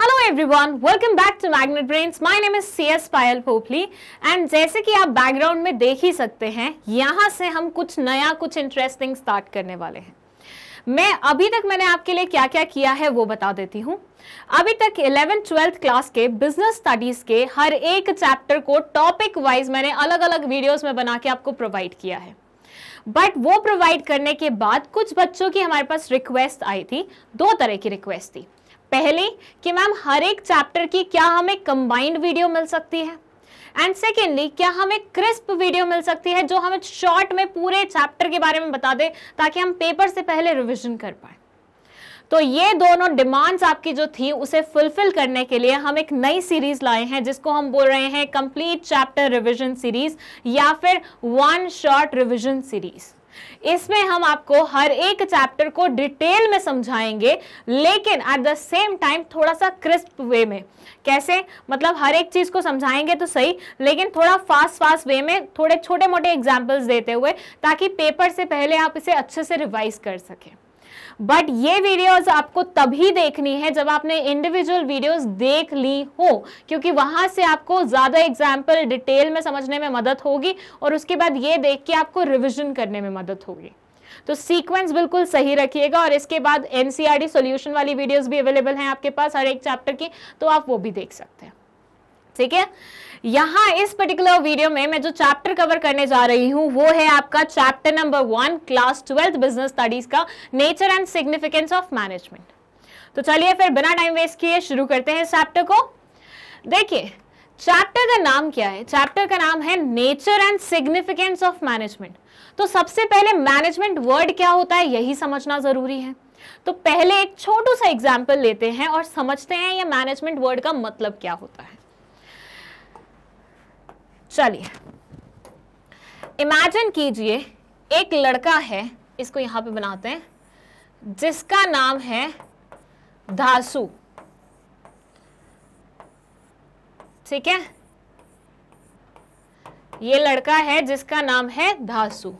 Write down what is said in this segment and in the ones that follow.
Hello everyone welcome back to magnet brains my name is C S Payal Popli and जैसे कि आप background में देख ही सकते हैं यहाँ से हम कुछ नया कुछ इंटरेस्टिंग स्टार्ट करने वाले हैं मैं अभी तक मैंने आपके लिए क्या क्या किया है वो बता देती हूँ अभी तक इलेवेंथ ट्वेल्थ क्लास के बिजनेस स्टडीज़ के हर एक चैप्टर को टॉपिक वाइज मैंने अलग अलग वीडियोज़ में बना के आपको प्रोवाइड किया है बट वो प्रोवाइड करने के बाद कुछ बच्चों की हमारे पास रिक्वेस्ट आई थी दो तरह की रिक्वेस्ट थी पहले कि मैम हर एक चैप्टर की क्या हमें कंबाइंड वीडियो मिल सकती है एंड सेकेंडली क्या हमें क्रिस्प वीडियो मिल सकती है जो हमें शॉर्ट में पूरे चैप्टर के बारे में बता दे ताकि हम पेपर से पहले रिविजन कर पाए तो ये दोनों डिमांड्स आपकी जो थी उसे फुलफिल करने के लिए हम एक नई सीरीज लाए हैं जिसको हम बोल रहे हैं कंप्लीट चैप्टर रिवीजन सीरीज या फिर वन शॉर्ट रिवीजन सीरीज़ इसमें हम आपको हर एक चैप्टर को डिटेल में समझाएंगे लेकिन एट द सेम टाइम थोड़ा सा क्रिस्प वे में कैसे मतलब हर एक चीज़ को समझाएंगे तो सही लेकिन थोड़ा फास्ट फास्ट वे में थोड़े छोटे मोटे एग्जाम्पल्स देते हुए ताकि पेपर से पहले आप इसे अच्छे से रिवाइज कर सकें बट ये वीडियोस आपको तभी देखनी है जब आपने इंडिविजुअल वीडियोस देख ली हो क्योंकि वहां से आपको ज़्यादा एग्जाम्पल डिटेल में समझने में मदद होगी और उसके बाद ये देख के आपको रिविजन करने में मदद होगी तो सीक्वेंस बिल्कुल सही रखिएगा और इसके बाद एनसीआरडी सॉल्यूशन वाली वीडियोस भी अवेलेबल हैं आपके पास हर एक चैप्टर की तो आप वो भी देख सकते हैं ठीक है यहां इस पर्टिकुलर वीडियो में मैं जो चैप्टर कवर करने जा रही हूं वो है आपका chapter number one class twelfth business studies का nature and significance of management तो चलिए फिर बिना टाइम वेस्ट किए शुरू करते हैं इस चैप्टर को देखिए चैप्टर का नाम क्या है चैप्टर का नाम है nature and significance of management तो सबसे पहले मैनेजमेंट वर्ड क्या होता है यही समझना जरूरी है तो पहले एक छोटू सा एग्जाम्पल लेते हैं और समझते हैं ये मैनेजमेंट वर्ड का मतलब क्या होता है चलिए इमेजिन कीजिए एक लड़का है इसको यहां पे बनाते हैं जिसका नाम है धासु ठीक है ये लड़का है जिसका नाम है धासु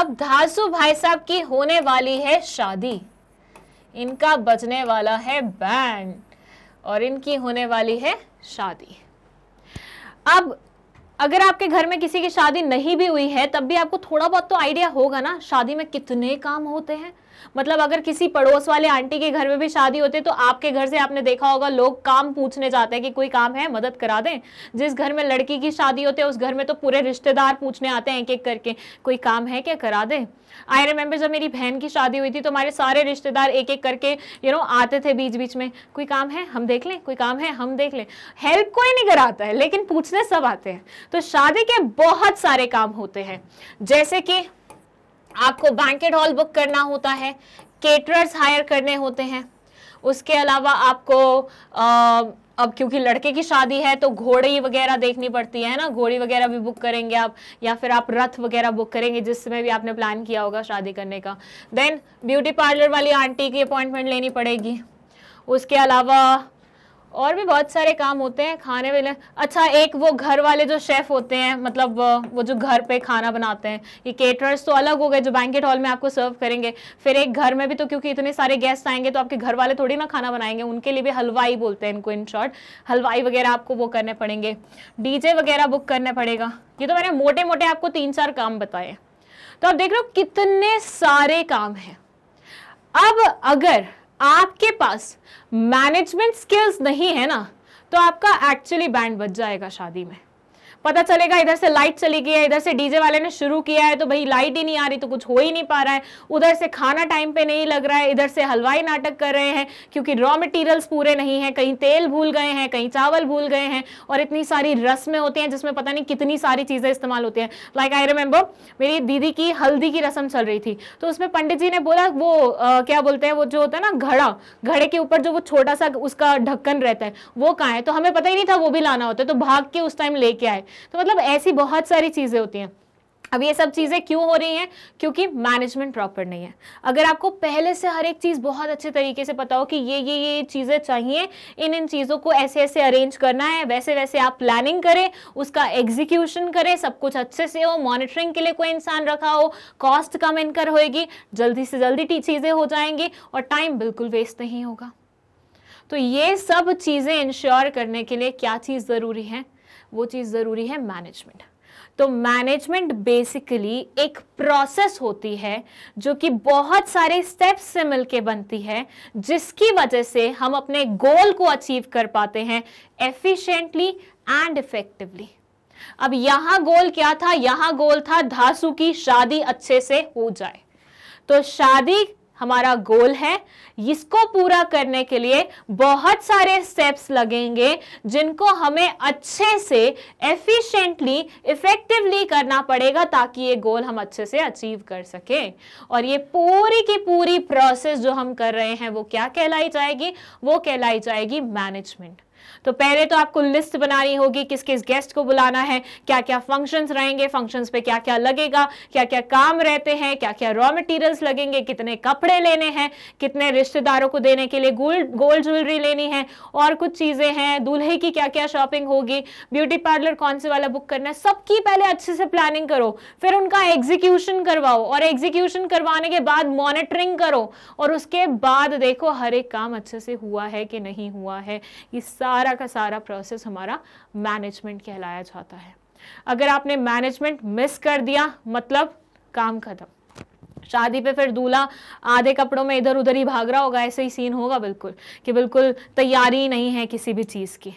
अब धासु भाई साहब की होने वाली है शादी इनका बजने वाला है बैंड और इनकी होने वाली है शादी अब अगर आपके घर में किसी की शादी नहीं भी हुई है तब भी आपको थोड़ा बहुत तो आइडिया होगा ना शादी में कितने काम होते हैं मतलब अगर किसी पड़ोस वाले आंटी के घर में भी शादी होती है तो आपके घर से आपने देखा होगा लोग काम पूछने जाते हैं कि कोई काम है मदद करा दें जिस घर में लड़की की शादी होती है उस घर में तो पूरे रिश्तेदार पूछने आते हैं एक एक करके कोई काम है क्या करा दें आई रिमेंबर जब मेरी बहन की शादी हुई थी तो हमारे सारे रिश्तेदार एक एक करके यू नो आते थे बीच बीच में कोई काम है हम देख लें कोई काम है हम देख लें हेल्प कोई नहीं कराता है लेकिन पूछने सब आते हैं तो शादी के बहुत सारे काम होते हैं जैसे कि आपको बैंकेट हॉल बुक करना होता है केटरर्स हायर करने होते हैं उसके अलावा आपको आ, अब क्योंकि लड़के की शादी है तो घोड़ी वगैरह देखनी पड़ती है ना घोड़ी वगैरह भी बुक करेंगे आप या फिर आप रथ वगैरह बुक करेंगे जिसमें भी आपने प्लान किया होगा शादी करने का देन ब्यूटी पार्लर वाली आंटी की अपॉइंटमेंट लेनी पड़ेगी उसके अलावा और भी बहुत सारे काम होते हैं खाने वाले अच्छा एक वो घर वाले जो शेफ़ होते हैं मतलब वो जो घर पे खाना बनाते हैं ये केटरर्स तो अलग हो गए जो बैंकेट हॉल में आपको सर्व करेंगे फिर एक घर में भी तो क्योंकि इतने सारे गेस्ट आएंगे तो आपके घर वाले थोड़ी ना खाना बनाएंगे उनके लिए भी हलवाई बोलते हैं इनको इन शॉर्ट हलवाई वगैरह आपको वो करने पड़ेंगे डी वगैरह बुक करने पड़ेगा ये तो मैंने मोटे मोटे आपको तीन चार काम बताए तो आप देख रहे हो कितने सारे काम हैं अब अगर आपके पास मैनेजमेंट स्किल्स नहीं है ना तो आपका एक्चुअली बैंड बच जाएगा शादी में पता चलेगा इधर से लाइट चली गई है इधर से डीजे वाले ने शुरू किया है तो भाई लाइट ही नहीं आ रही तो कुछ हो ही नहीं पा रहा है उधर से खाना टाइम पे नहीं लग रहा है इधर से हलवाई नाटक कर रहे हैं क्योंकि रॉ मटेरियल्स पूरे नहीं है कहीं तेल भूल गए हैं कहीं चावल भूल गए हैं और इतनी सारी रस्में होती हैं जिसमें पता नहीं कितनी सारी चीज़ें इस्तेमाल होती हैं लाइक आई रिमेंबर मेरी दीदी की हल्दी की रस्म चल रही थी तो उसमें पंडित जी ने बोला वो आ, क्या बोलते हैं वो जो होता है ना घड़ा घड़े के ऊपर जो वो छोटा सा उसका ढक्कन रहता है वो कहाँ है तो हमें पता ही नहीं था वो भी लाना होता है तो भाग के उस टाइम लेके आए तो मतलब ऐसी बहुत सारी चीज़ें होती हैं अब ये सब चीज़ें क्यों हो रही हैं क्योंकि मैनेजमेंट प्रॉपर नहीं है अगर आपको पहले से हर एक चीज़ बहुत अच्छे तरीके से पता हो कि ये ये ये चीज़ें चाहिए इन इन चीज़ों को ऐसे ऐसे अरेंज करना है वैसे वैसे आप प्लानिंग करें उसका एग्जीक्यूशन करें सब कुछ अच्छे से हो मॉनिटरिंग के लिए कोई इंसान रखा हो कॉस्ट कम इनकर होएगी जल्दी से जल्दी चीज़ें हो जाएंगी और टाइम बिल्कुल वेस्ट नहीं होगा तो ये सब चीज़ें इंश्योर करने के लिए क्या चीज़ ज़रूरी है वो चीज़ ज़रूरी है मैनेजमेंट तो मैनेजमेंट बेसिकली एक प्रोसेस होती है जो कि बहुत सारे स्टेप्स से मिलके बनती है जिसकी वजह से हम अपने गोल को अचीव कर पाते हैं एफिशिएंटली एंड इफेक्टिवली अब यहाँ गोल क्या था यहाँ गोल था धासु की शादी अच्छे से हो जाए तो शादी हमारा गोल है इसको पूरा करने के लिए बहुत सारे स्टेप्स लगेंगे जिनको हमें अच्छे से एफिशिएंटली इफेक्टिवली करना पड़ेगा ताकि ये गोल हम अच्छे से अचीव कर सकें और ये पूरी की पूरी प्रोसेस जो हम कर रहे हैं वो क्या कहलाई जाएगी वो कहलाई जाएगी मैनेजमेंट तो पहले तो आपको लिस्ट बनानी होगी किस किस गेस्ट को बुलाना है क्या क्या फंक्शंस रहेंगे फंक्शंस पे क्या क्या लगेगा क्या क्या काम रहते हैं क्या क्या रॉ मटेरियल्स लगेंगे कितने कपड़े लेने हैं कितने रिश्तेदारों को देने के लिए गोल्ड गोल्ड ज्वेलरी लेनी है और कुछ चीज़ें हैं दूल्हे की क्या क्या शॉपिंग होगी ब्यूटी पार्लर कौन से वाला बुक करना है सबकी पहले अच्छे से प्लानिंग करो फिर उनका एग्जीक्यूशन करवाओ और एग्जीक्यूशन करवाने के बाद मॉनिटरिंग करो और उसके बाद देखो हर एक काम अच्छे से हुआ है कि नहीं हुआ है ये सारा सारा का सारा प्रोसेस हमारा मैनेजमेंट कहलाया जाता है अगर आपने मैनेजमेंट मिस कर दिया मतलब काम खत्म शादी पे फिर दूल्हा आधे कपड़ों में इधर उधर ही भाग रहा होगा ऐसे ही सीन होगा बिल्कुल कि बिल्कुल तैयारी नहीं है किसी भी चीज़ की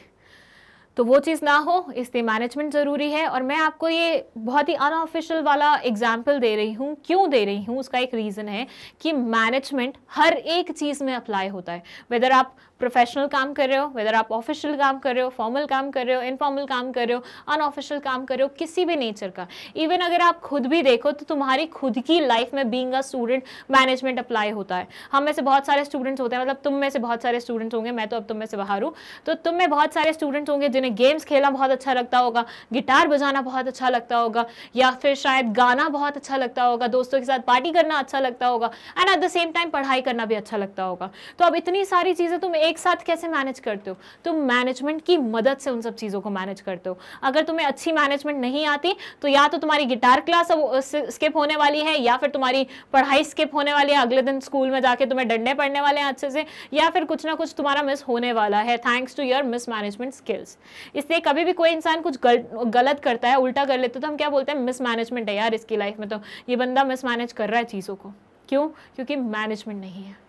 तो वो चीज़ ना हो इसलिए मैनेजमेंट ज़रूरी है और मैं आपको ये बहुत ही अनऑफिशियल वाला एग्जाम्पल दे रही हूँ क्यों दे रही हूँ उसका एक रीज़न है कि मैनेजमेंट हर एक चीज़ में अप्लाई होता है वेदर आप प्रोफेशनल काम कर रहे हो वेदर आप ऑफिशियल काम कर रहे हो फॉर्मल काम कर रहे हो इनफॉर्मल काम कर रहे हो अनऑफिशियल काम कर रहे हो किसी भी नेचर का इवन अगर आप खुद भी देखो तो तुम्हारी खुद की लाइफ में being a student management apply होता है हम में से बहुत सारे स्टूडेंट्स होते हैं मतलब तुम में से बहुत सारे स्टूडेंट्स होंगे मैं तो अब तुम में से बाहर हूँ तो तुम में बहुत सारे स्टूडेंट्स होंगे जिन्हें गेम्स खेलना बहुत अच्छा लगता होगा गिटार बजाना बहुत अच्छा लगता होगा या फिर शायद गाना बहुत अच्छा लगता होगा दोस्तों के साथ पार्टी करना अच्छा लगता होगा and at the same time पढ़ाई करना भी अच्छा लगता होगा तो अब इतनी सारी चीज़ें तुम एक एक साथ कैसे मैनेज करते हो तुम मैनेजमेंट की मदद से उन सब चीज़ों को मैनेज करते हो अगर तुम्हें अच्छी मैनेजमेंट नहीं आती तो या तो तुम्हारी गिटार क्लास अब स्किप होने वाली है या फिर तुम्हारी पढ़ाई स्किप होने वाली है अगले दिन स्कूल में जाके तुम्हें डंडे पड़ने वाले हैं अच्छे से या फिर कुछ ना कुछ तुम्हारा मिस होने वाला है thanks to your mismanagement skills इसलिए कभी भी कोई इंसान कुछ गल, गलत करता है उल्टा कर लेते तो हम क्या बोलते हैं मिस मैनेजमेंट है यार इसकी लाइफ में तो ये बंदा मिस मैनेज कर रहा है चीज़ों को क्यों क्योंकि मैनेजमेंट नहीं है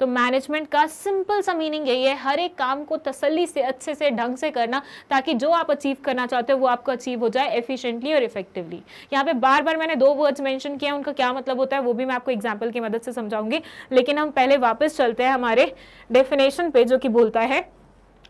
तो मैनेजमेंट का सिंपल सा मीनिंग यही है हर एक काम को तसली से अच्छे से ढंग से करना ताकि जो आप अचीव करना चाहते हो वो आपको अचीव हो जाए एफिशिएंटली और इफेक्टिवली यहाँ पे बार बार मैंने दो वर्ड्स मेंशन किया उनका क्या मतलब होता है वो भी मैं आपको एग्जाम्पल की मदद से समझाऊंगी लेकिन हम पहले वापस चलते हैं हमारे डेफिनेशन पे जो कि बोलता है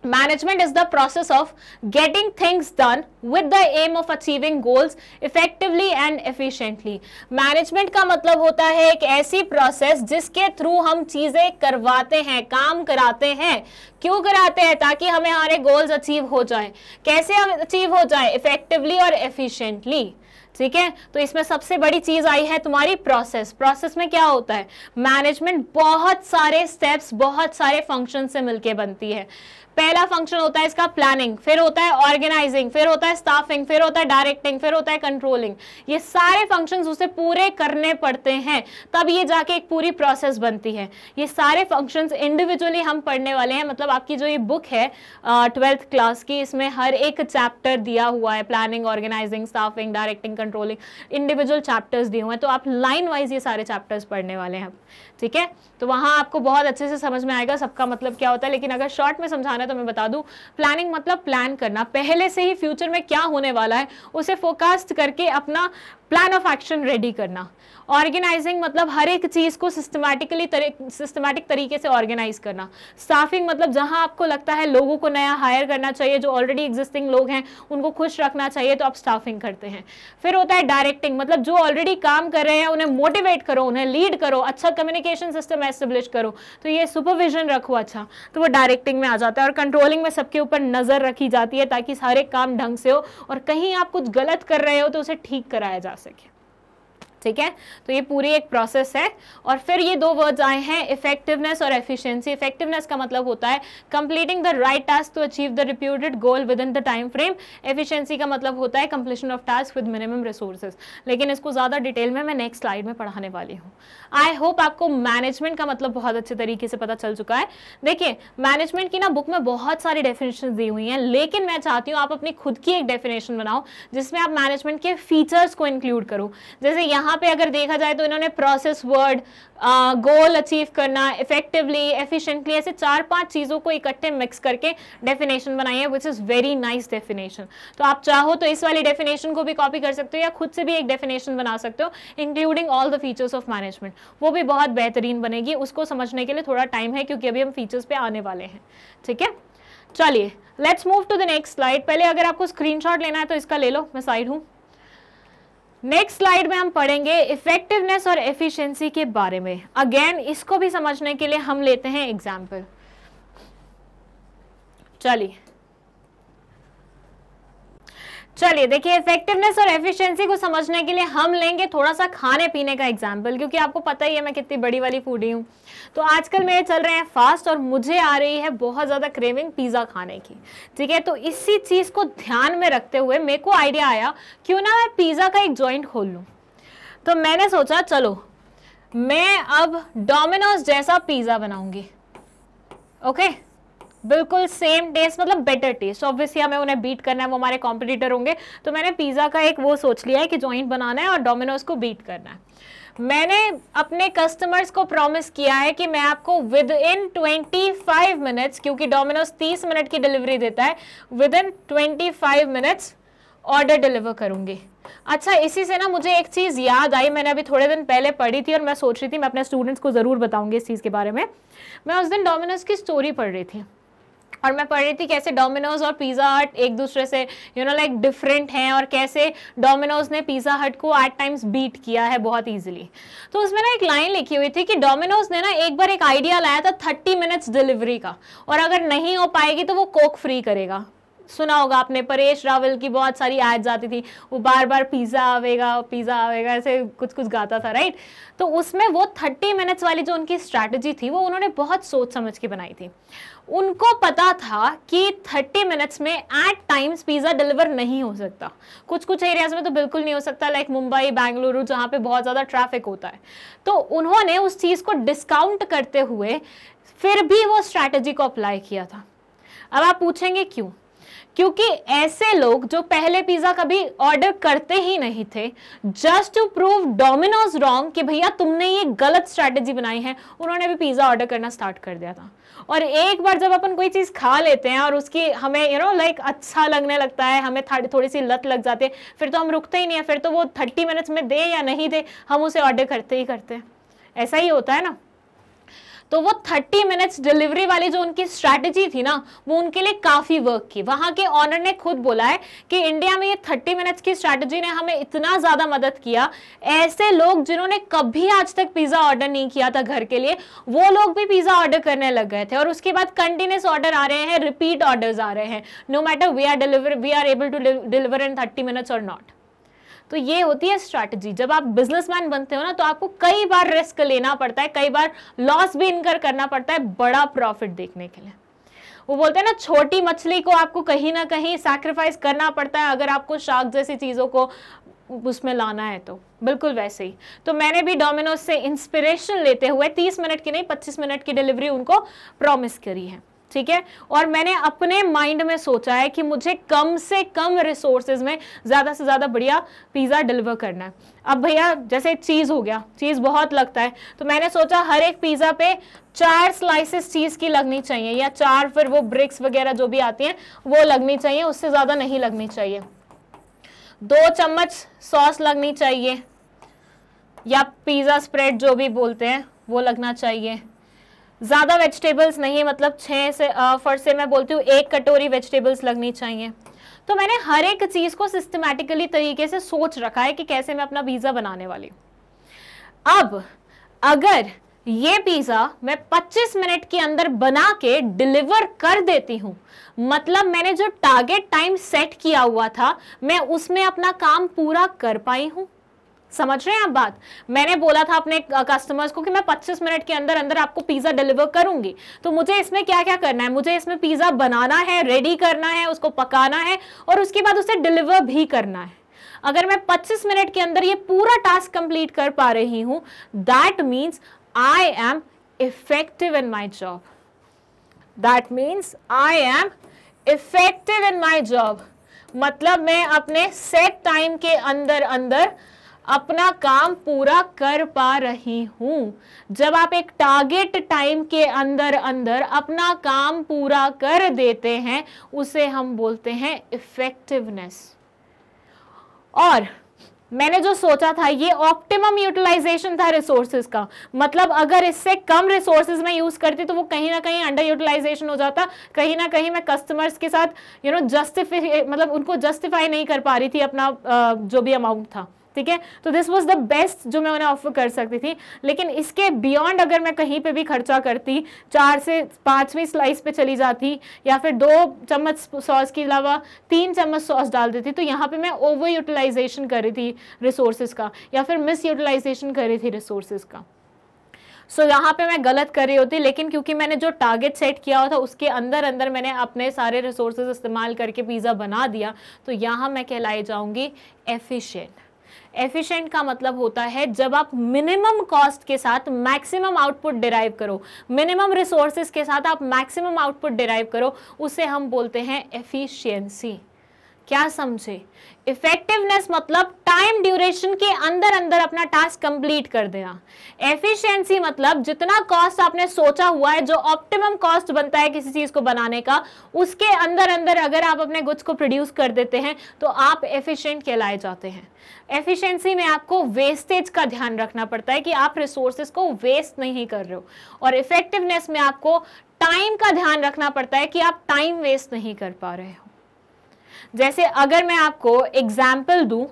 Management is the process of getting things done with the aim of achieving goals effectively and efficiently. Management ka matlab hota hai ek aisi process jiske through hum cheeze karwate hain kaam karate hain kyu karate hain taki hame hamare goals achieve ho jaye kaise hum achieve ho jaye effectively और efficiently ठीक है तो इसमें सबसे बड़ी चीज आई है तुम्हारी प्रोसेस प्रोसेस में क्या होता है मैनेजमेंट बहुत सारे स्टेप्स बहुत सारे फंक्शन से मिलके बनती है पहला फंक्शन होता है इसका प्लानिंग फिर होता है ऑर्गेनाइजिंग फिर होता है स्टाफिंग फिर होता है डायरेक्टिंग फिर होता है कंट्रोलिंग ये सारे फंक्शंस उसे पूरे करने पड़ते हैं तब ये जाके एक पूरी प्रोसेस बनती है ये सारे फंक्शंस इंडिविजुअली हम पढ़ने वाले हैं मतलब आपकी जो ये बुक है ट्वेल्थ क्लास की इसमें हर एक चैप्टर दिया हुआ है planning organising staffing directing controlling individual chapters दिए हुए हैं तो आप लाइन वाइज ये सारे चैप्टर्स पढ़ने वाले हैं ठीक है तो वहां आपको बहुत अच्छे से समझ में आएगा सबका मतलब क्या होता है लेकिन अगर शॉर्ट में समझाना है तो मैं बता दू प्लानिंग मतलब प्लान करना पहले से ही फ्यूचर में क्या होने वाला है उसे फोकास्ट करके अपना प्लान ऑफ एक्शन रेडी करना ऑर्गेनाइजिंग मतलब हर एक चीज़ को सिस्टमैटिकली सिस्टमैटिक तरीके से ऑर्गेनाइज करना स्टाफिंग मतलब जहाँ आपको लगता है लोगों को नया हायर करना चाहिए जो ऑलरेडी एग्जिस्टिंग लोग हैं उनको खुश रखना चाहिए तो आप स्टाफिंग करते हैं फिर होता है डायरेक्टिंग मतलब जो ऑलरेडी काम कर रहे हैं उन्हें मोटिवेट करो उन्हें लीड करो अच्छा कम्युनिकेशन सिस्टम एस्टेब्लिश करो तो ये सुपरविजन रखो अच्छा तो वो डायरेक्टिंग में आ जाता है और कंट्रोलिंग में सबके ऊपर नज़र रखी जाती है ताकि सारे काम ढंग से हो और कहीं आप कुछ गलत कर रहे हो तो उसे ठीक कराया जा सके ठीक है तो ये पूरी एक प्रोसेस है और फिर ये दो वर्ड्स आए हैं इफेक्टिवनेस और एफिशिएंसी इफेक्टिवनेस का मतलब होता है completing the right task to achieve the reputed goal within the time frame efficiency का मतलब होता है completion of task with minimum resources लेकिन इसको ज़्यादा डिटेल में मैं नेक्स्ट स्लाइड में पढ़ाने वाली हूँ आई होप आपको मैनेजमेंट का मतलब बहुत अच्छे तरीके से पता चल चुका है देखिए मैनेजमेंट की ना बुक में बहुत सारी डेफिनेशन दी हुई हैं लेकिन मैं चाहती हूँ आप अपनी खुद की एक डेफिनेशन बनाओ जिसमें आप मैनेजमेंट के फीचर्स को इंक्लूड करो जैसे यहाँ पे अगर देखा जाए तो इन्होंने प्रोसेस वर्ड गोल अचीव करना इफेक्टिवली एफिशिएंटली ऐसे चार पांच चीज़ों को इकट्ठे मिक्स करके डेफिनेशन बनाई है which is very nice definition तो आप चाहो तो इस वाली डेफिनेशन को भी कॉपी कर सकते हो या खुद से भी एक डेफिनेशन बना सकते हो including all the features of management वो भी बहुत बेहतरीन बनेगी उसको समझने के लिए थोड़ा टाइम है क्योंकि अभी हम फीचर्स पे आने वाले हैं ठीक है चलिए let's move to the next slide पहले अगर आपको स्क्रीन लेना है तो इसका ले लो मैं साइड हूँ नेक्स्ट स्लाइड में हम पढ़ेंगे इफेक्टिवनेस और एफिशिएंसी के बारे में अगेन इसको भी समझने के लिए हम लेते हैं एग्जाम्पल चलिए चलिए देखिए इफेक्टिवनेस और एफिशिएंसी को समझने के लिए हम लेंगे थोड़ा सा खाने पीने का एग्जाम्पल क्योंकि आपको पता ही है मैं कितनी बड़ी वाली फूडी हूँ तो आजकल मेरे चल रहे हैं फास्ट और मुझे आ रही है बहुत ज़्यादा क्रेविंग पिज़्ज़ा खाने की ठीक है तो इसी चीज़ को ध्यान में रखते हुए मेरे को आइडिया आया क्यों ना मैं पिज़्ज़ा का एक ज्वाइंट खोल लूँ तो मैंने सोचा चलो मैं अब डोमिनोज जैसा पिज़्ज़ा बनाऊँगी ओके okay? बिल्कुल सेम टेस्ट मतलब बेटर टेस्ट ऑब्वियसली हमें उन्हें बीट करना है वो हमारे कॉम्पिटिटर होंगे तो मैंने पिज़्ज़ा का एक वो सोच लिया है कि जॉइंट बनाना है और डोमिनोज को बीट करना है मैंने अपने कस्टमर्स को प्रॉमिस किया है कि मैं आपको विद इन 25 मिनट्स क्योंकि डोमिनोज 30 मिनट की डिलीवरी देता है within 25 minutes order deliver करूँगी अच्छा इसी से ना मुझे एक चीज़ याद आई मैंने अभी थोड़े दिन पहले पढ़ी थी और मैं सोच रही थी मैं अपने स्टूडेंट्स को ज़रूर बताऊँगी इस चीज़ के बारे में मैं उस दिन डोमिनोज की स्टोरी पढ़ रही थी और मैं पढ़ रही थी कैसे डोमिनोज और पिज़्ज़ा हट एक दूसरे से यू नो लाइक डिफरेंट हैं और कैसे डोमिनोज ने पिज़्ज़ा हट को एट टाइम्स बीट किया है बहुत ईजिली तो उसमें ना एक लाइन लिखी हुई थी कि डोमिनोज ने ना एक बार एक आइडिया लाया था थर्टी मिनट्स डिलीवरी का और अगर नहीं हो पाएगी तो वो कोक फ्री करेगा सुना होगा आपने परेश रावल की बहुत सारी आयत आती थी वो बार बार पिज़्ज़ा आवेगा पिज़्ज़ा आवेगा ऐसे कुछ कुछ गाता था राइट तो उसमें वो थर्टी मिनट्स वाली जो उनकी स्ट्रैटेजी थी वो उन्होंने बहुत सोच समझ के बनाई थी उनको पता था कि थर्टी मिनट्स में एट टाइम्स पिज़्ज़ा डिलीवर नहीं हो सकता कुछ कुछ एरियाज में तो बिल्कुल नहीं हो सकता लाइक मुंबई बेंगलुरु जहाँ पे बहुत ज़्यादा ट्रैफिक होता है तो उन्होंने उस चीज़ को डिस्काउंट करते हुए फिर भी वो स्ट्रैटेजी को अप्लाई किया था अब आप पूछेंगे क्यों क्योंकि ऐसे लोग जो पहले पिज्ज़ा कभी ऑर्डर करते ही नहीं थे just to prove Domino's wrong कि भैया तुमने ये गलत स्ट्रैटेजी बनाई है उन्होंने भी पिज़्ज़ा ऑर्डर करना स्टार्ट कर दिया था और एक बार जब अपन कोई चीज़ खा लेते हैं और उसकी हमें यू नो लाइक अच्छा लगने लगता है हमें थोड़ी सी लत लग जाती है फिर तो हम रुकते ही नहीं है फिर तो वो थर्टी मिनट्स में दे या नहीं दे हम उसे ऑर्डर करते ही करते हैं ऐसा ही होता है ना तो वो 30 मिनट्स डिलीवरी वाली जो उनकी स्ट्रैटेजी थी ना वो उनके लिए काफ़ी वर्क की वहां के ऑनर ने खुद बोला है कि इंडिया में ये 30 मिनट्स की स्ट्रैटेजी ने हमें इतना ज़्यादा मदद किया ऐसे लोग जिन्होंने कभी आज तक पिज़्ज़ा ऑर्डर नहीं किया था घर के लिए वो लोग भी पिज़्ज़ा ऑर्डर करने लग गए थे और उसके बाद कंटिन्यूस ऑर्डर आ रहे हैं रिपीट ऑर्डर्स आ रहे हैं no matter we are deliver we are able to deliver in thirty minutes और नॉट तो ये होती है स्ट्रैटेजी जब आप बिजनेसमैन बनते हो ना तो आपको कई बार रिस्क लेना पड़ता है कई बार लॉस भी इनकर करना पड़ता है बड़ा प्रॉफिट देखने के लिए वो बोलते हैं ना छोटी मछली को आपको कहीं ना कहीं सैक्रिफाइस करना पड़ता है अगर आपको शार्क जैसी चीज़ों को उसमें लाना है तो बिल्कुल वैसे ही तो मैंने भी डोमिनोज से इंस्पिरेशन लेते हुए 30 मिनट की नहीं 25 मिनट की डिलीवरी उनको प्रॉमिस करी है ठीक है और मैंने अपने माइंड में सोचा है कि मुझे कम से कम रिसोर्सेज में ज़्यादा से ज़्यादा बढ़िया पिज़्ज़ा डिलीवर करना है अब भैया जैसे चीज़ हो गया चीज़ बहुत लगता है तो मैंने सोचा हर एक पिज़्ज़ा पे चार स्लाइसेस चीज़ की लगनी चाहिए या चार फिर वो ब्रिक्स वगैरह जो भी आती हैं वो लगनी चाहिए उससे ज़्यादा नहीं लगनी चाहिए दो चम्मच सॉस लगनी चाहिए या पिज़्ज़ा स्प्रेड जो भी बोलते हैं वो लगना चाहिए ज़्यादा वेजिटेबल्स नहीं है मतलब छह से फर्स से मैं बोलती हूँ एक कटोरी वेजिटेबल्स लगनी चाहिए तो मैंने हर एक चीज़ को सिस्टमेटिकली तरीके से सोच रखा है कि कैसे मैं अपना पिज़्ज़ा बनाने वाली अब अगर ये पिज़्ज़ा मैं 25 मिनट के अंदर बना के डिलीवर कर देती हूँ मतलब मैंने जो टारगेट टाइम सेट किया हुआ था मैं उसमें अपना काम पूरा कर पाई हूँ समझ रहे हैं आप बात मैंने बोला था अपने कस्टमर्स को कि मैं 25 मिनट के अंदर अंदर आपको पिज़्ज़ा डिलीवर करूंगी तो मुझे इसमें क्या क्या करना है मुझे इसमें पिज़्ज़ा बनाना है रेडी करना है उसको पकाना है और उसके बाद उसे डिलीवर भी करना है अगर मैं 25 मिनट के अंदर ये पूरा टास्क कंप्लीट कर पा रही हूं that means I am effective in my job that means I am effective in my job मतलब मैं अपने सेट टाइम के अंदर अंदर अपना काम पूरा कर पा रही हूँ जब आप एक टारगेट टाइम के अंदर अंदर अपना काम पूरा कर देते हैं उसे हम बोलते हैं इफेक्टिवनेस और मैंने जो सोचा था ये ऑप्टिमम यूटिलाइजेशन था रिसोर्सेज का मतलब अगर इससे कम रिसोर्सेज में यूज़ करती तो वो कहीं ना कहीं अंडर यूटिलाइजेशन हो जाता कहीं ना कहीं मैं कस्टमर्स के साथ यू नो जस्टिफाई मतलब उनको जस्टिफाई नहीं कर पा रही थी अपना जो भी अमाउंट था ठीक है तो दिस वॉज द बेस्ट जो मैं उन्हें ऑफर कर सकती थी लेकिन इसके बियॉन्ड अगर मैं कहीं पे भी खर्चा करती चार से पाँचवीं स्लाइस पे चली जाती या फिर दो चम्मच सॉस के अलावा तीन चम्मच सॉस डाल देती तो यहाँ पे मैं ओवर यूटिलाइजेशन कर रही थी रिसोर्सेज का या फिर मिस यूटिलाइजेशन कर रही थी रिसोर्सेज का सो so, यहाँ पे मैं गलत कर रही होती लेकिन क्योंकि मैंने जो टारगेट सेट किया हुआ था उसके अंदर अंदर मैंने अपने सारे रिसोर्सेज इस्तेमाल करके पिज़्ज़ा बना दिया तो यहाँ मैं कहलाई जाऊँगी एफिशिएंट एफिशिएंट का मतलब होता है जब आप मिनिमम कॉस्ट के साथ मैक्सिमम आउटपुट डिराइव करो मिनिमम रिसोर्सेज के साथ आप मैक्सिमम आउटपुट डिराइव करो उसे हम बोलते हैं एफिशिएंसी क्या समझे इफेक्टिवनेस मतलब टाइम ड्यूरेशन के अंदर अंदर अपना टास्क कंप्लीट कर देना एफिशिएंसी मतलब जितना कॉस्ट आपने सोचा हुआ है जो ऑप्टिमम कॉस्ट बनता है किसी चीज़ को बनाने का उसके अंदर अंदर अगर आप अपने गुड्स को प्रोड्यूस कर देते हैं तो आप एफिशिएंट कहलाए जाते हैं एफिशिएंसी में आपको वेस्टेज का ध्यान रखना पड़ता है कि आप रिसोर्सेज को वेस्ट नहीं कर रहे हो और इफेक्टिवनेस में आपको टाइम का ध्यान रखना पड़ता है कि आप टाइम वेस्ट नहीं कर पा रहे हो जैसे अगर मैं आपको एग्जाम्पल दू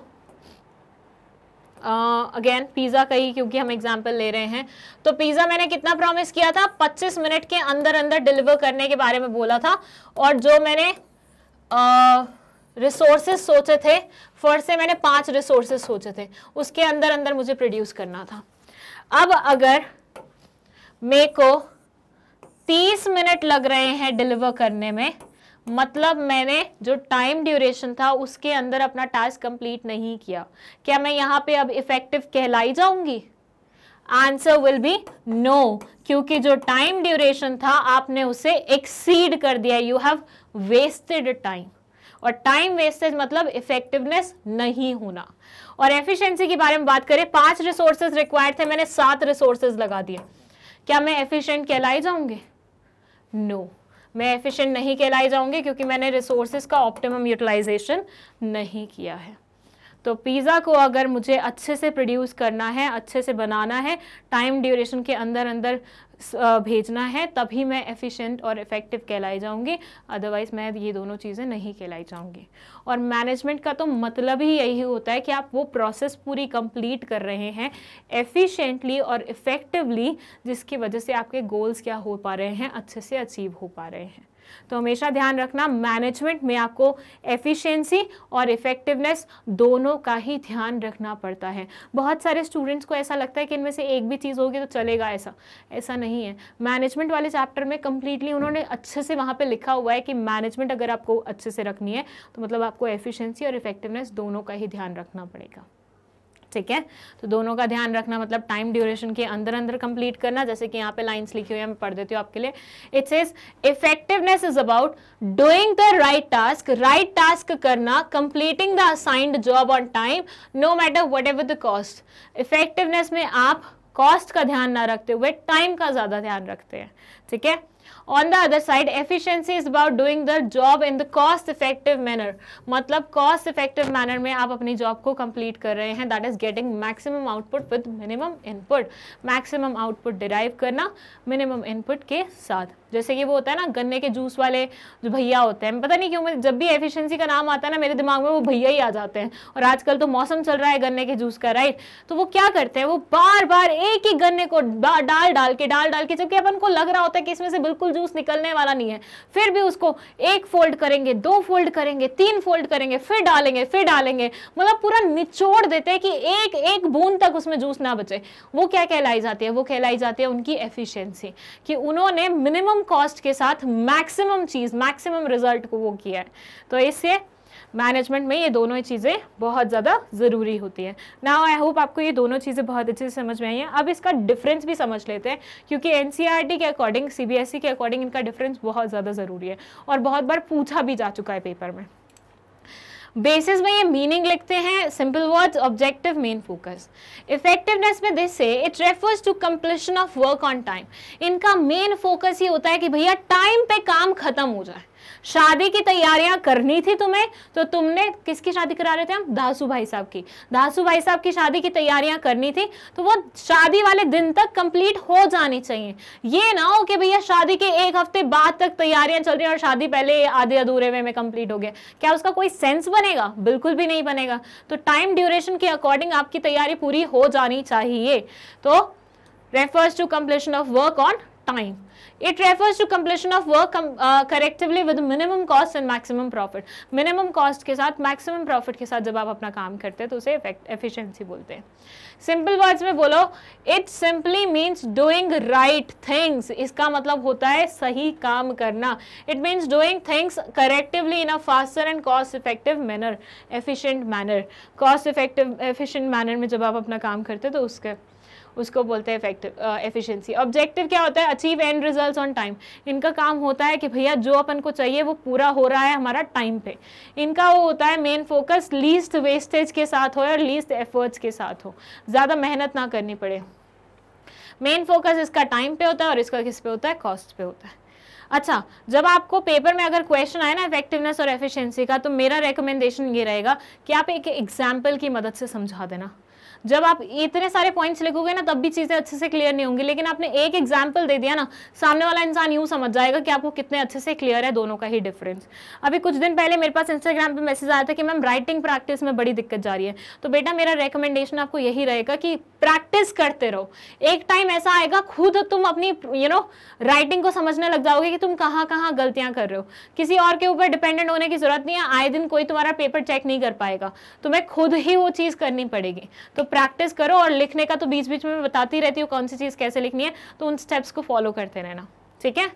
अगेन पिज़्ज़ा का ही क्योंकि हम एग्जाम्पल ले रहे हैं तो पिज़्ज़ा मैंने कितना प्रॉमिस किया था 25 मिनट के अंदर अंदर डिलीवर करने के बारे में बोला था और जो मैंने रिसोर्सेज uh, सोचे थे फर्स्ट से मैंने पांच रिसोर्सेज सोचे थे उसके अंदर अंदर मुझे प्रोड्यूस करना था अब अगर मे को 30 मिनट लग रहे हैं डिलीवर करने में मतलब मैंने जो टाइम ड्यूरेशन था उसके अंदर अपना टास्क कंप्लीट नहीं किया क्या मैं यहाँ पे अब इफेक्टिव कहलाई जाऊंगी आंसर विल बी नो क्योंकि जो टाइम ड्यूरेशन था आपने उसे एक्सीड कर दिया यू हैव वेस्टेड टाइम और टाइम वेस्टेज मतलब इफेक्टिवनेस नहीं होना और एफिशिएंसी के बारे में बात करें पांच रिसोर्सेज रिक्वायर्ड थे मैंने सात रिसोर्सेज लगा दिए क्या मैं एफिशिएंट कहलाई जाऊंगी नो no. मैं एफिशिएंट नहीं कहलाई जाऊँगी क्योंकि मैंने रिसोर्सेज का ऑप्टिमम यूटिलाइजेशन नहीं किया है तो पिज़्ज़ा को अगर मुझे अच्छे से प्रोड्यूस करना है अच्छे से बनाना है टाइम ड्यूरेशन के अंदर अंदर भेजना है तभी मैं एफिशिएंट और इफ़ेक्टिव कहलाई जाऊँगी अदरवाइज़ मैं ये दोनों चीज़ें नहीं कहलाई जाऊँगी और मैनेजमेंट का तो मतलब ही यही होता है कि आप वो प्रोसेस पूरी कंप्लीट कर रहे हैं एफिशिएंटली और इफ़ेक्टिवली जिसकी वजह से आपके गोल्स क्या हो पा रहे हैं अच्छे से अचीव हो पा रहे हैं तो हमेशा ध्यान रखना मैनेजमेंट में आपको एफिशिएंसी और इफेक्टिवनेस दोनों का ही ध्यान रखना पड़ता है बहुत सारे स्टूडेंट्स को ऐसा लगता है कि इनमें से एक भी चीज़ होगी तो चलेगा ऐसा ऐसा नहीं है मैनेजमेंट वाले चैप्टर में कम्प्लीटली उन्होंने अच्छे से वहाँ पर लिखा हुआ है कि मैनेजमेंट अगर आपको अच्छे से रखनी है तो मतलब आपको एफिशियंसी और इफेक्टिवनेस दोनों का ही ध्यान रखना पड़ेगा ठीक है तो दोनों का ध्यान रखना मतलब टाइम ड्यूरेशन के अंदर अंदर कंप्लीट करना जैसे कि यहाँ पे लाइन्स लिखी हुई है मैं पढ़ देती हूँ आपके लिए it's is effectiveness is about doing the right task right task करना completing the assigned job on time no matter whatever the cost effectiveness में आप कॉस्ट का ध्यान ना रखते हुए टाइम का ज़्यादा ध्यान रखते हैं ठीक है on the other side efficiency is about doing the job in the cost effective manner मतलब कॉस्ट इफेक्टिव मैनर में आप अपनी जॉब को कंप्लीट कर रहे हैं that is getting maximum output with minimum input maximum output derive करना minimum input के साथ जैसे कि वो होता है ना गन्ने के जूस वाले जो भैया होते हैं पता नहीं क्यों मैं जब भी एफिशिएंसी का नाम आता है ना मेरे दिमाग में वो भैया ही आ जाते हैं और आजकल तो मौसम चल रहा है गन्ने के जूस का राइट तो वो क्या करते हैं वो बार बार एक ही गन्ने को डाल डाल के डाल डाल के जबकि अपन को लग रहा होता है कि इसमें से बिल्कुल जूस निकलने वाला नहीं है फिर भी उसको एक फोल्ड करेंगे दो फोल्ड करेंगे तीन फोल्ड करेंगे फिर डालेंगे फिर डालेंगे मतलब पूरा निचोड़ देते हैं कि एक एक बूंद तक उसमें जूस ना बचे वो क्या कहलाई जाती है वो कहलाई जाती है उनकी एफिशियंसी कि उन्होंने मिनिमम कॉस्ट के साथ मैक्सिमम चीज़ मैक्सिमम रिजल्ट को वो किया है तो इससे मैनेजमेंट में ये दोनों ही चीज़ें बहुत ज़्यादा ज़रूरी होती है नाउ आई होप आपको ये दोनों चीज़ें बहुत अच्छे से समझ में आई हैं अब इसका डिफरेंस भी समझ लेते हैं क्योंकि एन e के अकॉर्डिंग सी e के अकॉर्डिंग इनका डिफरेंस बहुत ज़्यादा ज़रूरी है और बहुत बार पूछा भी जा चुका है पेपर में बेसिस में ये मीनिंग लिखते हैं simple words objective main focus effectiveness में दिस से it refers to completion of work on time इनका मेन फोकस ये होता है कि भैया टाइम पे काम खत्म हो जाए शादी की तैयारियां करनी थी तुम्हें तो तुमने किसकी शादी करा रहे थे हम दासू भाई साहब की दासू भाई साहब की शादी की तैयारियां करनी थी तो वो शादी वाले दिन तक कंप्लीट हो जानी चाहिए ये ना हो कि भैया शादी के एक हफ्ते बाद तक तैयारियां चल रही है और शादी पहले आधे अधूरे में, में कंप्लीट हो गया क्या उसका कोई सेंस बनेगा बिल्कुल भी नहीं बनेगा तो टाइम ड्यूरेशन के अकॉर्डिंग आपकी तैयारी पूरी हो जानी चाहिए तो refers to completion of work on time. It refers to completion of work com, uh, correctively with minimum cost and maximum profit. Minimum cost के साथ maximum profit के साथ जब आप अपना काम करते हैं तो उसे efficiency बोलते हैं Simple words में बोलो it simply means doing right things. इसका मतलब होता है सही काम करना It means doing things correctively in a faster and cost effective manner, efficient manner. Cost effective efficient manner में जब आप अपना काम करते हैं तो उसके उसको बोलते हैं इफेक्टिव एफिशिएंसी ऑब्जेक्टिव क्या होता है achieve and results on time इनका काम होता है कि भैया जो अपन को चाहिए वो पूरा हो रहा है हमारा टाइम पे इनका वो होता है मेन फोकस लीस्ट वेस्टेज के साथ हो और लीस्ट एफर्ट्स के साथ हो ज़्यादा मेहनत ना करनी पड़े मेन फोकस इसका टाइम पे होता है और इसका किस पे होता है कॉस्ट पे होता है अच्छा जब आपको पेपर में अगर क्वेश्चन आए ना इफेक्टिवनेस और एफिशिएंसी का तो मेरा रिकमेंडेशन ये रहेगा कि आप एक एग्जाम्पल की मदद से समझा देना जब आप इतने सारे पॉइंट्स लिखोगे ना तब भी चीज़ें अच्छे से क्लियर नहीं होंगी लेकिन आपने एक एग्जाम्पल दे दिया ना सामने वाला इंसान यू समझ जाएगा कि आपको कितने अच्छे से क्लियर है दोनों का ही डिफरेंस अभी कुछ दिन पहले मेरे पास इंस्टाग्राम पर मैसेज आया था कि मैम राइटिंग प्रैक्टिस में बड़ी दिक्कत जा रही है तो बेटा मेरा रिकमेंडेशन आपको यही रहेगा कि प्रैक्टिस करते रहो एक टाइम ऐसा आएगा खुद तुम अपनी यू नो राइटिंग को समझने लग जाओगे कि तुम कहाँ कहाँ गलतियां कर रहे हो किसी और के ऊपर डिपेंडेंट होने की जरूरत नहीं है आए दिन कोई तुम्हारा पेपर चेक नहीं कर पाएगा तुम्हें खुद ही वो चीज़ करनी पड़ेगी तो प्रैक्टिस करो और लिखने का तो बीच बीच में बताती रहती हूँ कौन सी चीज़ कैसे लिखनी है तो उन स्टेप्स को फॉलो करते रहना ठीक है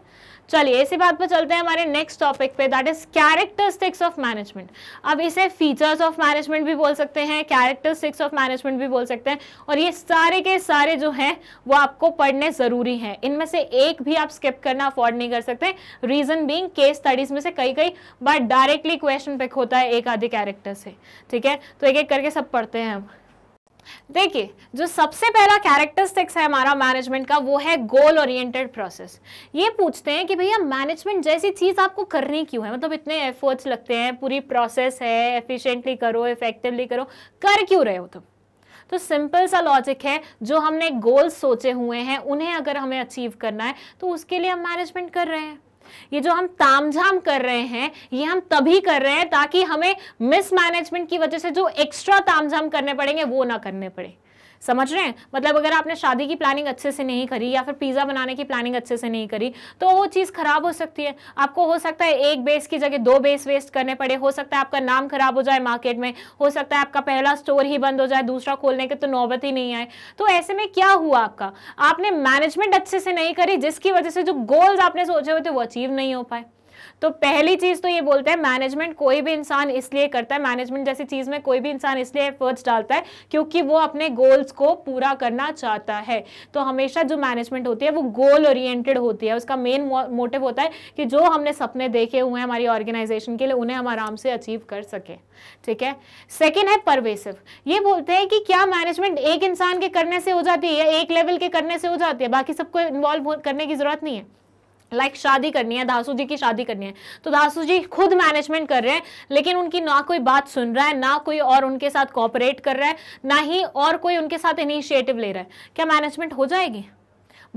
चलिए इसी बात पर चलते हैं हमारे नेक्स्ट टॉपिक पे that is characteristics of management अब इसे फीचर्स ऑफ मैनेजमेंट भी बोल सकते हैं कैरेक्टरिस्टिक्स ऑफ मैनेजमेंट भी बोल सकते हैं और ये सारे के सारे जो हैं वो आपको पढ़ने ज़रूरी हैं इनमें से एक भी आप स्किप करना अफोर्ड नहीं कर सकते रीजन बींग केस स्टडीज़ में से कई कई बार डायरेक्टली क्वेश्चन पिक होता है एक आधे कैरेक्टर से ठीक है तो एक एक करके सब पढ़ते हैं हम देखिए जो सबसे पहला कैरेक्टरिस्टिक्स है हमारा मैनेजमेंट का वो है गोल ओरिएंटेड प्रोसेस ये पूछते हैं कि भैया मैनेजमेंट जैसी चीज़ आपको करनी क्यों है मतलब इतने एफर्ट्स लगते हैं पूरी प्रोसेस है एफिशिएंटली करो इफेक्टिवली करो कर क्यों रहे हो तुम तो? तो सिंपल सा लॉजिक है जो हमने गोल्स सोचे हुए हैं उन्हें अगर हमें अचीव करना है तो उसके लिए हम मैनेजमेंट कर रहे हैं ये जो हम तामझाम कर रहे हैं ये हम तभी कर रहे हैं ताकि हमें मिसमैनेजमेंट की वजह से जो एक्स्ट्रा तामझाम करने पड़ेंगे वो ना करने पड़े समझ रहे हैं मतलब अगर आपने शादी की प्लानिंग अच्छे से नहीं करी या फिर पिज़्ज़ा बनाने की प्लानिंग अच्छे से नहीं करी तो वो चीज़ ख़राब हो सकती है आपको हो सकता है एक बेस की जगह दो बेस वेस्ट करने पड़े हो सकता है आपका नाम ख़राब हो जाए मार्केट में हो सकता है आपका पहला स्टोर ही बंद हो जाए दूसरा खोलने के तो नौबत ही नहीं आए तो ऐसे में क्या हुआ आपका आपने मैनेजमेंट अच्छे से नहीं करी जिसकी वजह से जो गोल्स आपने सोचे हुए थे वो अचीव नहीं हो पाए तो पहली चीज़ तो ये बोलते हैं मैनेजमेंट कोई भी इंसान इसलिए करता है मैनेजमेंट जैसी चीज़ में कोई भी इंसान इसलिए एफर्ट्स डालता है क्योंकि वो अपने गोल्स को पूरा करना चाहता है तो हमेशा जो मैनेजमेंट होती है वो गोल ओरिएंटेड होती है उसका मेन मोटिव होता है कि जो हमने सपने देखे हुए हैं हमारी ऑर्गेनाइजेशन के लिए उन्हें हम आराम से अचीव कर सके ठीक है सेकेंड है परवेसिव ये बोलते हैं कि क्या मैनेजमेंट एक इंसान के करने से हो जाती है या एक लेवल के करने से हो जाती है बाकी सबको इन्वॉल्व करने की जरूरत नहीं है लाइक like शादी करनी है धासु जी की शादी करनी है तो धासु जी खुद मैनेजमेंट कर रहे हैं लेकिन उनकी ना कोई बात सुन रहा है ना कोई और उनके साथ कॉपरेट कर रहा है ना ही और कोई उनके साथ इनिशिएटिव ले रहा है क्या मैनेजमेंट हो जाएगी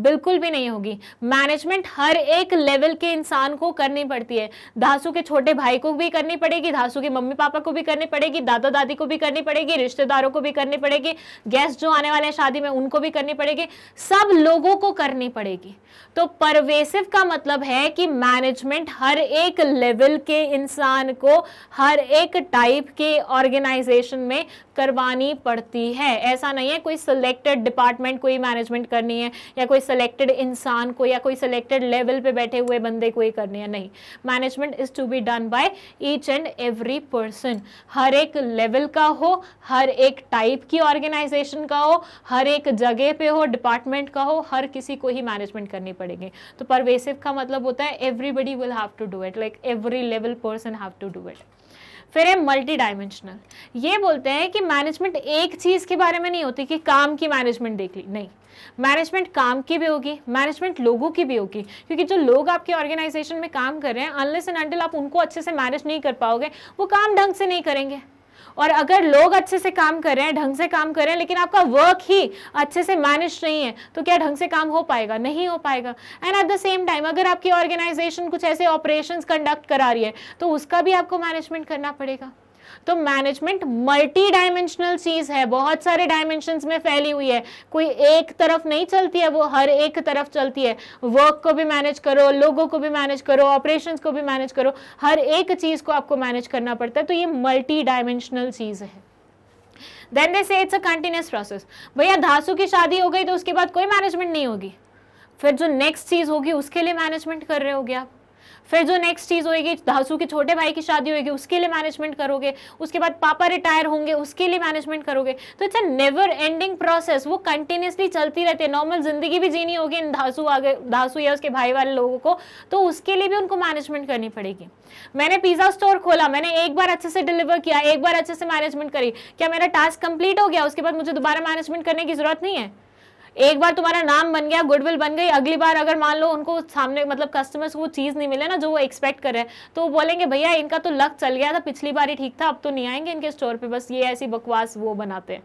बिल्कुल भी नहीं होगी मैनेजमेंट हर एक लेवल के इंसान को करनी पड़ती है धासु के छोटे भाई को भी करनी पड़ेगी धासु के मम्मी पापा को भी करनी पड़ेगी दादा दादी को भी करनी पड़ेगी रिश्तेदारों को भी करनी पड़ेगी गेस्ट जो आने वाले हैं शादी में उनको भी करनी पड़ेगी सब लोगों को करनी पड़ेगी तो परवेसिव का मतलब है कि मैनेजमेंट हर एक लेवल के इंसान को हर एक टाइप के ऑर्गेनाइजेशन में करवानी पड़ती है ऐसा नहीं है कोई सिलेक्टेड डिपार्टमेंट कोई मैनेजमेंट करनी है या कोई सेलेक्टेड इंसान को या कोई सेलेक्टेड लेवल पे बैठे हुए बंदे को ही करनी है नहीं management is to be done by each and every person हर एक लेवल का हो हर एक टाइप की ऑर्गेनाइजेशन का हो हर एक जगह पे हो डिपार्टमेंट का हो हर किसी को ही मैनेजमेंट करनी पड़ेगी तो परवेसिव का मतलब होता है everybody will have to do it like every level person have to do it फिर है मल्टी डायमेंशनल ये बोलते हैं कि मैनेजमेंट एक चीज़ के बारे में नहीं होती कि काम की मैनेजमेंट देख ली नहीं मैनेजमेंट काम की भी होगी मैनेजमेंट लोगों की भी होगी क्योंकि जो लोग आपके ऑर्गेनाइजेशन में काम कर रहे हैं अनलेस एंड अनटिल आप उनको अच्छे से मैनेज नहीं कर पाओगे वो काम ढंग से नहीं करेंगे और अगर लोग अच्छे से काम कर रहे हैं ढंग से काम कर रहे हैं लेकिन आपका वर्क ही अच्छे से मैनेज नहीं है तो क्या ढंग से काम हो पाएगा नहीं हो पाएगा and at the same time अगर आपकी ऑर्गेनाइजेशन कुछ ऐसे ऑपरेशन कंडक्ट करा रही है तो उसका भी आपको मैनेजमेंट करना पड़ेगा तो मैनेजमेंट मल्टी डायमेंशनल चीज है बहुत सारे डायमेंशन में फैली हुई है कोई एक तरफ नहीं चलती है वो हर एक तरफ चलती है वर्क को भी मैनेज करो लोगों को भी मैनेज करो ऑपरेशन को भी मैनेज करो हर एक चीज को आपको मैनेज करना पड़ता है तो ये मल्टी डायमेंशनल चीज है देन दे से इट्स अ कंटिन्यूस प्रोसेस भैया धासु की शादी हो गई तो उसके बाद कोई मैनेजमेंट नहीं होगी फिर जो नेक्स्ट चीज़ होगी उसके लिए मैनेजमेंट कर रहे होगे आप फिर जो नेक्स्ट चीज़ होगी धासू के छोटे भाई की शादी होगी उसके लिए मैनेजमेंट करोगे उसके बाद पापा रिटायर होंगे उसके लिए मैनेजमेंट करोगे तो it's a never ending process वो कंटिन्यूसली चलती रहती है नॉर्मल जिंदगी भी जीनी होगी इन धासू आगे धासू या उसके भाई वाले लोगों को तो उसके लिए भी उनको मैनेजमेंट करनी पड़ेगी मैंने पिज़्ज़ा स्टोर खोला मैंने एक बार अच्छे से डिलीवर किया एक बार अच्छे से मैनेजमेंट करी क्या मेरा टास्क कंप्लीट हो गया उसके बाद मुझे दोबारा मैनेजमेंट करने की जरूरत नहीं है एक बार तुम्हारा नाम बन गया गुडविल बन गई अगली बार अगर मान लो उनको सामने मतलब कस्टमर्स को चीज़ नहीं मिले ना जो वो एक्सपेक्ट कर रहे हैं तो वो बोलेंगे भैया इनका तो लक चल गया था पिछली बार ही ठीक था अब तो नहीं आएंगे इनके स्टोर पे बस ये ऐसी बकवास वो बनाते हैं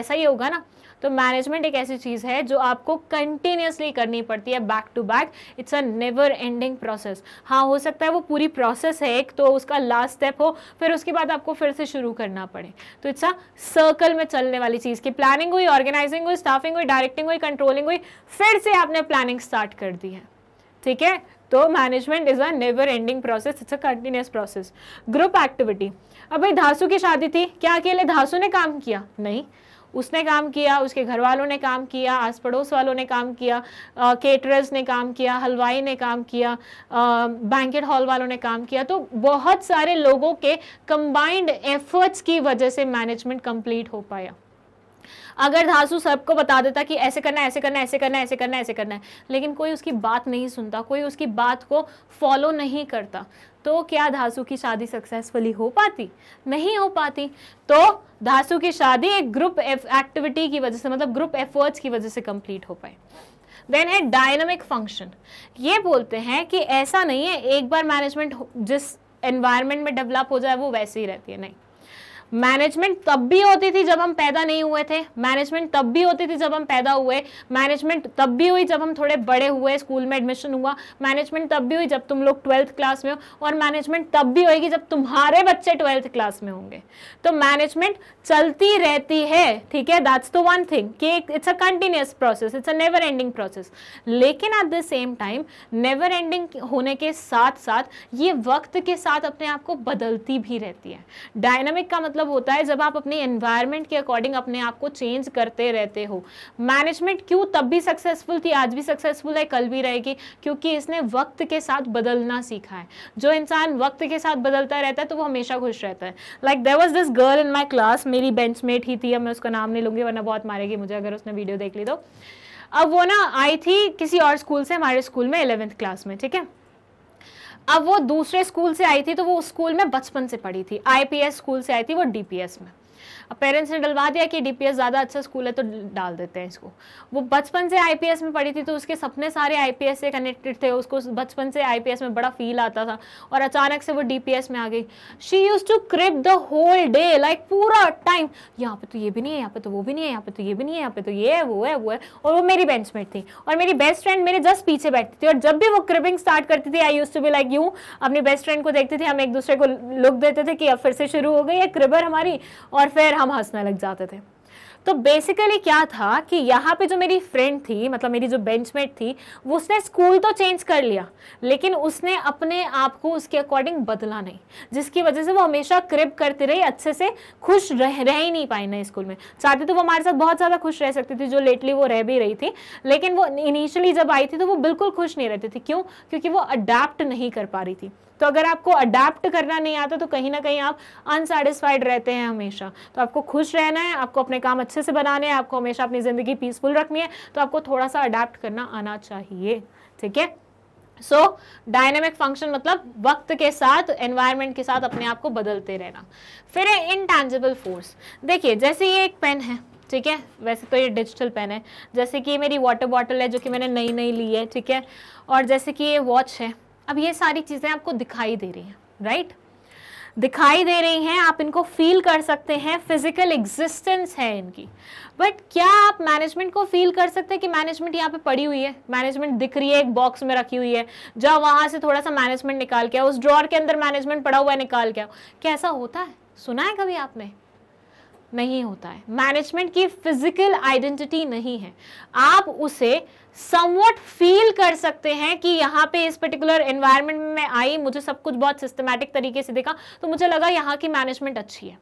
ऐसा ही होगा ना तो मैनेजमेंट एक ऐसी चीज़ है जो आपको कंटिन्यूसली करनी पड़ती है back to back it's a never ending process हाँ हो सकता है वो पूरी प्रोसेस है एक तो उसका लास्ट स्टेप हो फिर उसके बाद आपको फिर से शुरू करना पड़े तो इट्स अ सर्कल में चलने वाली चीज़ की प्लानिंग हुई ऑर्गेनाइजिंग हुई स्टाफिंग हुई डायरेक्टिंग हुई कंट्रोलिंग हुई फिर से आपने प्लानिंग स्टार्ट कर दी है ठीक है तो management is a never ending process it's a continuous process group activity अब भाई धासु की शादी थी क्या अकेले धासु ने काम किया नहीं उसने काम किया उसके घर वालों ने काम किया आस पड़ोस वालों ने काम किया केटरर्स ने काम किया हलवाई ने काम किया बैंकेट हॉल वालों ने काम किया तो बहुत सारे लोगों के कंबाइंड एफर्ट्स की वजह से मैनेजमेंट कंप्लीट हो पाया अगर धासु सबको बता देता कि ऐसे करना ऐसे करना ऐसे करना ऐसे करना ऐसे करना है लेकिन कोई उसकी बात नहीं सुनता कोई उसकी बात को फॉलो नहीं करता तो क्या धासु की शादी सक्सेसफुली हो पाती नहीं हो पाती तो धासु की शादी एक ग्रुप एक्टिविटी की वजह से मतलब ग्रुप एफर्ट्स की वजह से कंप्लीट हो पाए देन है डायनामिक फंक्शन ये बोलते हैं कि ऐसा नहीं है एक बार मैनेजमेंट जिस एनवायरमेंट में डेवलप हो जाए वो वैसे ही रहती है नहीं मैनेजमेंट तब भी होती थी जब हम पैदा नहीं हुए थे मैनेजमेंट तब भी होती थी जब हम पैदा हुए मैनेजमेंट तब भी हुई जब हम थोड़े बड़े हुए स्कूल में एडमिशन हुआ मैनेजमेंट तब भी हुई जब तुम लोग ट्वेल्थ क्लास में हो और मैनेजमेंट तब भी होएगी जब तुम्हारे बच्चे ट्वेल्थ क्लास में होंगे तो मैनेजमेंट चलती रहती है ठीक है दैट्स द वन थिंग कि it's a continuous process it's a never ending process लेकिन at the same time never ending होने के साथ साथ ये वक्त के साथ अपने आप को बदलती भी रहती है डायनामिक का मतलब तब होता है जब आप अपने एनवायरनमेंट के अकॉर्डिंग अपने आप को चेंज करते रहते हो मैनेजमेंट क्यों तब भी सक्सेसफुल थी आज भी सक्सेसफुल है कल भी रहेगी क्योंकि इसने वक्त के साथ बदलना सीखा है जो इंसान वक्त के साथ बदलता रहता है तो वो हमेशा खुश रहता है like there was this girl in my class मेरी बेंचमेट ही थी अब मैं उसका नाम नहीं लूंगी वरना बहुत मारेगी मुझे अगर उसने वीडियो देख ली तो अब वो ना आई थी किसी और स्कूल से हमारे स्कूल में एलेवेंथ क्लास में ठीक है अब वो दूसरे स्कूल से आई थी तो वो उस स्कूल में बचपन से पढ़ी थी आईपीएस स्कूल से आई थी वो डीपीएस में अब पेरेंट्स ने डलवा दिया कि डीपीएस ज़्यादा अच्छा स्कूल है तो डाल देते हैं इसको वो बचपन से आईपीएस में पढ़ी थी तो उसके सपने सारे आईपीएस से कनेक्टेड थे उसको बचपन से आईपीएस में बड़ा फील आता था और अचानक से वो डीपीएस में आ गई she use to creep the whole day like पूरा टाइम यहाँ पे तो ये भी नहीं है यहाँ पे तो वो भी नहीं है यहाँ पे तो ये भी नहीं है यहाँ पे तो ये है वो है वो है और वो मेरी बेंचमेट थी और मेरी बेस्ट फ्रेंड मेरे जस्ट पीछे बैठती थी और जब भी वो क्रिपिंग स्टार्ट करती थी I use to be like you अपनी बेस्ट फ्रेंड को देखते थे हम एक दूसरे को लुक देते थे कि अब फिर से शुरू हो गई है क्रिबर हमारी और फिर हम हम हंसने लग जाते थे तो बेसिकली क्या था कि यहाँ पे जो मेरी फ्रेंड थी मतलब मेरी जो बेंचमेट थी वो उसने स्कूल तो चेंज कर लिया लेकिन उसने अपने आप को उसके अकॉर्डिंग बदला नहीं जिसकी वजह से वो हमेशा क्रिप करती रही अच्छे से खुश रह रह ही नहीं पाई ना स्कूल में चाहती तो वो हमारे साथ बहुत ज़्यादा खुश रह सकती थी जो लेटली वो रह भी रही थी लेकिन वो इनिशियली जब आई थी तो वो बिल्कुल खुश नहीं रहती थी क्यों क्योंकि वो अडेप्ट नहीं कर पा रही थी तो अगर आपको अडाप्ट करना नहीं आता तो कहीं ना कहीं आप अनसेटिस्फाइड रहते हैं हमेशा तो आपको खुश रहना है आपको अपने काम अच्छे से बनाने हैं आपको हमेशा अपनी ज़िंदगी पीसफुल रखनी है तो आपको थोड़ा सा अडाप्ट करना आना चाहिए ठीक है सो डायनेमिक फंक्शन मतलब वक्त के साथ एनवायरनमेंट के साथ अपने आप को बदलते रहना फिर है इनटैंजिबल फोर्स देखिए जैसे ये एक पेन है ठीक है वैसे तो ये डिजिटल पेन है जैसे कि मेरी वाटर बॉटल है जो कि मैंने नई नई ली है ठीक है और जैसे कि ये वॉच है अब ये सारी चीज़ें आपको दिखाई दे रही हैं राइट दिखाई दे रही हैं आप इनको फील कर सकते हैं फिजिकल एग्जिस्टेंस है इनकी बट क्या आप मैनेजमेंट को फील कर सकते हैं कि मैनेजमेंट यहाँ पे पड़ी हुई है मैनेजमेंट दिख रही है एक बॉक्स में रखी हुई है जहाँ वहाँ से थोड़ा सा मैनेजमेंट निकाल के उस ड्रॉर के अंदर मैनेजमेंट पड़ा हुआ है निकाल के कैसा होता है सुना है कभी आपने नहीं होता है मैनेजमेंट की फिजिकल आइडेंटिटी नहीं है आप उसे समवट फील कर सकते हैं कि यहाँ पे इस पर्टिकुलर एनवायरनमेंट में मैं आई मुझे सब कुछ बहुत सिस्टमैटिक तरीके से देखा तो मुझे लगा यहाँ की मैनेजमेंट अच्छी है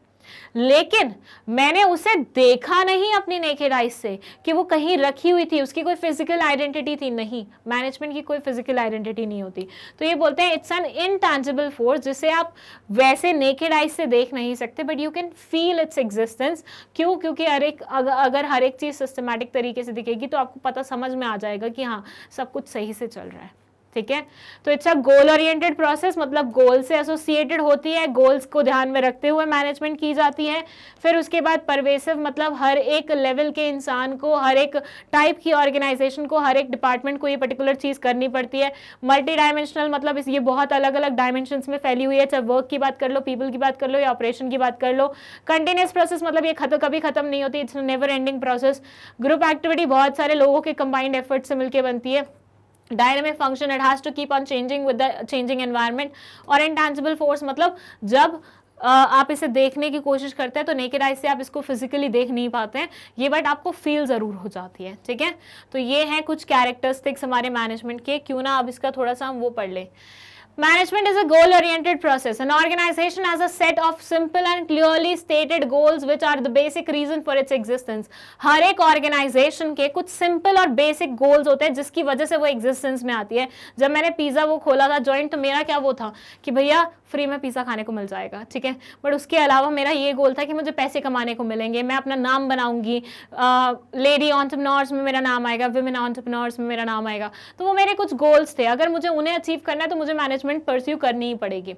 लेकिन मैंने उसे देखा नहीं अपनी नेकेड आइज से कि वो कहीं रखी हुई थी उसकी कोई फिजिकल आइडेंटिटी थी नहीं मैनेजमेंट की कोई फिजिकल आइडेंटिटी नहीं होती तो ये बोलते हैं इट्स एन इनटेंजिबल फोर्स जिसे आप वैसे नेकेड आइज से देख नहीं सकते but you can feel its existence क्यों क्योंकि हर एक अगर हर एक चीज़ सिस्टमेटिक तरीके से दिखेगी तो आपको पता समझ में आ जाएगा कि हाँ सब कुछ सही से चल रहा है ठीक है तो it's a goal oriented process मतलब गोल से एसोसिएटेड होती है गोल्स को ध्यान में रखते हुए मैनेजमेंट की जाती है फिर उसके बाद परवेसिव मतलब हर एक लेवल के इंसान को हर एक टाइप की ऑर्गेनाइजेशन को हर एक डिपार्टमेंट को ये पर्टिकुलर चीज़ करनी पड़ती है मल्टी डायमेंशनल मतलब ये बहुत अलग अलग डायमेंशन में फैली हुई है चाहे वर्क की बात कर लो पीपल की बात कर लो या ऑपरेशन की बात कर लो कंटिन्यूस प्रोसेस मतलब ये खत्म कभी खत्म नहीं होती it's never ending process group activity बहुत सारे लोगों के कंबाइंड एफर्ट्स से मिलकर बनती है dynamic function it has to keep on changing with the changing environment और इनटेंसिबल फोर्स मतलब जब Uh, आप इसे देखने की कोशिश करते हैं तो नेकेड आई से आप इसको फिजिकली देख नहीं पाते हैं ये बट आपको फील ज़रूर हो जाती है ठीक है तो ये हैं कुछ कैरेक्टर्स थे हमारे मैनेजमेंट के क्यों ना अब इसका थोड़ा सा हम वो पढ़ लें Management is a goal-oriented process. An organization has a set of simple and clearly stated goals which are the basic reason for its existence. har ek organization ke kuch simple aur basic goals hote hain jiski wajah se wo existence mein aati hai jab maine pizza wo khola tha joint to mera kya wo tha ki bhaiya free में pizza खाने को मिल जाएगा ठीक है but उसके अलावा मेरा ये गोल था कि मुझे पैसे कमाने को मिलेंगे मैं अपना नाम बनाऊँगी लेडी ऑन्टरप्रनोर्स में मेरा नाम आएगा वुमेन ऑन्टरप्रनोर्स में मेरा नाम आएगा तो वो मेरे कुछ गोल्स थे अगर मुझे उन्हें अचीव करना है तो मुझे मैनेजमेंट परस्यू करनी ही पड़ेगी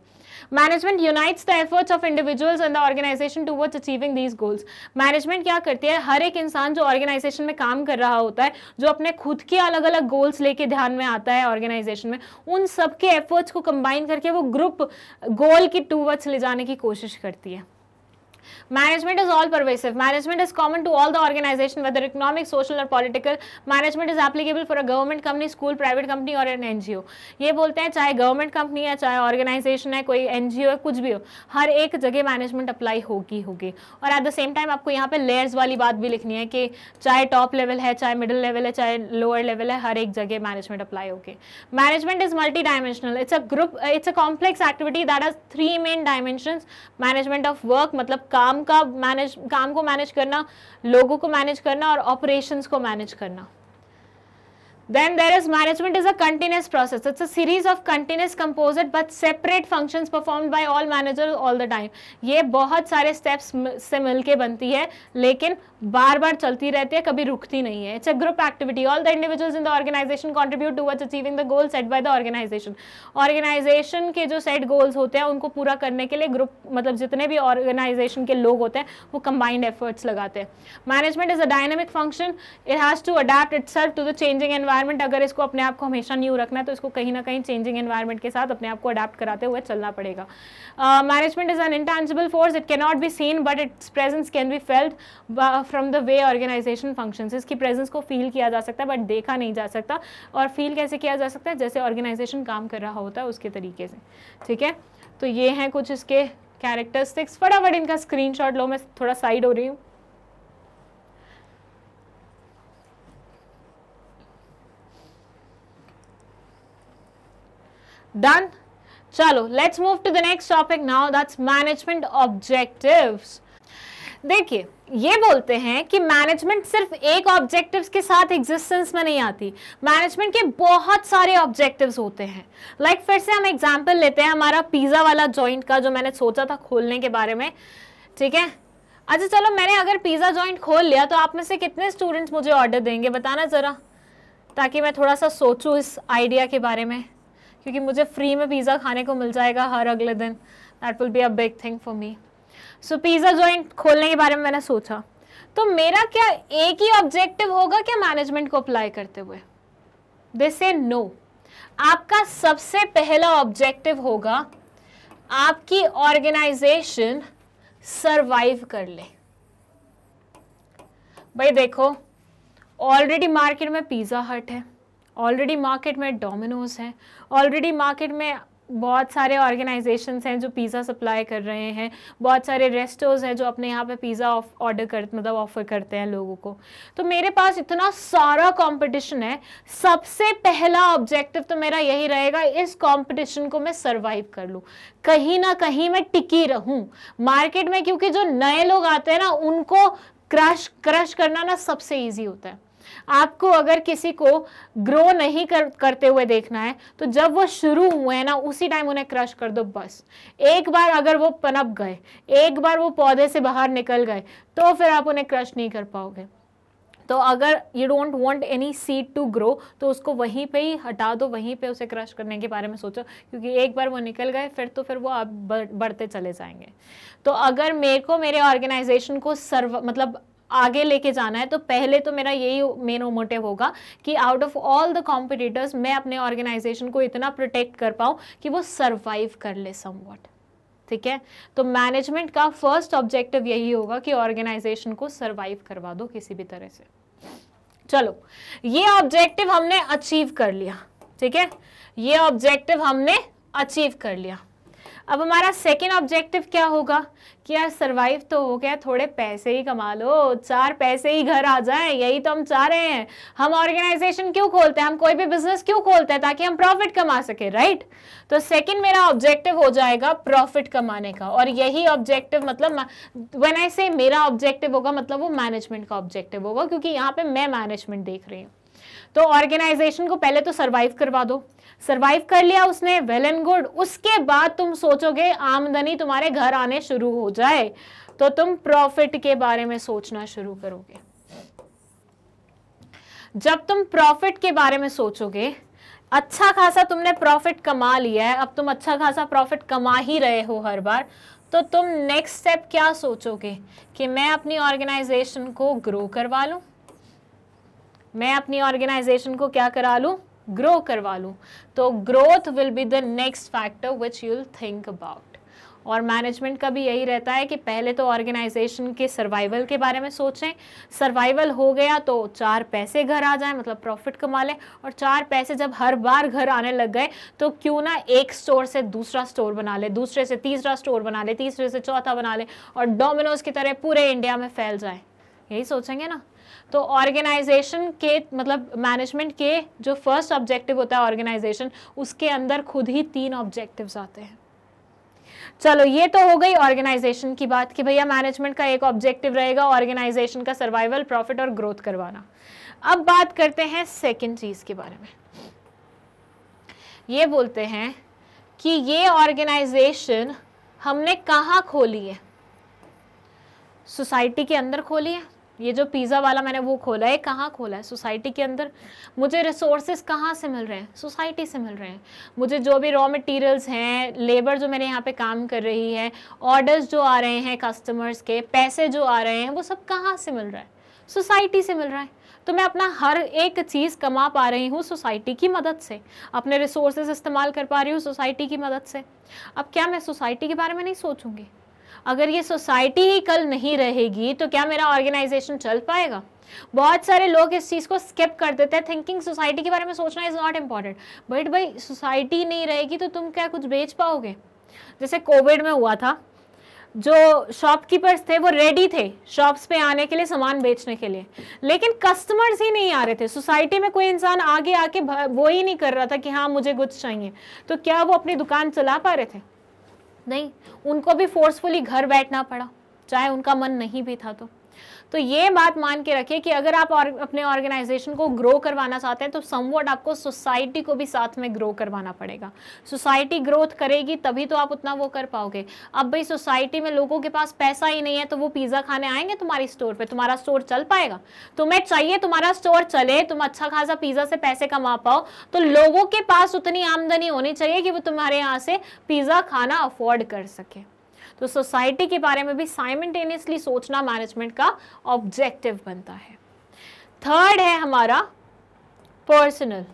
management unites the efforts of individuals and the organization towards achieving these goals management क्या करती है हर एक इंसान जो ऑर्गेनाइजेशन में काम कर रहा होता है जो अपने खुद के अलग अलग गोल्स लेके ध्यान में आता है ऑर्गेनाइजेशन में उन सबके एफर्ट्स को कंबाइन करके वो ग्रुप गोल की टूवर्ड्स ले जाने की कोशिश करती है management is all pervasive management is common to all the organization whether economic social और political management is applicable for a government company school private company और एन एनजीओ ये बोलते हैं चाहे गवर्नमेंट कंपनी है चाहे ऑर्गेनाइजेशन है कोई एनजीओ है कुछ भी हो हर एक जगह मैनेजमेंट अप्लाई होगी होगी और एट द सेम टाइम आपको यहाँ पे लेयर्स वाली बात भी लिखनी है कि चाहे टॉप लेवल है चाहे मिडिल लेवल है चाहे लोअर लेवल है हर एक जगह मैनेजमेंट अप्लाई होगी management is multi dimensional it's a group it's a complex activity that has three main dimension management of work मतलब काम का मैनेज काम को मैनेज करना लोगों को मैनेज करना और ऑपरेशंस को मैनेज करना then there is management is a continuous process it's a series of continuous composite but separate functions performed by all managers all the time ये बहुत सारे steps से मिलके बनती है लेकिन बार बार चलती रहती है कभी रुकती नहीं है it's a group activity all the individuals in the organization contribute to achieving the goal set by the organization organization के जो सेट गोल्स होते हैं उनको पूरा करने के लिए ग्रुप मतलब जितने भी ऑर्गेनाइजेशन के लोग होते हैं वो कंबाइंड एफर्ट्स लगाते हैं management is a dynamic function it has to adapt itself to the changing environment अगर इसको अपने आप को हमेशा न्यू रखना है तो इसको कहीं ना कहीं चेंजिंग एनवायरमेंट के साथ अपने आप को अडेप्ट कराते हुए चलना पड़ेगा management is an intangible force it cannot be seen but its presence can be felt from the way organization function इसकी प्रेजेंस को फील किया जा सकता है बट देखा नहीं जा सकता और फील कैसे किया जा सकता है जैसे ऑर्गेनाइजेशन काम कर रहा होता है उसके तरीके से ठीक है तो ये हैं कुछ इसके कैरेक्टरिस्टिक्स फटाफट इनका स्क्रीनशॉट लो मैं थोड़ा साइड हो रही हूँ डन चलो let's move to the next topic now that's management objectives देखिए ये बोलते हैं कि मैनेजमेंट सिर्फ एक ऑब्जेक्टिव्स के साथ एग्जिस्टेंस में नहीं आती मैनेजमेंट के बहुत सारे ऑब्जेक्टिव्स होते हैं लाइक like फिर से हम एग्जांपल लेते हैं हमारा पिज़्ज़ा वाला जॉइंट का जो मैंने सोचा था खोलने के बारे में ठीक है अच्छा चलो मैंने अगर पिज़्ज़ा जॉइंट खोल लिया तो आप में से कितने स्टूडेंट्स मुझे ऑर्डर देंगे बताना ज़रा ताकि मैं थोड़ा सा सोचूँ इस आइडिया के बारे में क्योंकि मुझे फ्री में पिज़्ज़ा खाने को मिल जाएगा हर अगले दिन that will be a big thing for me so pizza joint खोलने के बारे में मैंने सोचा तो मेरा क्या एक ही ऑब्जेक्टिव होगा क्या मैनेजमेंट को अप्लाई करते हुए दे से नो आपका सबसे पहला ऑब्जेक्टिव होगा आपकी ऑर्गेनाइजेशन सरवाइव कर ले भाई देखो ऑलरेडी मार्केट में पिज़्ज़ा हट है ऑलरेडी मार्केट में डोमिनोज है ऑलरेडी मार्केट में बहुत सारे ऑर्गेनाइजेशंस हैं जो पिज़्ज़ा सप्लाई कर रहे हैं बहुत सारे रेस्टोर्स हैं जो अपने यहाँ पे पिज़्ज़ा ऑर्डर कर मतलब ऑफ़र करते हैं लोगों को तो मेरे पास इतना सारा कंपटीशन है सबसे पहला ऑब्जेक्टिव तो मेरा यही रहेगा इस कंपटीशन को मैं सरवाइव कर लूँ कहीं ना कहीं मैं टिकी रहूँ मार्केट में क्योंकि जो नए लोग आते हैं ना उनको क्रश क्रश करना ना सबसे ईजी होता है आपको अगर किसी को ग्रो नहीं कर, करते हुए देखना है तो जब वो शुरू हुए हैं ना उसी टाइम उन्हें क्रश कर दो बस एक बार अगर वो पनप गए एक बार वो पौधे से बाहर निकल गए तो फिर आप उन्हें क्रश नहीं कर पाओगे तो अगर you don't want any seed to grow तो उसको वहीं पे ही हटा दो वहीं पे उसे क्रश करने के बारे में सोचो क्योंकि एक बार वो निकल गए फिर तो फिर वो आप बढ़ते चले जाएंगे तो अगर मेरे को मेरे ऑर्गेनाइजेशन को सर्व मतलब आगे लेके जाना है तो पहले तो मेरा यही मेन मोटिव होगा कि out of all the competitors मैं अपने ऑर्गेनाइजेशन को इतना प्रोटेक्ट कर पाऊँ कि वो सर्वाइव कर ले समवट ठीक है तो मैनेजमेंट का फर्स्ट ऑब्जेक्टिव यही होगा कि ऑर्गेनाइजेशन को सर्वाइव करवा दो किसी भी तरह से चलो ये ऑब्जेक्टिव हमने अचीव कर लिया ठीक है ये ऑब्जेक्टिव हमने अचीव कर लिया अब हमारा सेकेंड ऑब्जेक्टिव क्या होगा कि यार सर्वाइव तो हो गया थोड़े पैसे ही कमा लो चार पैसे ही घर आ जाए यही तो हम चाह रहे हैं हम ऑर्गेनाइजेशन क्यों खोलते हैं हम कोई भी बिजनेस क्यों खोलते हैं ताकि हम प्रॉफिट कमा सके राइट तो सेकेंड मेरा ऑब्जेक्टिव हो जाएगा प्रॉफिट कमाने का और यही ऑब्जेक्टिव मतलब वेन आई से मेरा ऑब्जेक्टिव होगा मतलब वो मैनेजमेंट का ऑब्जेक्टिव होगा क्योंकि यहाँ पे मैं मैनेजमेंट देख रही हूँ तो ऑर्गेनाइजेशन को पहले तो सर्वाइव करवा दो सर्वाइव कर लिया उसने वेल एंड गुड उसके बाद तुम सोचोगे आमदनी तुम्हारे घर आने शुरू हो जाए तो तुम प्रॉफिट के बारे में सोचना शुरू करोगे जब तुम प्रॉफिट के बारे में सोचोगे अच्छा खासा तुमने प्रॉफिट कमा लिया है अब तुम अच्छा खासा प्रॉफिट कमा ही रहे हो हर बार तो तुम नेक्स्ट स्टेप क्या सोचोगे कि मैं अपनी ऑर्गेनाइजेशन को ग्रो करवा लूं मैं अपनी ऑर्गेनाइजेशन को क्या करा लूं ग्रो करवा लूँ तो growth will be the next factor which you'll think about और मैनेजमेंट का भी यही रहता है कि पहले तो ऑर्गेनाइजेशन के सर्वाइवल के बारे में सोचें सर्वाइवल हो गया तो चार पैसे घर आ जाए मतलब प्रॉफिट कमा लें और चार पैसे जब हर बार घर आने लग गए तो क्यों ना एक स्टोर से दूसरा स्टोर बना ले दूसरे से तीसरा स्टोर बना ले तीसरे से चौथा बना ले और डोमिनोज की तरह पूरे इंडिया में फैल जाए यही सोचेंगे ना तो ऑर्गेनाइजेशन के मतलब मैनेजमेंट के जो फर्स्ट ऑब्जेक्टिव होता है ऑर्गेनाइजेशन उसके अंदर खुद ही तीन ऑब्जेक्टिव्स आते हैं चलो ये तो हो गई ऑर्गेनाइजेशन की बात कि भैया मैनेजमेंट का एक ऑब्जेक्टिव रहेगा ऑर्गेनाइजेशन का सर्वाइवल प्रॉफिट और ग्रोथ करवाना अब बात करते हैं सेकेंड चीज़ के बारे में ये बोलते हैं कि ये ऑर्गेनाइजेशन हमने कहाँ खोली है सोसाइटी के अंदर खोली है ये जो पिज़्ज़ा वाला मैंने वो खोला है कहाँ खोला है सोसाइटी के अंदर मुझे रिसोर्सेज कहाँ से मिल रहे हैं सोसाइटी से मिल रहे हैं मुझे जो भी रॉ मटेरियल्स हैं लेबर जो मेरे यहाँ पे काम कर रही है ऑर्डर्स जो आ रहे हैं कस्टमर्स के पैसे जो आ रहे हैं वो सब कहाँ से मिल रहा है सोसाइटी से मिल रहा है तो मैं अपना हर एक चीज़ कमा पा रही हूँ सोसाइटी की मदद से अपने रिसोर्सेज इस्तेमाल कर पा रही हूँ सोसाइटी की मदद से अब क्या मैं सोसाइटी के बारे में नहीं सोचूंगी अगर ये सोसाइटी ही कल नहीं रहेगी तो क्या मेरा ऑर्गेनाइजेशन चल पाएगा बहुत सारे लोग इस चीज़ को स्किप कर देते हैं थिंकिंग सोसाइटी के बारे में सोचना इज़ नॉट इम्पॉर्टेंट बट भाई सोसाइटी नहीं रहेगी तो तुम क्या कुछ बेच पाओगे जैसे कोविड में हुआ था जो शॉपकीपर्स थे वो रेडी थे शॉप्स पे आने के लिए सामान बेचने के लिए लेकिन कस्टमर्स ही नहीं आ रहे थे सोसाइटी में कोई इंसान आगे आके वो ही नहीं कर रहा था कि हाँ मुझे कुछ चाहिए तो क्या वो अपनी दुकान चला पा रहे थे नहीं उनको भी फोर्सफुली घर बैठना पड़ा चाहे उनका मन नहीं भी था तो तो ये बात मान के रखिए कि अगर आप और, अपने ऑर्गेनाइजेशन को ग्रो करवाना चाहते हैं तो समवट आपको सोसाइटी को भी साथ में ग्रो करवाना पड़ेगा सोसाइटी ग्रोथ करेगी तभी तो आप उतना वो कर पाओगे अब भाई सोसाइटी में लोगों के पास पैसा ही नहीं है तो वो पिज़्ज़ा खाने आएंगे तुम्हारी स्टोर पर तुम्हारा स्टोर चल पाएगा तुम्हें चाहिए तुम्हारा स्टोर चले तुम अच्छा खासा पिज़्ज़ा से पैसे कमा पाओ तो लोगों के पास उतनी आमदनी होनी चाहिए कि वो तुम्हारे यहाँ से पिज़्ज़ा खाना अफोर्ड कर सके तो सोसाइटी के बारे में भी साइमेंटेनियसली सोचना मैनेजमेंट का ऑब्जेक्टिव बनता है थर्ड है हमारा पर्सनल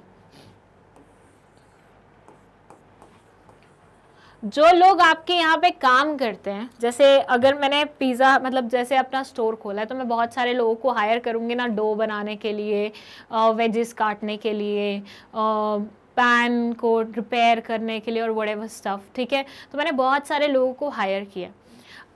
जो लोग आपके यहाँ पे काम करते हैं जैसे अगर मैंने पिज़्ज़ा मतलब जैसे अपना स्टोर खोला है तो मैं बहुत सारे लोगों को हायर करूँगी ना डो बनाने के लिए वेजेस काटने के लिए पैन को रिपेयर करने के लिए और वो स्टफ़ ठीक है तो मैंने बहुत सारे लोगों को हायर किया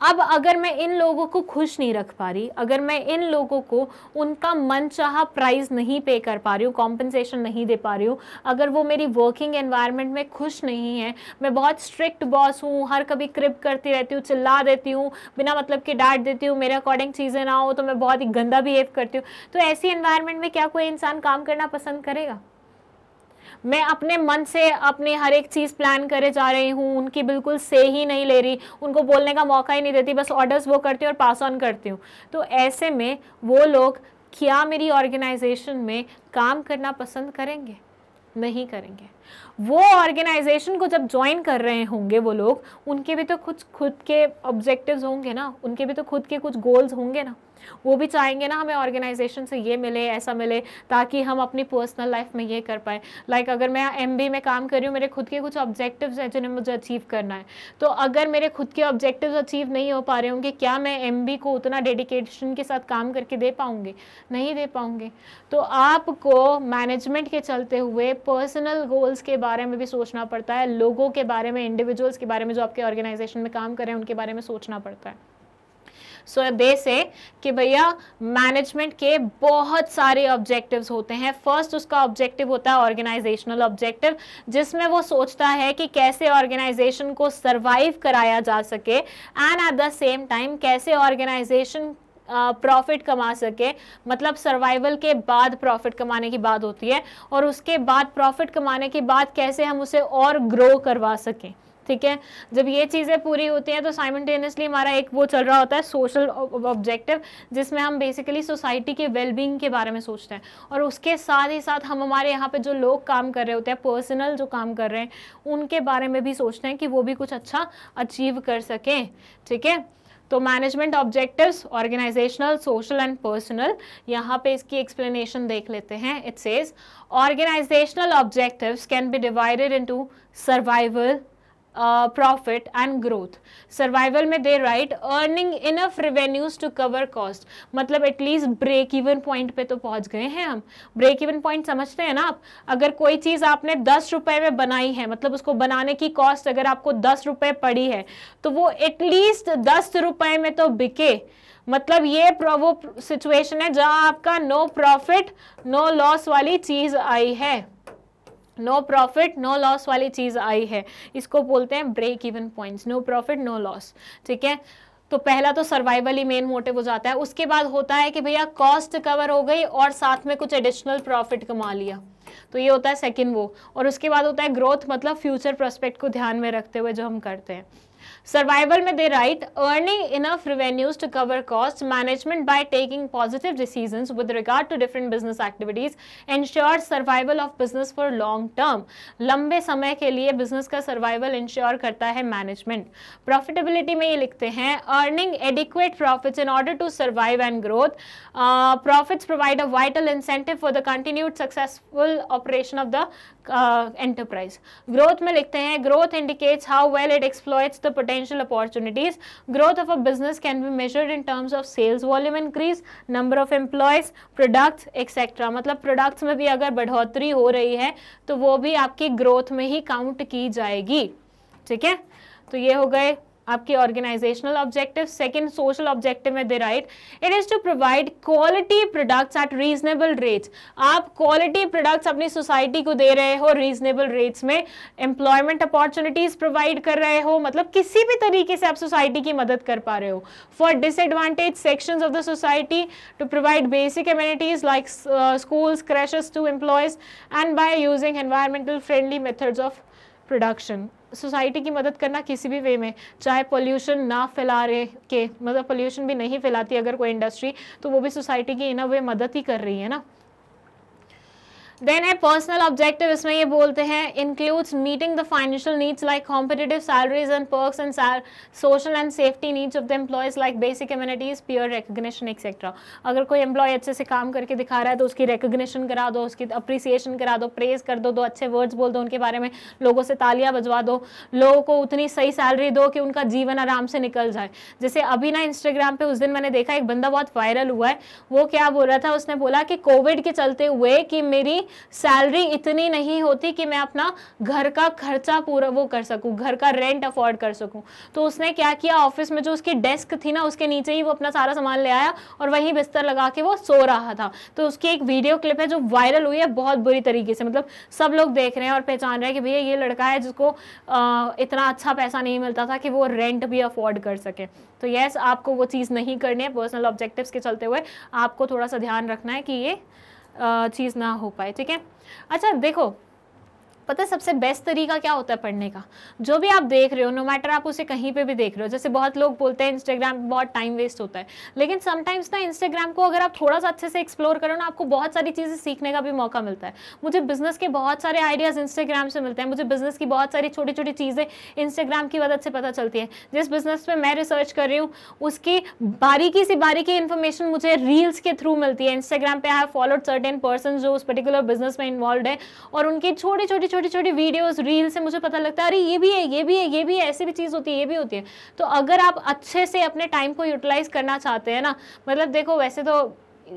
अब अगर मैं इन लोगों को खुश नहीं रख पा रही अगर मैं इन लोगों को उनका मन चाह प्राइस नहीं पे कर पा रही हूँ कॉम्पनसेशन नहीं दे पा रही हूँ अगर वो मेरी वर्किंग एनवायरनमेंट में खुश नहीं है मैं बहुत स्ट्रिक्ट बॉस हूँ हर कभी क्रिप करती रहती हूँ चिल्ला देती हूँ बिना मतलब के डांट देती हूँ मेरे अकॉर्डिंग चीज़ें ना हो तो मैं बहुत ही गंदा बिहेव करती हूँ तो ऐसी इन्वायरमेंट में क्या कोई इंसान काम करना पसंद करेगा मैं अपने मन से अपने हर एक चीज़ प्लान करे जा रही हूँ उनकी बिल्कुल से ही नहीं ले रही उनको बोलने का मौका ही नहीं देती बस ऑर्डर्स वो करती हूँ और पास ऑन करती हूँ तो ऐसे में वो लोग क्या मेरी ऑर्गेनाइजेशन में काम करना पसंद करेंगे नहीं करेंगे वो ऑर्गेनाइजेशन को जब ज्वाइन कर रहे होंगे वो लोग उनके भी तो कुछ खुद के ऑब्जेक्टिव्स होंगे ना उनके भी तो खुद के कुछ गोल्स होंगे ना वो भी चाहेंगे ना हमें ऑर्गेनाइजेशन से ये मिले ऐसा मिले ताकि हम अपनी पर्सनल लाइफ में ये कर पाए लाइक like, अगर मैं एम में काम कर रही हूँ मेरे खुद के कुछ ऑब्जेक्टिव्स हैं जिन्हें मुझे अचीव करना है तो अगर मेरे खुद के ऑब्जेक्टिव अचीव नहीं हो पा रहे होंगे क्या मैं एम को उतना डेडिकेशन के साथ काम करके दे पाऊँगी नहीं दे पाऊँगे तो आपको मैनेजमेंट के चलते हुए पर्सनल गोल्स के बारे में भी सोचना पड़ता है लोगों के बारे में इंडिविजुअल्स के बारे में जो आपके ऑर्गेनाइजेशन में काम कर रहे हैं उनके बारे में सोचना पड़ता है सो दे से कि भैया मैनेजमेंट के बहुत सारे ऑब्जेक्टिव्स होते हैं फर्स्ट उसका ऑब्जेक्टिव होता है ऑर्गेनाइजेशनल ऑब्जेक्टिव जिसमें वो सोचता है कि कैसे ऑर्गेनाइजेशन को सरवाइव कराया जा सके and at the same time कैसे ऑर्गेनाइजेशन प्रॉफिट कमा सके मतलब सर्वाइवल के बाद प्रॉफिट कमाने की बात होती है और उसके बाद प्रॉफिट कमाने के बाद कैसे हम उसे और ग्रो करवा सकें ठीक है जब ये चीज़ें पूरी होती हैं तो साइमल्टेनियसली हमारा एक वो चल रहा होता है सोशल ऑब्जेक्टिव जिसमें हम बेसिकली सोसाइटी के वेलबींग के बारे में सोचते हैं और उसके साथ ही साथ हम हमारे यहाँ पे जो लोग काम कर रहे होते हैं पर्सनल जो काम कर रहे हैं उनके बारे में भी सोचते हैं कि वो भी कुछ अच्छा अचीव कर सकें ठीक है तो management objectives organizational social and personal यहाँ पे इसकी एक्सप्लेनेशन देख लेते हैं it says organizational objectives can be divided into survival profit and growth survival में they write earning enough revenues to cover cost मतलब एटलीस्ट ब्रेक इवन पॉइंट पे तो पहुंच गए हैं हम ब्रेक इवन पॉइंट समझते हैं ना आप अगर कोई चीज़ आपने दस रुपए में बनाई है मतलब उसको बनाने की कॉस्ट अगर आपको दस रुपये पड़ी है तो वो एटलीस्ट दस रुपये में तो बिके मतलब ये वो सिचुएशन है जहाँ आपका नो प्रॉफिट नो लॉस वाली चीज़ आई है नो प्रॉफिट नो लॉस वाली चीज़ आई है इसको बोलते हैं break even points no profit no loss ठीक है तो पहला तो सर्वाइवल ही मेन मोटिव हो जाता है उसके बाद होता है कि भैया कॉस्ट कवर हो गई और साथ में कुछ एडिशनल प्रॉफिट कमा लिया तो ये होता है सेकंड वो और उसके बाद होता है ग्रोथ मतलब फ्यूचर प्रोस्पेक्ट को ध्यान में रखते हुए जो हम करते हैं Survival में they write, earning enough revenues to cover costs, management by taking positive decisions with regard to different business activities, ensures survival of business for long term. लंबे समय के लिए business का survival ensure करता है management. Profitability में ये लिखते हैं, earning adequate profits in order to survive and growth. Uh, profits provide a vital incentive for the continued successful operation of the enterprise uh, growth में लिखते हैं growth indicates how well it exploits the potential opportunities growth of a business can be measured in terms of sales volume increase number of employees products etcetera मतलब products में भी अगर बढ़ोतरी हो रही है तो वो भी आपकी ग्रोथ में ही काउंट की जाएगी ठीक है तो ये हो गए आपके organizational objective second social objective में they write it is to provide quality products at reasonable rates आप क्वालिटी प्रोडक्ट्स अपनी सोसाइटी को दे रहे हो रीजनेबल रेट्स में एम्प्लॉयमेंट अपॉर्चुनिटीज़ प्रोवाइड कर रहे हो मतलब किसी भी तरीके से आप सोसाइटी की मदद कर पा रहे हो for disadvantage sections of the society to provide basic amenities like schools creches to employees and by using environmental friendly methods of production society की मदद करना किसी भी वे में चाहे पोल्यूशन ना फैला रहे के मतलब पोल्यूशन भी नहीं फैलाती अगर कोई इंडस्ट्री तो वो भी सोसाइटी की इन अ वे मदद ही कर रही है ना देन है पर्सनल ऑब्जेक्टिव इसमें ये बोलते हैं includes meeting the financial needs like competitive salaries and perks and social and safety needs of the employees like basic amenities pure recognition etcetera अगर कोई एम्प्लॉय अच्छे से काम करके दिखा रहा है तो उसकी रिकग्निशन करा दो उसकी अप्रिसिएशन करा दो प्रेज कर दो दो अच्छे वर्ड्स बोल दो उनके बारे में लोगों से तालियाँ बजवा दो लोगों को उतनी सही सैलरी दो कि उनका जीवन आराम से निकल जाए जैसे अभी ना इंस्टाग्राम पर उस दिन मैंने देखा एक बंदा बहुत वायरल हुआ है वो क्या बोल रहा था उसने बोला कि कोविड के चलते हुए कि मेरी सैलरी इतनी नहीं होती कि मैं अपना घर का खर्चा पूरा वो कर सकूं घर का रेंट अफोर्ड कर सकूं तो उसने क्या किया ऑफिस में जो उसकी डेस्क थी ना उसके नीचे ही वो अपना सारा सामान ले आया और वहीं बिस्तर लगा के वो सो रहा था तो उसकी एक वीडियो क्लिप है जो वायरल हुई है बहुत बुरी तरीके से मतलब सब लोग देख रहे हैं और पहचान रहे हैं कि भैया ये लड़का है जिसको आ, इतना अच्छा पैसा नहीं मिलता था कि वो रेंट भी अफोर्ड कर सके तो यस आपको वो चीज़ नहीं करनी है पर्सनल ऑब्जेक्टिव्स के चलते हुए आपको थोड़ा सा ध्यान रखना है कि ये चीज़ ना हो पाए ठीक है अच्छा देखो पता सबसे बेस्ट तरीका क्या होता है पढ़ने का जो भी आप देख रहे हो नो मैटर आप उसे कहीं पे भी देख रहे हो जैसे बहुत लोग बोलते हैं इंस्टाग्राम बहुत टाइम वेस्ट होता है लेकिन समटाइम्स ना इंस्टाग्राम को अगर आप थोड़ा सा अच्छे से एक्सप्लोर करो ना आपको बहुत सारी चीज़ें सीखने का भी मौका मिलता है मुझे बिजनेस के बहुत सारे आइडियाज़ इंस्टाग्राम से मिलते हैं मुझे बिजनेस की बहुत सारी छोटी छोटी चीज़ें इंस्टाग्राम की मदद से पता चलती है जिस बिजनेस पर मैं रिसर्च कर रही हूँ उसकी बारीकी से बारीकी इन्फॉर्मेशन मुझे रील्स के थ्रू मिलती है इंस्टाग्राम पर I have followed certain person जो उस पर्टिकुलर बिजनेस में इन्वॉल्व है और उनकी छोटी छोटी छोटी छोटी वीडियोस रील से मुझे पता लगता है अरे ये भी है ये भी है ये भी है ऐसी भी चीज़ होती है ये भी होती है तो अगर आप अच्छे से अपने टाइम को यूटिलाइज़ करना चाहते हैं ना मतलब देखो वैसे तो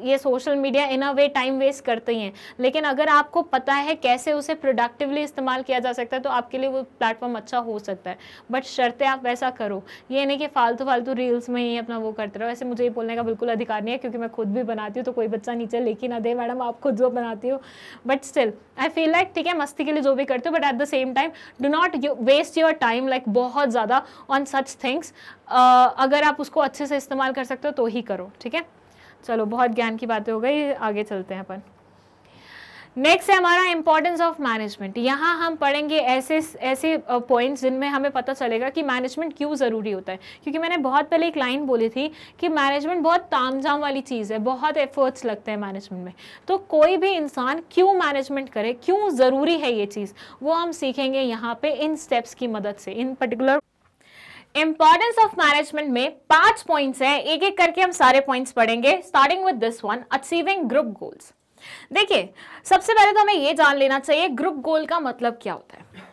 ये social media in a way time waste करते ही हैं लेकिन अगर आपको पता है कैसे उसे प्रोडक्टिवली इस्तेमाल किया जा सकता है तो आपके लिए वो प्लेटफॉर्म अच्छा हो सकता है बट शर्ते आप वैसा करो ये नहीं कि फालतू फालतू रील्स में ही अपना वो करते रहो वैसे मुझे ये बोलने का बिल्कुल अधिकार नहीं है क्योंकि मैं खुद भी बनाती हूँ तो कोई बच्चा नीचे लेके ना दे मैडम आप खुद जो बनाती हो but still I feel like ठीक है मस्ती के लिए जो भी करते हो but at the same time do not waste your time like बहुत ज़्यादा ऑन सच थिंग्स अगर आप उसको अच्छे से इस्तेमाल कर सकते हो तो ही करो ठीक है चलो बहुत ज्ञान की बातें हो गई आगे चलते हैं अपन नेक्स्ट है हमारा इंपॉर्टेंस ऑफ मैनेजमेंट यहाँ हम पढ़ेंगे ऐसे ऐसे पॉइंट्स जिनमें हमें पता चलेगा कि मैनेजमेंट क्यों ज़रूरी होता है क्योंकि मैंने बहुत पहले एक लाइन बोली थी कि मैनेजमेंट बहुत तामझाम वाली चीज़ है बहुत एफर्ट्स लगते हैं मैनेजमेंट में तो कोई भी इंसान क्यों मैनेजमेंट करे क्यों ज़रूरी है ये चीज़ वो हम सीखेंगे यहाँ पर इन स्टेप्स की मदद से in particular importance of management में पांच पॉइंट्स हैं एक एक करके हम सारे पॉइंट्स पढ़ेंगे starting with this one achieving group goals देखिए सबसे पहले तो हमें यह जान लेना चाहिए ग्रुप गोल का मतलब क्या होता है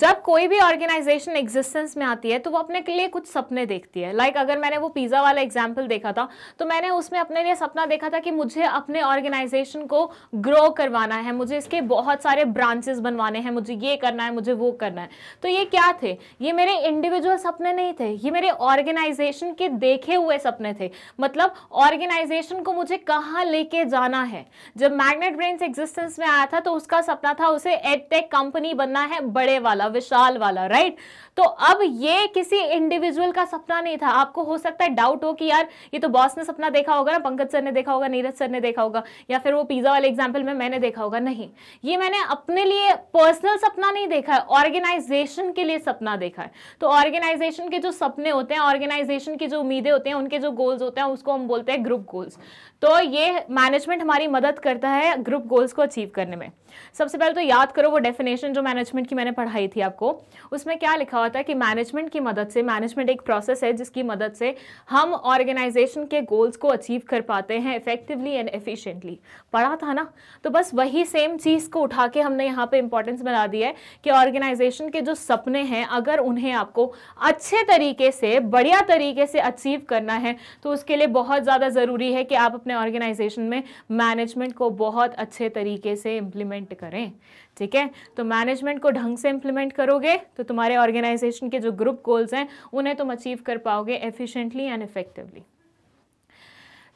जब कोई भी ऑर्गेनाइजेशन एग्जिस्टेंस में आती है तो वो अपने के लिए कुछ सपने देखती है लाइक like अगर मैंने वो पिज़्ज़ा वाला एग्जाम्पल देखा था तो मैंने उसमें अपने लिए सपना देखा था कि मुझे अपने ऑर्गेनाइजेशन को ग्रो करवाना है मुझे इसके बहुत सारे ब्रांचेस बनवाने हैं मुझे ये करना है मुझे वो करना है तो ये क्या थे ये मेरे इंडिविजुअल सपने नहीं थे ये मेरे ऑर्गेनाइजेशन के देखे हुए सपने थे मतलब ऑर्गेनाइजेशन को मुझे कहाँ लेके जाना है जब मैग्नेट ब्रेन्स एग्जिस्टेंस में आया था तो उसका सपना था उसे एड कंपनी बनना है बड़े वाला वाला विशाल वाला राइट तो अब ये किसी इंडिविजुअल का सपना नहीं था आपको हो सकता है डाउट हो कि यार ये तो बॉस ने सपना देखा होगा ना पंकज सर ने देखा होगा नीरज सर ने देखा होगा या फिर वो पिज्जा वाले एग्जाम्पल में मैंने देखा होगा नहीं ये मैंने अपने लिए पर्सनल सपना नहीं देखा है ऑर्गेनाइजेशन के लिए सपना देखा है तो ऑर्गेनाइजेशन के जो सपने होते हैं ऑर्गेनाइजेशन की जो उम्मीदें होते हैं उनके जो गोल्स होते हैं उसको हम बोलते हैं ग्रुप गोल्स तो ये मैनेजमेंट हमारी मदद करता है ग्रुप गोल्स को अचीव करने में सबसे पहले तो याद करो वो डेफिनेशन जो मैनेजमेंट की मैंने पढ़ाई थी आपको उसमें क्या लिखा हुआ था कि मैनेजमेंट की मदद से मैनेजमेंट एक प्रोसेस है जिसकी मदद से हम ऑर्गेनाइजेशन के गोल्स को अचीव कर पाते हैं इफेक्टिवली एंड एफिशिएंटली पढ़ा था ना तो बस वही सेम चीज़ को उठा के हमने यहाँ पे इंपॉर्टेंस बना दी है कि ऑर्गेनाइजेशन के जो सपने हैं अगर उन्हें आपको अच्छे तरीके से बढ़िया तरीके से अचीव करना है तो उसके लिए बहुत ज़्यादा ज़रूरी है कि आप अपने अपने ऑर्गेनाइजेशन में मैनेजमेंट को बहुत अच्छे तरीके से इम्प्लीमेंट करें ठीक है तो मैनेजमेंट को ढंग से इम्प्लीमेंट करोगे तो तुम्हारे ऑर्गेनाइजेशन के जो ग्रुप गोल्स हैं उन्हें तुम अचीव कर पाओगे एफिशिएंटली एंड इफेक्टिवली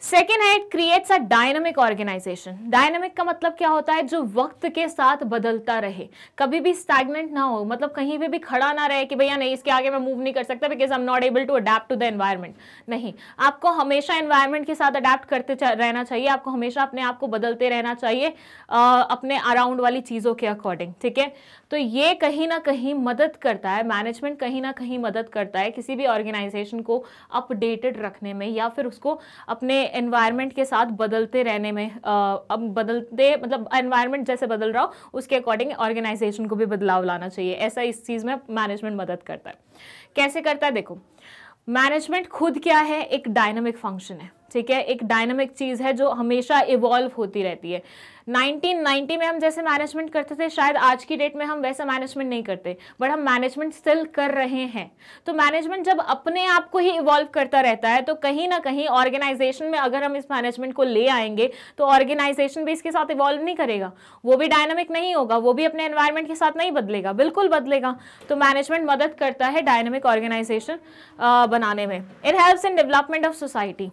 सेकेंड है it creates a dynamic organization dynamic का मतलब क्या होता है जो वक्त के साथ बदलता रहे कभी भी स्टैगनेंट ना हो मतलब कहीं भी, भी खड़ा ना रहे कि भैया नहीं इसके आगे मैं मूव नहीं कर सकता because I am not able to adapt to the environment नहीं आपको हमेशा एनवायरमेंट के साथ अडेप्ट करते रहना चाहिए आपको हमेशा अपने आप को बदलते रहना चाहिए आ, अपने अराउंड वाली चीज़ों के अकॉर्डिंग ठीक है तो ये कहीं ना कहीं मदद करता है मैनेजमेंट कहीं ना कहीं मदद करता है किसी भी ऑर्गेनाइजेशन को अपडेटेड रखने में या फिर उसको अपने एनवायरनमेंट के साथ बदलते रहने में अब बदलते मतलब एनवायरनमेंट जैसे बदल रहा हो उसके अकॉर्डिंग ऑर्गेनाइजेशन को भी बदलाव लाना चाहिए ऐसा इस चीज़ में मैनेजमेंट मदद करता है कैसे करता है देखो मैनेजमेंट खुद क्या है एक डायनामिक फंक्शन है ठीक है एक डायनामिक चीज़ है जो हमेशा इवॉल्व होती रहती है 1990 में हम जैसे मैनेजमेंट करते थे शायद आज की डेट में हम वैसा मैनेजमेंट नहीं करते बट हम मैनेजमेंट स्टिल कर रहे हैं तो मैनेजमेंट जब अपने आप को ही इवॉल्व करता रहता है तो कहीं ना कहीं ऑर्गेनाइजेशन में अगर हम इस मैनेजमेंट को ले आएंगे तो ऑर्गेनाइजेशन भी इसके साथ इवॉल्व नहीं करेगा वो भी डायनामिक नहीं होगा वो भी अपने एनवायरमेंट के साथ नहीं बदलेगा बिल्कुल बदलेगा तो मैनेजमेंट मदद करता है डायनामिक ऑर्गेनाइजेशन बनाने में it helps in development of society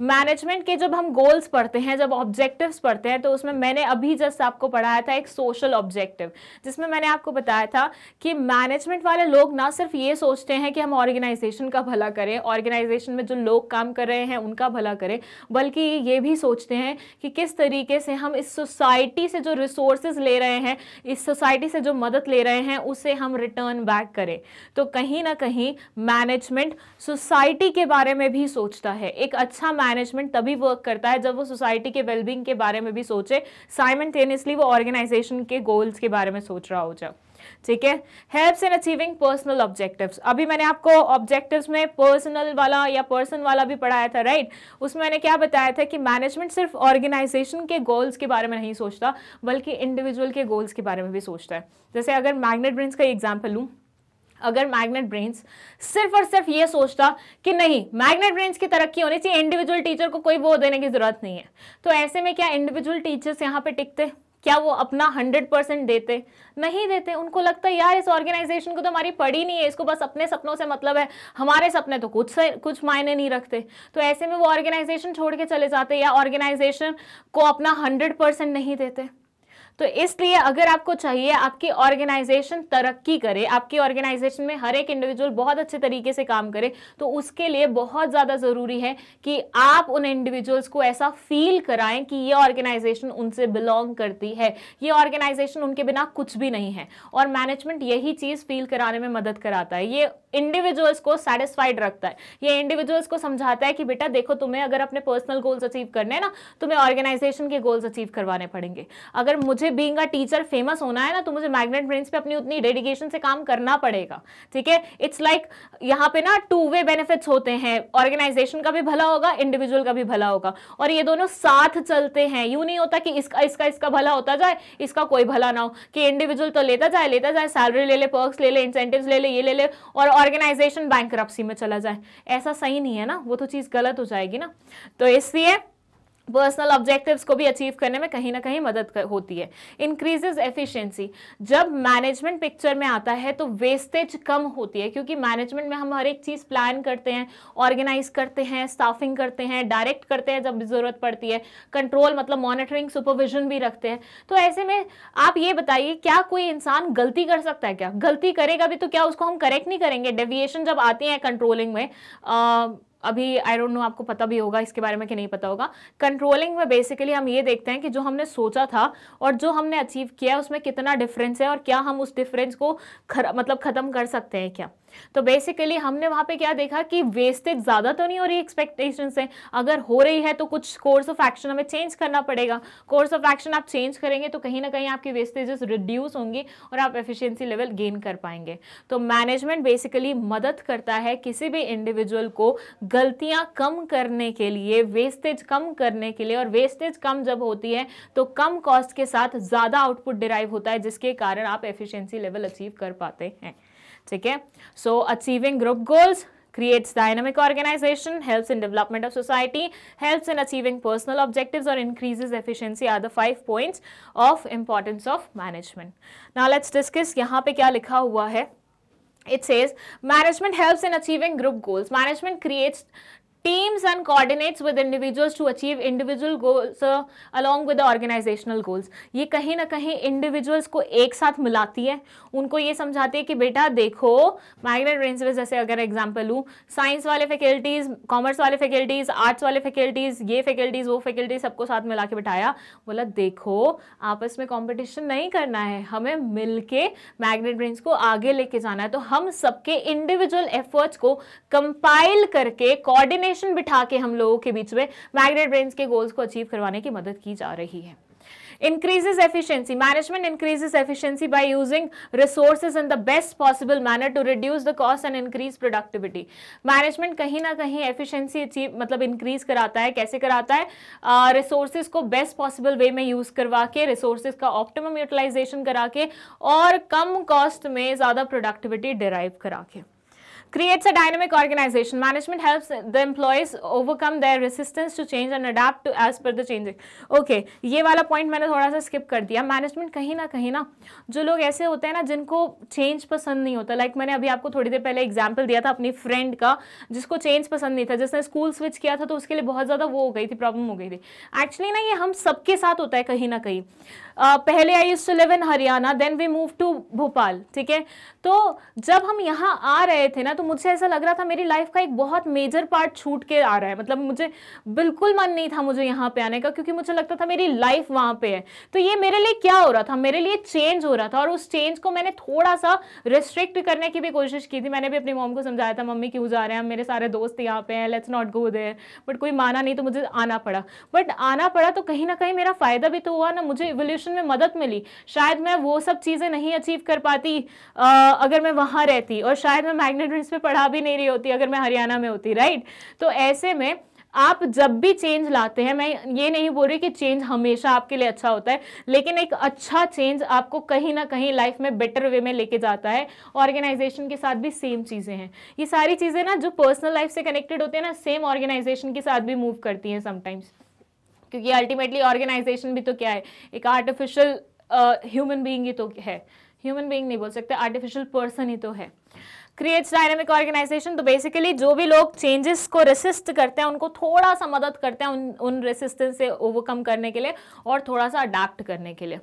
management के जब हम गोल्स पढ़ते हैं जब ऑब्जेक्टिव्स पढ़ते हैं तो उसमें मैंने अभी जस्ट आपको पढ़ाया था एक सोशल ऑब्जेक्टिव जिसमें मैंने आपको बताया था कि मैनेजमेंट वाले लोग ना सिर्फ ये सोचते हैं कि हम ऑर्गेनाइजेशन का भला करें ऑर्गेनाइजेशन में जो लोग काम कर रहे हैं उनका भला करें बल्कि ये भी सोचते हैं कि किस तरीके से हम इस सोसाइटी से जो रिसोर्सेज ले रहे हैं इस सोसाइटी से जो मदद ले रहे हैं उसे हम रिटर्न बैक करें तो कहीं ना कहीं मैनेजमेंट सोसाइटी के बारे में भी सोचता है एक अच्छा मैनेजमेंट तभी वर्क करता है जब वो सोसाइटी के वेलबींग के बारे में भी सोचे साइमल्टेनियसली वो ऑर्गेनाइजेशन के गोल्स के बारे में सोच रहा हो जब ठीक है helps in achieving personal objectives अभी मैंने आपको ऑब्जेक्टिव्स में पर्सनल वाला या पर्सन वाला भी पढ़ाया था राइट right? उसमें मैंने क्या बताया था कि मैनेजमेंट सिर्फ ऑर्गेनाइजेशन के गोल्स के बारे में नहीं सोचता बल्कि इंडिविजुअल के गोल्स के बारे में भी सोचता है जैसे अगर मैग्नेट ब्रिंस का एग्जाम्पल लूँ अगर मैग्नेट ब्रेन्स सिर्फ और सिर्फ ये सोचता कि नहीं मैग्नेट ब्रेन्स की तरक्की होनी चाहिए इंडिविजुअल टीचर को कोई वो देने की जरूरत नहीं है तो ऐसे में क्या इंडिविजुअल टीचर्स यहाँ पे टिकते क्या वो अपना हंड्रेड परसेंट देते नहीं देते उनको लगता है यार इस ऑर्गेनाइजेशन को तो हमारी पड़ी नहीं है इसको बस अपने सपनों से मतलब है हमारे सपने तो कुछ से कुछ मायने नहीं रखते तो ऐसे में वो ऑर्गेनाइजेशन छोड़ के चले जाते या ऑर्गेनाइजेशन को अपना हंड्रेड परसेंट नहीं देते तो इसलिए अगर आपको चाहिए आपकी ऑर्गेनाइजेशन तरक्की करे आपकी ऑर्गेनाइजेशन में हर एक इंडिविजुअल बहुत अच्छे तरीके से काम करे तो उसके लिए बहुत ज़्यादा ज़रूरी है कि आप उन इंडिविजुअल्स को ऐसा फील कराएं कि ये ऑर्गेनाइजेशन उनसे बिलोंग करती है ये ऑर्गेनाइजेशन उनके बिना कुछ भी नहीं है और मैनेजमेंट यही चीज़ फील कराने में मदद कराता है ये इंडिविजुअल्स को सेटिस्फाइड रखता है ये इंडिविजुअल्स को समझाता है कि बेटा देखो तुम्हें अगर अपने पर्सनल गोल्स अचीव करने हैं ना तुम्हें ऑर्गेनाइजेशन के गोल्स अचीव करवाने पड़ेंगे अगर मुझे बींग अ टीचर फेमस होना है ना तो मुझे मैग्नेट ब्रेन्स पे अपनी उतनी डेडिकेशन से काम करना पड़ेगा ठीक है इट्स लाइक यहाँ पे ना टू वे बेनिफिट्स होते हैं ऑर्गेनाइजेशन का भी भला होगा इंडिविजुअल का भी भला होगा और ये दोनों साथ चलते हैं यूं नहीं होता कि इसका इसका इसका भला होता जाए इसका कोई भला ना हो कि इंडिविजुअल तो लेता जाए लेता जाए सैलरी ले ले पर्क्स ले ले इंसेंटिव ले ले ये ले ले और ऑर्गेनाइजेशन बैंक में चला जाए ऐसा सही नहीं है ना वो तो चीज़ गलत हो जाएगी ना तो इसलिए पर्सनल ऑब्जेक्टिव्स को भी अचीव करने में कहीं ना कहीं मदद कर, होती है इंक्रीजेज एफिशिएंसी जब मैनेजमेंट पिक्चर में आता है तो वेस्टेज कम होती है क्योंकि मैनेजमेंट में हम हर एक चीज़ प्लान करते हैं ऑर्गेनाइज करते हैं स्टाफिंग करते हैं डायरेक्ट करते हैं जब ज़रूरत पड़ती है कंट्रोल मतलब मॉनिटरिंग सुपरविजन भी रखते हैं तो ऐसे में आप ये बताइए क्या कोई इंसान गलती कर सकता है क्या गलती करेगा भी तो क्या उसको हम करेक्ट नहीं करेंगे डेविएशन जब आती है कंट्रोलिंग में आ, अभी आई डोंट नो आपको पता भी होगा इसके बारे में कि नहीं पता होगा कंट्रोलिंग में बेसिकली हम ये देखते हैं कि जो हमने सोचा था और जो हमने अचीव किया उसमें कितना डिफरेंस है और क्या हम उस डिफरेंस को खर, मतलब ख़त्म कर सकते हैं क्या तो बेसिकली हमने वहां पे क्या देखा कि वेस्टेज ज़्यादा तो नहीं हो रही एक्सपेक्टेशन से अगर हो रही है तो कुछ कोर्स ऑफ एक्शन हमें चेंज करना पड़ेगा कोर्स ऑफ एक्शन आप चेंज करेंगे तो कहीं ना कहीं आपकी वेस्टेजेस रिड्यूस होंगी और आप एफिशिएंसी लेवल गेन कर पाएंगे तो मैनेजमेंट बेसिकली मदद करता है किसी भी इंडिविजुअल को गलतियां कम करने के लिए वेस्टेज कम करने के लिए और वेस्टेज कम जब होती है तो कम कॉस्ट के साथ ज़्यादा आउटपुट डिराइव होता है जिसके कारण आप एफिशियंसी लेवल अचीव कर पाते हैं ठीक है so achieving group goals creates dynamic organization helps in development of society helps in achieving personal objectives or increases efficiency are the five points of importance of management now let's discuss yahan pe kya likha hua hai it says management helps in achieving group goals management creates teams and coordinates with individuals to achieve individual goals uh, along with the organizational goals ये कहीं ना कहीं individuals को एक साथ मिलाती है उनको ये समझाती है कि बेटा देखो मैग्नेट रेंसवे जैसे अगर एग्जाम्पल लूँ साइंस वाले फैकल्टीज़ कॉमर्स वाले फैकल्टीज़ आर्ट्स वाले फैकल्टीज़ ये फैकल्टीज़ वो फैकल्टीज सबको साथ मिला के बिठाया बोला देखो आपस में कॉम्पिटिशन नहीं करना है हमें मिल के मैग्नेट ब्रेन्स को आगे लेके जाना है तो हम सबके इंडिविजुअल एफर्ट्स को कंपाइल करके कॉर्डिनेट फाउंडेशन बिठा के हम लोगों के बीच में मैग्नेट ब्रेन के गोल्स को अचीव करवाने की मदद की जा रही है increases efficiency management increases efficiency by using resources in the best possible manner to reduce the cost and increase productivity management कहीं ना कहीं एफिशिएंसी अचीव मतलब इंक्रीज कराता है कैसे कराता है रिसोर्सेज uh, को बेस्ट पॉसिबल वे में यूज करवा के रिसोर्सेज का ऑप्टिम यूटिलाइजेशन करा के और कम कॉस्ट में ज्यादा प्रोडक्टिविटी डिराइव करा के creates a dynamic organization. Management helps the employees overcome their resistance to change and adapt to as per the changes. Okay, ye wala point maine thoda sa skip kar diya Management kahin na kahin na jo log aise hote hain na jinko change pasand nahi hota Like maine abhi aapko thodi der pehle example diya tha apni friend ka jisko change pasand nahi tha jisne school switch kiya tha to uske liye bahut zyada wo ho gayi thi problem ho gayi thi Actually na ye hum sabke sath hota hai kahin na kahin पहले I in Haryana then we move to Bhopal ठीक है तो जब हम यहाँ आ रहे थे ना तो मुझे ऐसा लग रहा था मेरी लाइफ का एक बहुत मेजर पार्ट छूट के आ रहा है मतलब मुझे बिल्कुल मन नहीं था मुझे यहाँ पे आने का क्योंकि मुझे लगता था मेरी लाइफ वहाँ पे है तो ये मेरे लिए क्या हो रहा था मेरे लिए चेंज हो रहा था और उस चेंज को मैंने थोड़ा सा रिस्ट्रिक्ट करने की भी कोशिश की थी मैंने भी अपनी मॉम को समझाया था मम्मी क्यों जा रहे हैं मेरे सारे दोस्त यहाँ पे हैं let's not go there but कोई माना नहीं तो मुझे आना पड़ा बट आना पड़ा तो कहीं ना कहीं मेरा फ़ायदा भी तो हुआ ना मुझे इवोल्यूशन सिचुएशन में मदद मिली शायद मैं वो सब चीज़ें नहीं अचीव कर पाती आ, अगर मैं वहाँ रहती और शायद मैं मैग्नेट रिंग्स पर पढ़ा भी नहीं रही होती अगर मैं हरियाणा में होती राइट तो ऐसे में आप जब भी चेंज लाते हैं मैं ये नहीं बोल रही कि चेंज हमेशा आपके लिए अच्छा होता है लेकिन एक अच्छा चेंज आपको कहीं ना कहीं लाइफ में बेटर वे में लेके जाता है ऑर्गेनाइजेशन के साथ भी सेम चीज़ें हैं ये सारी चीज़ें ना जो पर्सनल लाइफ से कनेक्टेड होते हैं ना सेम ऑर्गेनाइजेशन के साथ भी मूव करती हैं समटाइम्स क्योंकि अल्टीमेटली ऑर्गेनाइजेशन भी तो क्या है एक आर्टिफिशियल ह्यूमन बीइंग ही तो है ह्यूमन बीइंग नहीं बोल सकते आर्टिफिशियल पर्सन ही तो है क्रिएट्स डायनेमिक ऑर्गेनाइजेशन तो बेसिकली जो भी लोग चेंजेस को रेसिस्ट करते हैं उनको थोड़ा सा मदद करते हैं उन उन रेसिस्टेंस से ओवरकम करने के लिए और थोड़ा सा अडाप्ट करने के लिए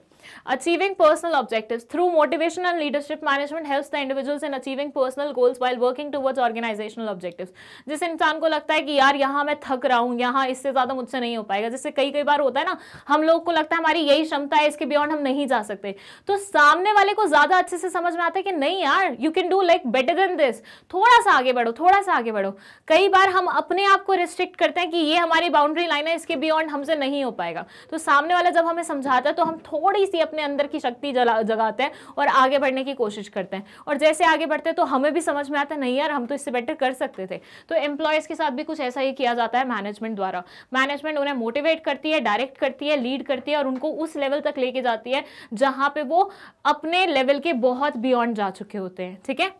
Achieving personal objectives through motivation and leadership management helps the individuals in achieving personal goals while working towards organizational objectives. जिस इंसान को लगता है कि यार यहाँ मैं थक रहा हूँ यहाँ इससे ज़्यादा मुझसे नहीं हो पाएगा जैसे कई कई बार होता है ना हम लोग को लगता है हमारी यही क्षमता है इसके बियॉन्ड हम नहीं जा सकते तो सामने वाले को ज़्यादा अच्छे से समझ में आता है कि नहीं यार you can do like better than this थोड़ा सा आगे बढ़ो थोड़ा सा आगे बढ़ो कई बार हम अपने आप को रिस्ट्रिक्ट करते हैं कि ये हमारी बाउंड्री लाइन है इसके बियॉन्ड हमसे नहीं हो पाएगा तो सामने वाला जब हमें समझाता है तो हम थोड़ी सी ही अपने अंदर की शक्ति जगाते हैं और आगे बढ़ने की कोशिश करते हैं और जैसे आगे बढ़ते हैं तो हमें भी समझ में आता है नहीं यार हम तो इससे बेटर कर सकते थे तो एम्प्लॉयज़ के साथ भी कुछ ऐसा ही किया जाता है मैनेजमेंट द्वारा मैनेजमेंट उन्हें मोटिवेट करती है डायरेक्ट करती है लीड करती है और उनको उस लेवल तक लेके जाती है जहाँ पर वो अपने लेवल के बहुत बियॉन्ड जा चुके होते हैं ठीक है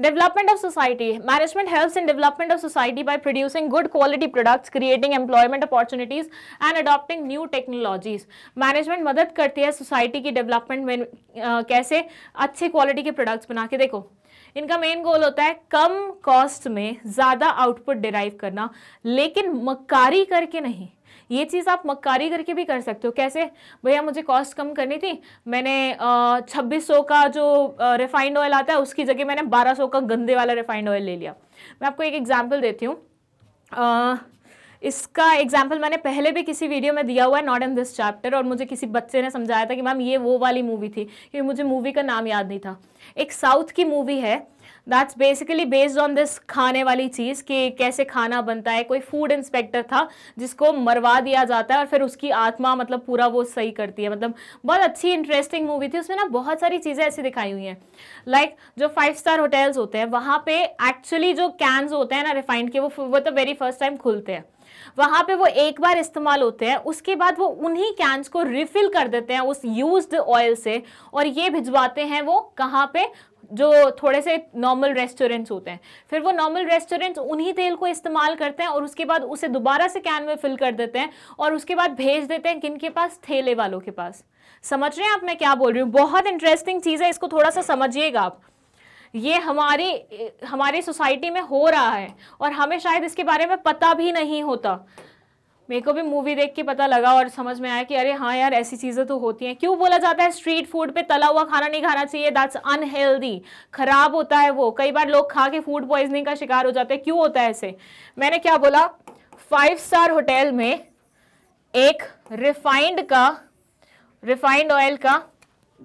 Development of society. Management helps in development of society by producing good quality products, creating employment opportunities and adopting new technologies. Management मदद करती है society की development में आ, कैसे अच्छे quality के products बना के देखो इनका मेन गोल होता है कम कॉस्ट में ज़्यादा आउटपुट डिराइव करना लेकिन मक्कारी करके नहीं ये चीज़ आप मक्कारी करके भी कर सकते हो कैसे भैया मुझे कॉस्ट कम करनी थी मैंने छब्बीस सौ का जो रिफाइंड ऑयल आता है उसकी जगह मैंने बारह सौ का गंदे वाला रिफाइंड ऑयल ले लिया मैं आपको एक एग्जाम्पल देती हूँ इसका एग्जाम्पल मैंने पहले भी किसी वीडियो में दिया हुआ है नॉट इन दिस चैप्टर और मुझे किसी बच्चे ने समझाया था कि मैम ये वो वाली मूवी थी क्योंकि मुझे मूवी का नाम याद नहीं था एक साउथ की मूवी है that's basically based on this खाने वाली चीज़ कि कैसे खाना बनता है कोई फूड इंस्पेक्टर था जिसको मरवा दिया जाता है और फिर उसकी आत्मा मतलब पूरा वो सही करती है मतलब बहुत अच्छी इंटरेस्टिंग मूवी थी उसमें ना बहुत सारी चीज़ें ऐसी दिखाई हुई हैं लाइक like, जो फाइव स्टार होटल्स होते हैं वहाँ पे एक्चुअली जो कैंस होते हैं ना रिफाइंड के वो वो तो वेरी फर्स्ट टाइम खुलते हैं वहाँ पे वो एक बार इस्तेमाल होते हैं उसके बाद वो उन्हीं कैंस को रिफिल कर देते हैं उस यूज्ड ऑयल से और ये भिजवाते हैं वो कहाँ पे जो थोड़े से नॉर्मल रेस्टोरेंट्स होते हैं फिर वो नॉर्मल रेस्टोरेंट्स उन्हीं तेल को इस्तेमाल करते हैं और उसके बाद उसे दोबारा से कैन में फिल कर देते हैं और उसके बाद भेज देते हैं किन के पास थेले वालों के पास समझ रहे हैं आप मैं क्या बोल रही हूँ बहुत इंटरेस्टिंग चीज़ है इसको थोड़ा सा समझिएगा आप ये हमारी हमारी सोसाइटी में हो रहा है और हमें शायद इसके बारे में पता भी नहीं होता मेरे को भी मूवी देख के पता लगा और समझ में आया कि अरे हाँ यार ऐसी चीज़ें तो होती हैं क्यों बोला जाता है स्ट्रीट फूड पे तला हुआ खाना नहीं खाना चाहिए दैट्स अनहेल्दी खराब होता है वो कई बार लोग खा के फूड पॉइजनिंग का शिकार हो जाते हैं क्यों होता है ऐसे मैंने क्या बोला फाइव स्टार होटल में एक रिफाइंड का रिफाइंड ऑयल का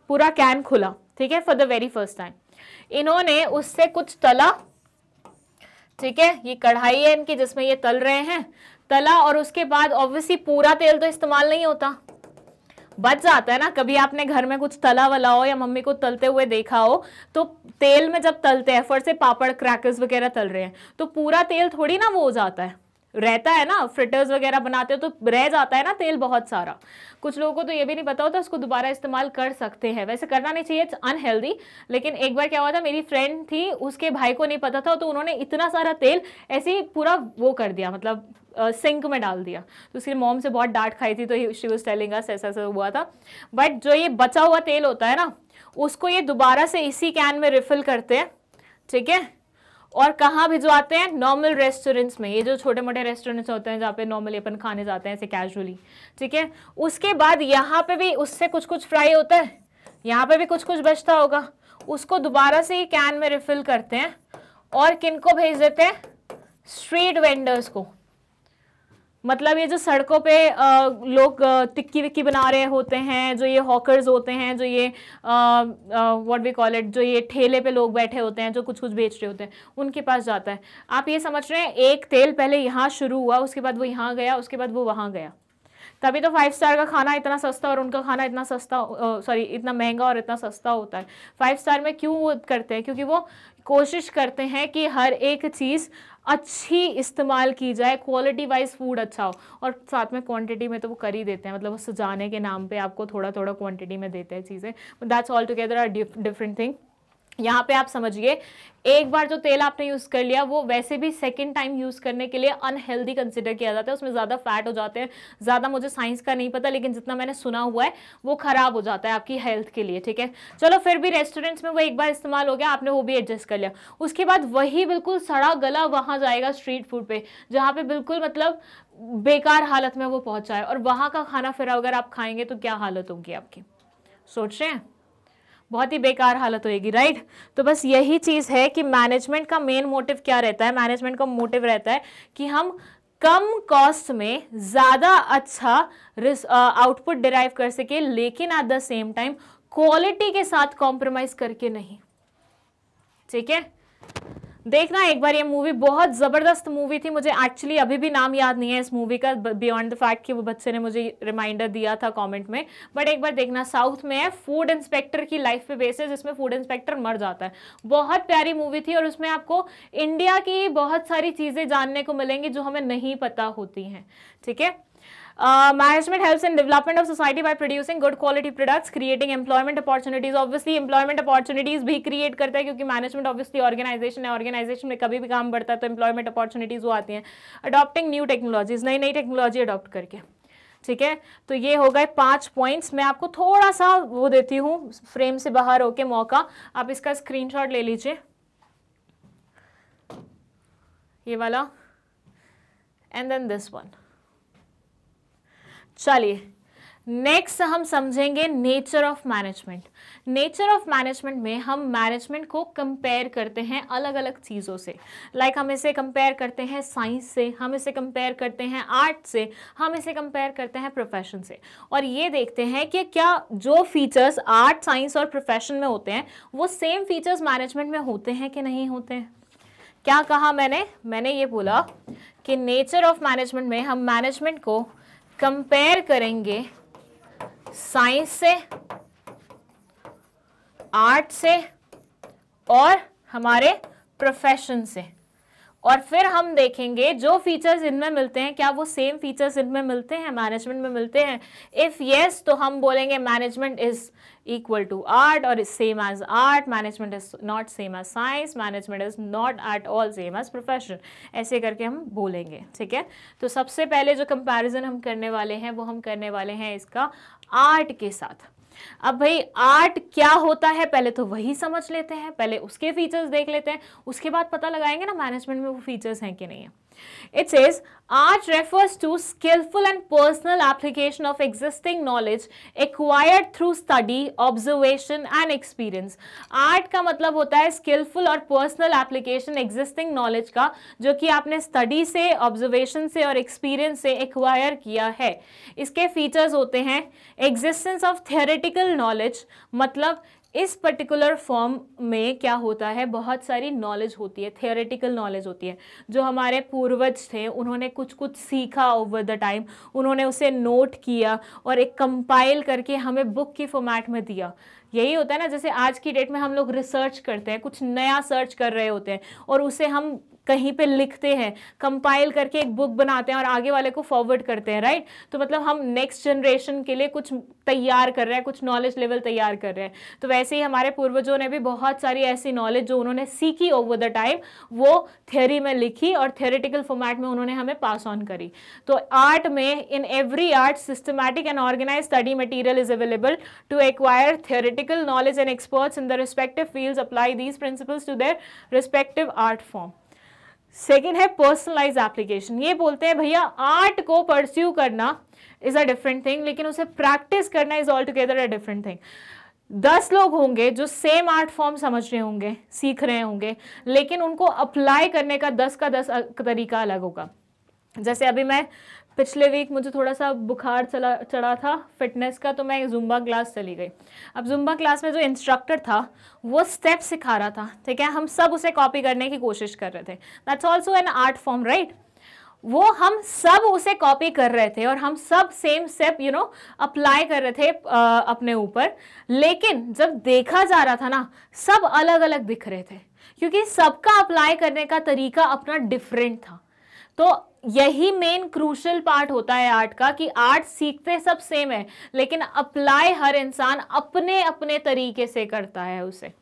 पूरा कैन खुला ठीक है for the very first time इन्होंने उससे कुछ तला ठीक है ये कढ़ाई है इनकी जिसमें ये तल रहे हैं तला और उसके बाद ऑब्वियसली पूरा तेल तो इस्तेमाल नहीं होता बच जाता है ना कभी आपने घर में कुछ तला वला हो या मम्मी को तलते हुए देखा हो तो तेल में जब तलते हैं फट से पापड़ क्रैकर्स वगैरह तल रहे हैं तो पूरा तेल थोड़ी ना वो हो जाता है रहता है ना फ्रिटर्स वगैरह बनाते हो तो रह जाता है ना तेल बहुत सारा कुछ लोगों को तो ये भी नहीं पता होता उसको दोबारा इस्तेमाल कर सकते हैं वैसे करना नहीं चाहिए इट्स अनहेल्दी लेकिन एक बार क्या हुआ था मेरी फ्रेंड थी उसके भाई को नहीं पता था तो उन्होंने इतना सारा तेल ऐसे ही पूरा वो कर दिया मतलब सिंक में डाल दिया तो उसके मॉम से बहुत डांट खाई थी तो शी वॉज टेलिंग ऐसा ऐसा हुआ था बट जो ये बचा हुआ तेल होता है ना उसको ये दोबारा से इसी कैन में रिफिल करते हैं ठीक है और कहाँ भिजवाते हैं नॉर्मल रेस्टोरेंट्स में ये जो छोटे मोटे रेस्टोरेंट्स होते हैं जहाँ पे नॉर्मली अपन खाने जाते हैं ऐसे कैजुअली ठीक है उसके बाद यहाँ पे भी उससे कुछ कुछ फ्राई होता है यहाँ पे भी कुछ कुछ बचता होगा उसको दोबारा से ही कैन में रिफिल करते हैं और किन को भेज देते हैं स्ट्रीट वेंडर्स को मतलब ये जो सड़कों पे आ, लोग टिक्की विक्की बना रहे होते हैं जो ये हॉकर्स होते हैं जो ये व्हाट वी कॉल इट जो ये ठेले पे लोग बैठे होते हैं जो कुछ कुछ बेच रहे होते हैं उनके पास जाता है आप ये समझ रहे हैं एक तेल पहले यहाँ शुरू हुआ उसके बाद वो यहाँ गया उसके बाद वो वहाँ गया तभी तो फाइव स्टार का खाना इतना सस्ता और उनका खाना इतना सस्ता सॉरी इतना महंगा और इतना सस्ता होता है फाइव स्टार में क्यों वो करते हैं क्योंकि वो कोशिश करते हैं कि हर एक चीज़ अच्छी इस्तेमाल की जाए क्वालिटी वाइज फूड अच्छा हो और साथ में क्वांटिटी में तो वो कर ही देते हैं मतलब वो सजाने के नाम पे आपको थोड़ा थोड़ा क्वांटिटी में देते हैं चीज़ें that's all together are different thing यहाँ पे आप समझिए एक बार जो तेल आपने यूज़ कर लिया वो वैसे भी सेकेंड टाइम यूज़ करने के लिए अनहेल्दी कंसिडर किया जाता है उसमें ज़्यादा फैट हो जाते हैं ज़्यादा मुझे साइंस का नहीं पता लेकिन जितना मैंने सुना हुआ है वो ख़राब हो जाता है आपकी हेल्थ के लिए ठीक है चलो फिर भी रेस्टोरेंट्स में वो एक बार इस्तेमाल हो गया आपने वो भी एडजस्ट कर लिया उसके बाद वही बिल्कुल सड़ा गला वहाँ जाएगा स्ट्रीट फूड पर जहाँ पर बिल्कुल मतलब बेकार हालत में वो पहुँचा है और वहाँ का खाना फिर अगर आप खाएँगे तो क्या हालत होगी आपकी सोच रहे हैं बहुत ही बेकार हालत होएगी राइट तो बस यही चीज़ है कि मैनेजमेंट का मेन मोटिव क्या रहता है मैनेजमेंट का मोटिव रहता है कि हम कम कॉस्ट में ज़्यादा अच्छा आउटपुट डिराइव कर सके लेकिन at the same time quality के साथ कॉम्प्रोमाइज़ करके नहीं ठीक है देखना एक बार ये मूवी बहुत ज़बरदस्त मूवी थी मुझे एक्चुअली अभी भी नाम याद नहीं है इस मूवी का बियॉन्ड द फैक्ट कि वो बच्चे ने मुझे रिमाइंडर दिया था कमेंट में बट एक बार देखना साउथ में है फूड इंस्पेक्टर की लाइफ पे बेसिस जिसमें फूड इंस्पेक्टर मर जाता है बहुत प्यारी मूवी थी और उसमें आपको इंडिया की बहुत सारी चीज़ें जानने को मिलेंगी जो हमें नहीं पता होती हैं ठीक है management helps in development of society by producing good quality products creating employment opportunities obviously employment opportunities भी क्रिएट करता है क्योंकि मैनेजमेंट ऑब्वियसली ऑर्गेनाइजेशन है ऑर्गेनाइजेशन में कभी भी काम बढ़ता है तो एम्प्लॉयमेंट अपॉर्चुनिटीज वो आती हैं अडॉप्टिंग न्यू टेक्नोलॉजीज नई नई टेक्नोलॉजी अडॉप्ट करके ठीक है तो ये हो गए पांच पॉइंट्स मैं आपको थोड़ा सा वो देती हूँ फ्रेम से बाहर होके मौका आप इसका स्क्रीनशॉट ले लीजिए ये वाला एंड देन दिस वन चलिए नेक्स्ट हम समझेंगे nature of management nature of management में हम मैनेजमेंट को कंपेयर करते हैं अलग अलग चीज़ों से लाइक like हम इसे कंपेयर करते हैं साइंस से हम इसे कंपेयर करते हैं आर्ट से हम इसे कंपेयर करते हैं प्रोफेशन से और ये देखते हैं कि क्या जो फीचर्स आर्ट साइंस और प्रोफेशन में होते हैं वो सेम फीचर्स मैनेजमेंट में होते हैं कि नहीं होते हैं क्या कहा मैंने मैंने ये बोला कि नेचर ऑफ मैनेजमेंट में हम मैनेजमेंट को कंपेयर करेंगे साइंस से आर्ट से और हमारे प्रोफेशन से और फिर हम देखेंगे जो फीचर्स इनमें मिलते हैं क्या वो सेम फीचर्स इनमें मिलते हैं मैनेजमेंट में मिलते हैं इफ़ येस yes, तो हम बोलेंगे management is equal to art or is same as art management is not same as science management is not at all same as profession ऐसे करके हम बोलेंगे ठीक है तो सबसे पहले जो comparison हम करने वाले हैं वो हम करने वाले हैं इसका आर्ट के साथ अब भाई आर्ट क्या होता है पहले तो वही समझ लेते हैं पहले उसके फीचर्स देख लेते हैं उसके बाद पता लगाएंगे ना मैनेजमेंट में वो फीचर्स हैं कि नहीं है It says, Art refers to skillful and personal application of existing knowledge acquired through study, observation and experience. Art ka matlab hota hai skillful or personal application existing knowledge ka jo ki aapne study se observation se aur experience se acquire kiya hai iske features hote hain existence of theoretical knowledge matlab इस particular form में क्या होता है बहुत सारी knowledge होती है theoretical knowledge होती है जो हमारे पूर्वज थे उन्होंने कुछ कुछ सीखा ओवर द टाइम उन्होंने उसे नोट किया और एक कंपाइल करके हमें बुक के फॉर्मेट में दिया यही होता है ना जैसे आज की डेट में हम लोग रिसर्च करते हैं कुछ नया सर्च कर रहे होते हैं और उसे हम कहीं पे लिखते हैं कंपाइल करके एक बुक बनाते हैं और आगे वाले को फॉरवर्ड करते हैं राइट तो मतलब हम नेक्स्ट जनरेशन के लिए कुछ तैयार कर रहे हैं कुछ नॉलेज लेवल तैयार कर रहे हैं तो वैसे ही हमारे पूर्वजों ने भी बहुत सारी ऐसी नॉलेज जो उन्होंने सीखी ओवर द टाइम वो थ्योरी में लिखी और थ्योरेटिकल फॉर्मेट में उन्होंने हमें पास ऑन करी तो आर्ट में in every art systematic and organize study material is available to acquire theoretic theoretical knowledge and experts in the respective fields apply these principles to their respective art form. Second है personalize application ये बोलते हैं भैया art को pursue करना is a different thing लेकिन उसे practice करना is all together a different thing दस लोग होंगे जो सेम आर्ट फॉर्म समझ रहे होंगे सीख रहे होंगे लेकिन उनको अप्लाई करने का दस का दस तरीका अलग होगा जैसे अभी मैं पिछले वीक मुझे थोड़ा सा बुखार चला चढ़ा था फिटनेस का तो मैं जुम्बा क्लास चली गई अब जुम्बा क्लास में जो इंस्ट्रक्टर था वो स्टेप सिखा रहा था ठीक है हम सब उसे कॉपी करने की कोशिश कर रहे थे that's also an art form right वो हम सब उसे कॉपी कर रहे थे और हम सब same step you know apply कर रहे थे आ, अपने ऊपर लेकिन जब देखा जा रहा था ना सब अलग अलग दिख रहे थे क्योंकि सबका अप्लाई करने का तरीका अपना डिफरेंट था तो यही मेन क्रूशल पार्ट होता है आर्ट का कि आर्ट सीखते सब सेम है लेकिन अप्लाई हर इंसान अपने अपने तरीके से करता है उसे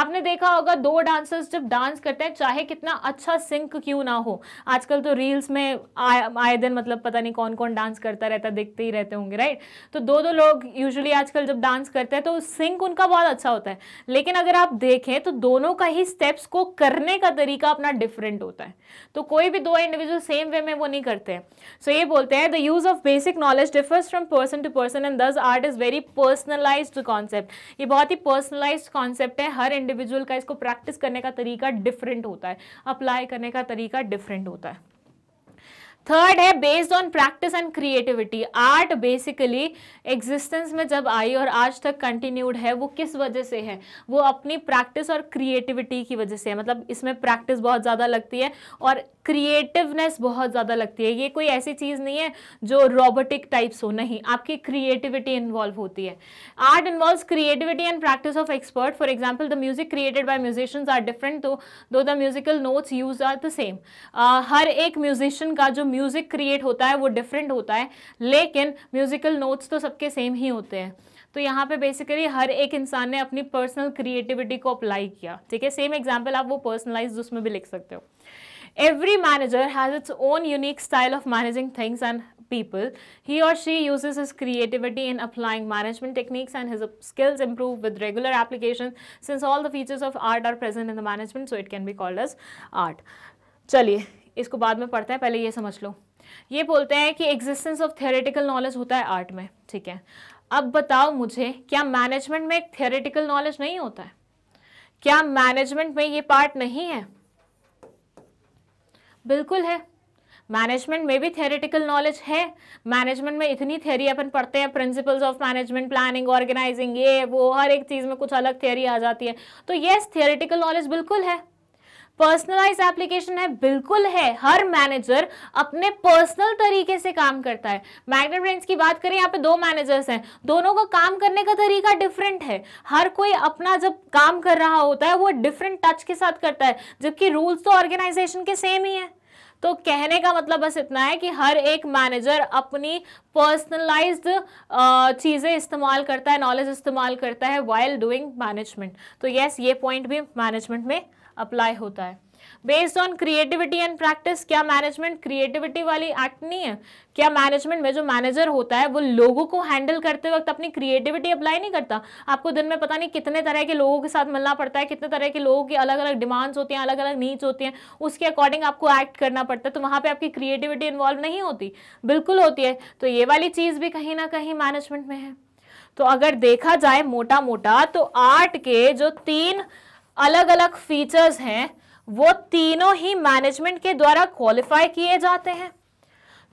आपने देखा होगा दो डांसर्स जब डांस करते हैं चाहे कितना अच्छा सिंक क्यों ना हो आजकल तो रील्स में आए दिन मतलब पता नहीं कौन कौन डांस करता रहता देखते ही रहते होंगे राइट तो दो दो लोग यूजली आजकल जब डांस करते हैं तो सिंक उनका बहुत अच्छा होता है लेकिन अगर आप देखें तो दोनों का ही स्टेप्स को करने का तरीका अपना डिफरेंट होता है तो कोई भी दो इंडिविजुअल सेम वे में वो नहीं करते हैं सो so, ये बोलते हैं the use of basic knowledge differs from person to person and thus art is very personalize concept ये बहुत ही पर्सनलाइज कॉन्सेप्ट है हर इंडिविजुअल का इसको प्रैक्टिस करने का तरीका डिफरेंट होता है अप्लाई करने का तरीका डिफरेंट होता है थर्ड है based on practice and creativity art basically existence में जब आई और आज तक कंटिन्यूड है वो किस वजह से है वो अपनी प्रैक्टिस और क्रिएटिविटी की वजह से है मतलब इसमें प्रैक्टिस बहुत ज़्यादा लगती है और क्रिएटिवनेस बहुत ज़्यादा लगती है ये कोई ऐसी चीज़ नहीं है जो रोबोटिक टाइप्स हो नहीं आपकी क्रिएटिविटी इन्वॉल्व होती है art involve creativity and practice of expert for example the music created by musicians are different though the musical notes use are the same हर एक म्यूजिशियन का जो म्यूजिक क्रिएट होता है वो डिफरेंट होता है लेकिन म्यूजिकल नोट्स तो सबके सेम ही होते हैं तो यहाँ पे बेसिकली हर एक इंसान ने अपनी पर्सनल क्रिएटिविटी को अप्लाई किया ठीक है सेम एग्जाम्पल आप वो पर्सनलाइज उसमें भी लिख सकते हो every manager has its own unique style of managing things and people he और she use his creativity in applying management techniques and his skills improve with regular application since all the features of art are present in the management so it can be called as art चलिए इसको बाद में पढ़ते हैं पहले ये समझ लो ये बोलते हैं कि एग्जिस्टेंस ऑफ थियोरेटिकल नॉलेज होता है आर्ट में ठीक है अब बताओ मुझे क्या मैनेजमेंट में एक थियोरेटिकल नॉलेज नहीं होता है क्या मैनेजमेंट में ये पार्ट नहीं है बिल्कुल है मैनेजमेंट में भी थेरेटिकल नॉलेज है मैनेजमेंट में इतनी थ्योरी अपन पढ़ते हैं principles of management planning organizing ये वो हर एक चीज़ में कुछ अलग थ्योरी आ जाती है तो यस थेरेटिकल नॉलेज बिल्कुल है पर्सनलाइज एप्लीकेशन है बिल्कुल है हर मैनेजर अपने पर्सनल तरीके से काम करता है मैग्नेट ब्रेंस की बात करें यहाँ पे दो मैनेजर्स हैं दोनों का काम करने का तरीका डिफरेंट है हर कोई अपना जब काम कर रहा होता है वो डिफरेंट टच के साथ करता है जबकि रूल्स तो ऑर्गेनाइजेशन के सेम ही है तो कहने का मतलब बस इतना है कि हर एक मैनेजर अपनी पर्सनलाइज्ड चीज़ें इस्तेमाल करता है नॉलेज इस्तेमाल करता है वाइल डूइंग मैनेजमेंट तो यस ये पॉइंट भी मैनेजमेंट में अप्लाई होता है based on creativity and practice क्या मैनेजमेंट क्रिएटिविटी वाली एक्ट नहीं है क्या मैनेजमेंट में जो मैनेजर होता है वो लोगों को हैंडल करते वक्त अपनी क्रिएटिविटी अप्लाई नहीं करता आपको दिन में पता नहीं कितने तरह के लोगों के साथ मिलना पड़ता है कितने तरह के लोगों की अलग अलग डिमांड्स होती हैं अलग अलग नीड्स होती हैं उसके अकॉर्डिंग आपको एक्ट करना पड़ता है तो वहाँ पर आपकी क्रिएटिविटी इन्वॉल्व नहीं होती बिल्कुल होती है तो ये वाली चीज़ भी कहीं ना कहीं मैनेजमेंट में है तो अगर देखा जाए मोटा मोटा तो आर्ट के जो तीन अलग अलग फीचर्स हैं वो तीनों ही मैनेजमेंट के द्वारा क्वालिफाई किए जाते हैं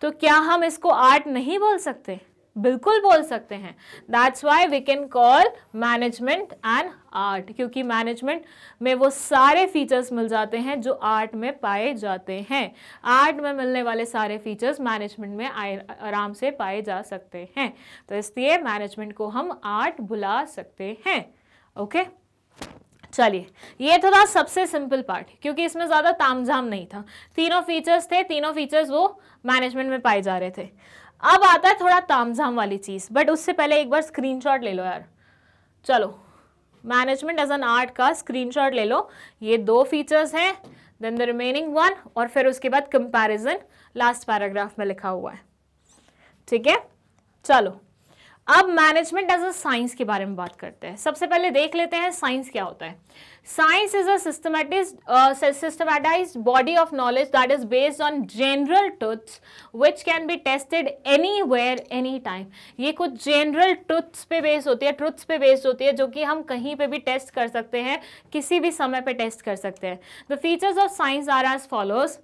तो क्या हम इसको आर्ट नहीं बोल सकते बिल्कुल बोल सकते हैं that's why we can call management and art क्योंकि मैनेजमेंट में वो सारे फीचर्स मिल जाते हैं जो आर्ट में पाए जाते हैं आर्ट में मिलने वाले सारे फीचर्स मैनेजमेंट में आराम से पाए जा सकते हैं तो इसलिए मैनेजमेंट को हम आर्ट बुला सकते हैं ओके okay? चलिए ये तो था सबसे सिंपल पार्ट क्योंकि इसमें ज़्यादा तामझाम नहीं था तीनों फीचर्स थे तीनों फीचर्स वो मैनेजमेंट में पाए जा रहे थे अब आता है थोड़ा तामझाम वाली चीज़ बट उससे पहले एक बार स्क्रीनशॉट ले लो यार चलो मैनेजमेंट एज एन आर्ट का स्क्रीनशॉट ले लो ये दो फीचर्स हैं देन द रिमेनिंग वन और फिर उसके बाद कंपेरिजन लास्ट पैराग्राफ में लिखा हुआ है ठीक है चलो अब मैनेजमेंट एज अ साइंस के बारे में बात करते हैं सबसे पहले देख लेते हैं साइंस क्या होता है science is a systematize body of knowledge that is based on general truths which can be tested anywhere any time ये कुछ जेनरल ट्रुथ्स पे बेस होती है ट्रुथ्स पे बेस्ड होती है जो कि हम कहीं पे भी टेस्ट कर सकते हैं किसी भी समय पे टेस्ट कर सकते हैं the features of science are as follows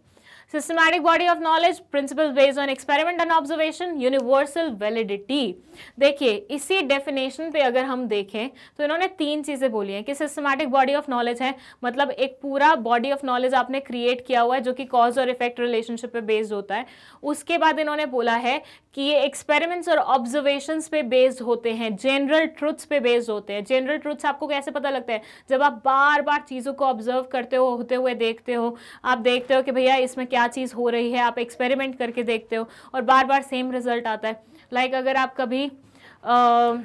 systematic body of knowledge principles based on experiment and observation universal validity देखिए इसी definition पे अगर हम देखें तो इन्होंने तीन चीज़ें बोली हैं कि systematic body of knowledge है मतलब एक पूरा body of knowledge आपने create किया हुआ है जो कि cause और effect relationship पे based होता है उसके बाद इन्होंने बोला है कि ये एक्सपेरिमेंट्स और ऑब्जर्वेशंस पे बेस्ड होते हैं जनरल ट्रुथ्स पे बेस्ड होते हैं जनरल ट्रुथ्स आपको कैसे पता लगता है जब आप बार बार चीज़ों को ऑब्जर्व करते हो होते हुए देखते हो आप देखते हो कि भैया इसमें क्या चीज़ हो रही है आप एक्सपेरिमेंट करके देखते हो और बार बार सेम रिजल्ट आता है लाइक like अगर आप कभी आ,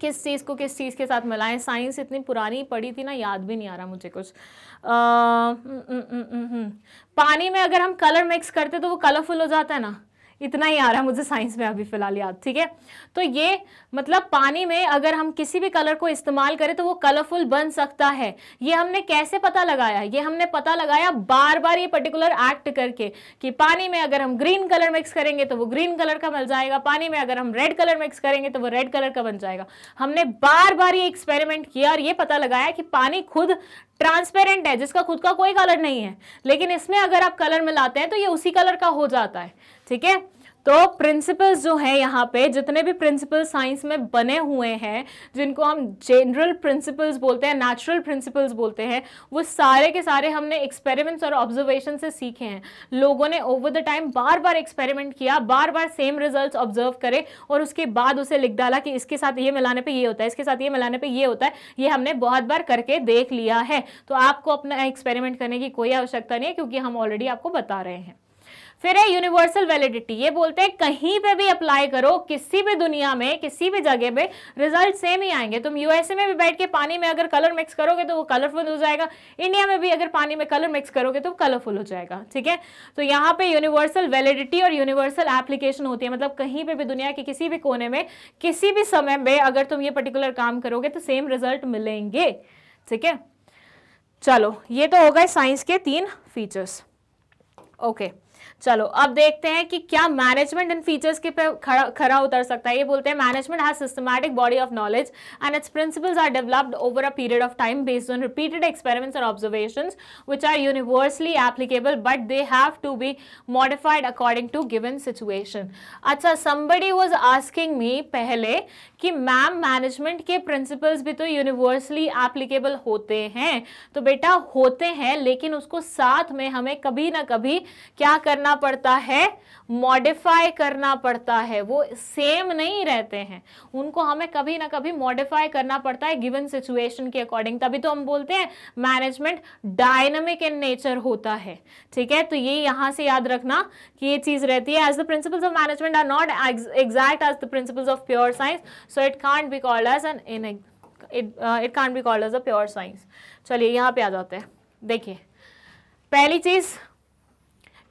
किस चीज़ को किस चीज़ के साथ मिलाएं साइंस इतनी पुरानी पड़ी थी ना याद भी नहीं आ रहा मुझे कुछ आ, न, न, न, पानी में अगर हम कलर मिक्स करते तो वो कलरफुल हो जाता है ना इतना ही आ रहा है मुझे साइंस में अभी फिलहाल याद ठीक है तो ये मतलब पानी में अगर हम किसी भी कलर को इस्तेमाल करें तो वो कलरफुल बन सकता है ये हमने कैसे पता लगाया ये हमने पता लगाया बार बार ये पर्टिकुलर एक्ट करके कि पानी में अगर हम ग्रीन कलर मिक्स करेंगे तो वो ग्रीन कलर का मिल जाएगा पानी में अगर हम रेड कलर मिक्स करेंगे तो वो रेड कलर का बन जाएगा हमने बार बार ये एक्सपेरिमेंट किया और ये पता लगाया कि पानी खुद ट्रांसपेरेंट है जिसका खुद का कोई कलर नहीं है लेकिन इसमें अगर आप कलर मिलाते हैं तो ये उसी कलर का हो जाता है ठीक है तो प्रिंसिपल्स जो है यहाँ पे जितने भी प्रिंसिपल साइंस में बने हुए हैं जिनको हम जनरल प्रिंसिपल्स बोलते हैं नेचुरल प्रिंसिपल्स बोलते हैं वो सारे के सारे हमने एक्सपेरिमेंट्स और ऑब्जर्वेशन से सीखे हैं लोगों ने ओवर द टाइम बार बार एक्सपेरिमेंट किया बार बार सेम रिजल्ट ऑब्जर्व करे और उसके बाद उसे लिख डाला कि इसके साथ ये मिलाने पर ये होता है इसके साथ ये मिलाने पर ये होता है ये हमने बहुत बार करके देख लिया है तो आपको अपना एक्सपेरिमेंट करने की कोई आवश्यकता नहीं है क्योंकि हम ऑलरेडी आपको बता रहे हैं फिर है यूनिवर्सल वैलिडिटी ये बोलते हैं कहीं पे भी अप्लाई करो किसी भी दुनिया में किसी भी जगह पे रिजल्ट सेम ही आएंगे तुम यूएसए में भी बैठ के पानी में अगर कलर मिक्स करोगे तो वो कलरफुल हो जाएगा इंडिया में भी अगर पानी में कलर मिक्स करोगे तो कलरफुल हो जाएगा ठीक है तो यहाँ पे यूनिवर्सल वैलिडिटी और यूनिवर्सल एप्लीकेशन होती है मतलब कहीं पर भी दुनिया के किसी भी कोने में किसी भी समय में अगर तुम ये पर्टिकुलर काम करोगे तो सेम रिजल्ट मिलेंगे ठीक है चलो ये तो हो गए साइंस के तीन फीचर्स ओके okay. चलो अब देखते हैं कि क्या मैनेजमेंट इन फीचर्स के पे खड़ा खरा उतर सकता है ये बोलते हैं management has systematic body of knowledge and its principles are developed over a period of time based on repeated experiments और observation which are universally applicable but they have to be modified according to given situation अच्छा somebody was asking me पहले कि ma'am management के principles भी तो universally applicable होते हैं तो बेटा होते हैं लेकिन उसको साथ में हमें कभी ना कभी क्या करना करना पड़ता है मॉडिफाई करना पड़ता है वो सेम नहीं रहते हैं उनको हमें कभी ना कभी मॉडिफाई करना पड़ता है गिवन सिचुएशन के अकॉर्डिंग तभी तो हम बोलते हैं मैनेजमेंट डायनामिक इन नेचर होता है ठीक है तो ये यहां से याद रखना कि ये चीज़ रहती है as the principles of management are not exact as the principles of pure science so it can't be called as an in it can't be called as a pure science चलिए यहाँ पे आ जाते हैं देखिए पहली चीज़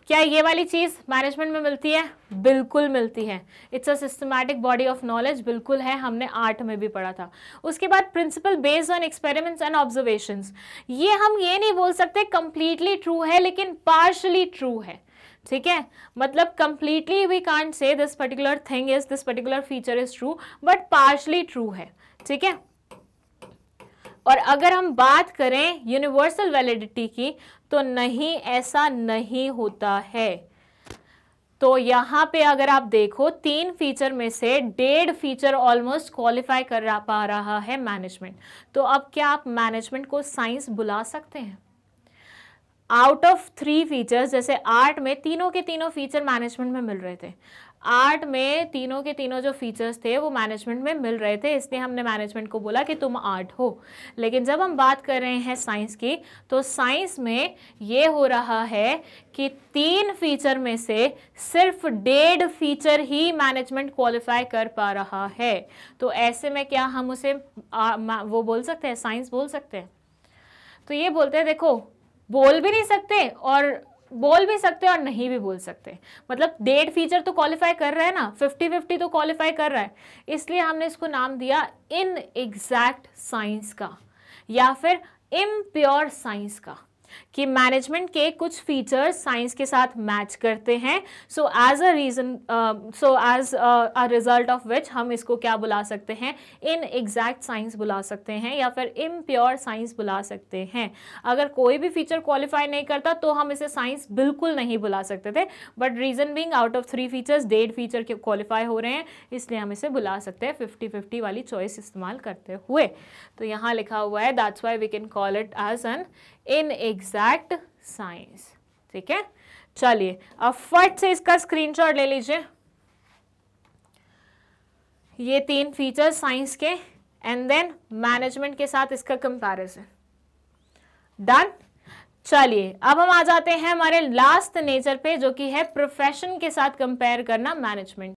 क्या ये वाली चीज़ मैनेजमेंट में मिलती है बिल्कुल मिलती है it's a systematic body of knowledge बिल्कुल है हमने आर्ट में भी पढ़ा था उसके बाद principle based on experiments and observation ये हम ये नहीं बोल सकते कंप्लीटली ट्रू है लेकिन पार्शली ट्रू है ठीक है मतलब completely we can't say this particular thing is this particular feature is true but partially true है ठीक है और अगर हम बात करें यूनिवर्सल वैलिडिटी की तो नहीं ऐसा नहीं होता है तो यहाँ पे अगर आप देखो तीन फीचर में से डेढ़ फीचर ऑलमोस्ट क्वालिफाई कर रहा पा रहा है मैनेजमेंट तो अब क्या आप मैनेजमेंट को साइंस बुला सकते हैं आउट ऑफ थ्री फीचर्स जैसे आर्ट में तीनों के तीनों फीचर मैनेजमेंट में मिल रहे थे आर्ट में तीनों के तीनों जो फीचर्स थे वो मैनेजमेंट में मिल रहे थे इसलिए हमने मैनेजमेंट को बोला कि तुम आर्ट हो लेकिन जब हम बात कर रहे हैं साइंस की तो साइंस में ये हो रहा है कि तीन फीचर में से सिर्फ डेढ़ फीचर ही मैनेजमेंट क्वालिफाई कर पा रहा है तो ऐसे में क्या हम उसे आ, वो बोल सकते हैं साइंस बोल सकते हैं तो ये बोलते हैं देखो बोल भी नहीं सकते और बोल भी सकते हैं और नहीं भी बोल सकते मतलब डेट फीचर तो क्वालिफाई कर रहा है ना फिफ्टी फिफ्टी तो क्वालिफाई कर रहा है इसलिए हमने इसको नाम दिया इन एग्जैक्ट साइंस का या फिर प्योर साइंस का कि मैनेजमेंट के कुछ फीचर्स साइंस के साथ मैच करते हैं so as a reason so as a result of which हम इसको क्या बुला सकते हैं इन एग्जैक्ट साइंस बुला सकते हैं या फिर इम्प्योर साइंस बुला सकते हैं अगर कोई भी फीचर क्वालिफाई नहीं करता तो हम इसे साइंस बिल्कुल नहीं बुला सकते थे but reason being out of three features डेढ़ फीचर के क्वालिफाई हो रहे हैं इसलिए हम इसे बुला सकते हैं फिफ्टी फिफ्टी वाली चॉइस इस्तेमाल करते हुए तो यहाँ लिखा हुआ है that's why we can call it as an inexact science ठीक है चलिए अब फट से इसका स्क्रीनशॉट ले लीजिए ये तीन फीचर्स साइंस के एंड देन मैनेजमेंट के साथ इसका कंपैरिजन डन चलिए अब हम आ जाते हैं हमारे लास्ट नेचर पे जो कि है प्रोफेशन के साथ कंपेयर करना मैनेजमेंट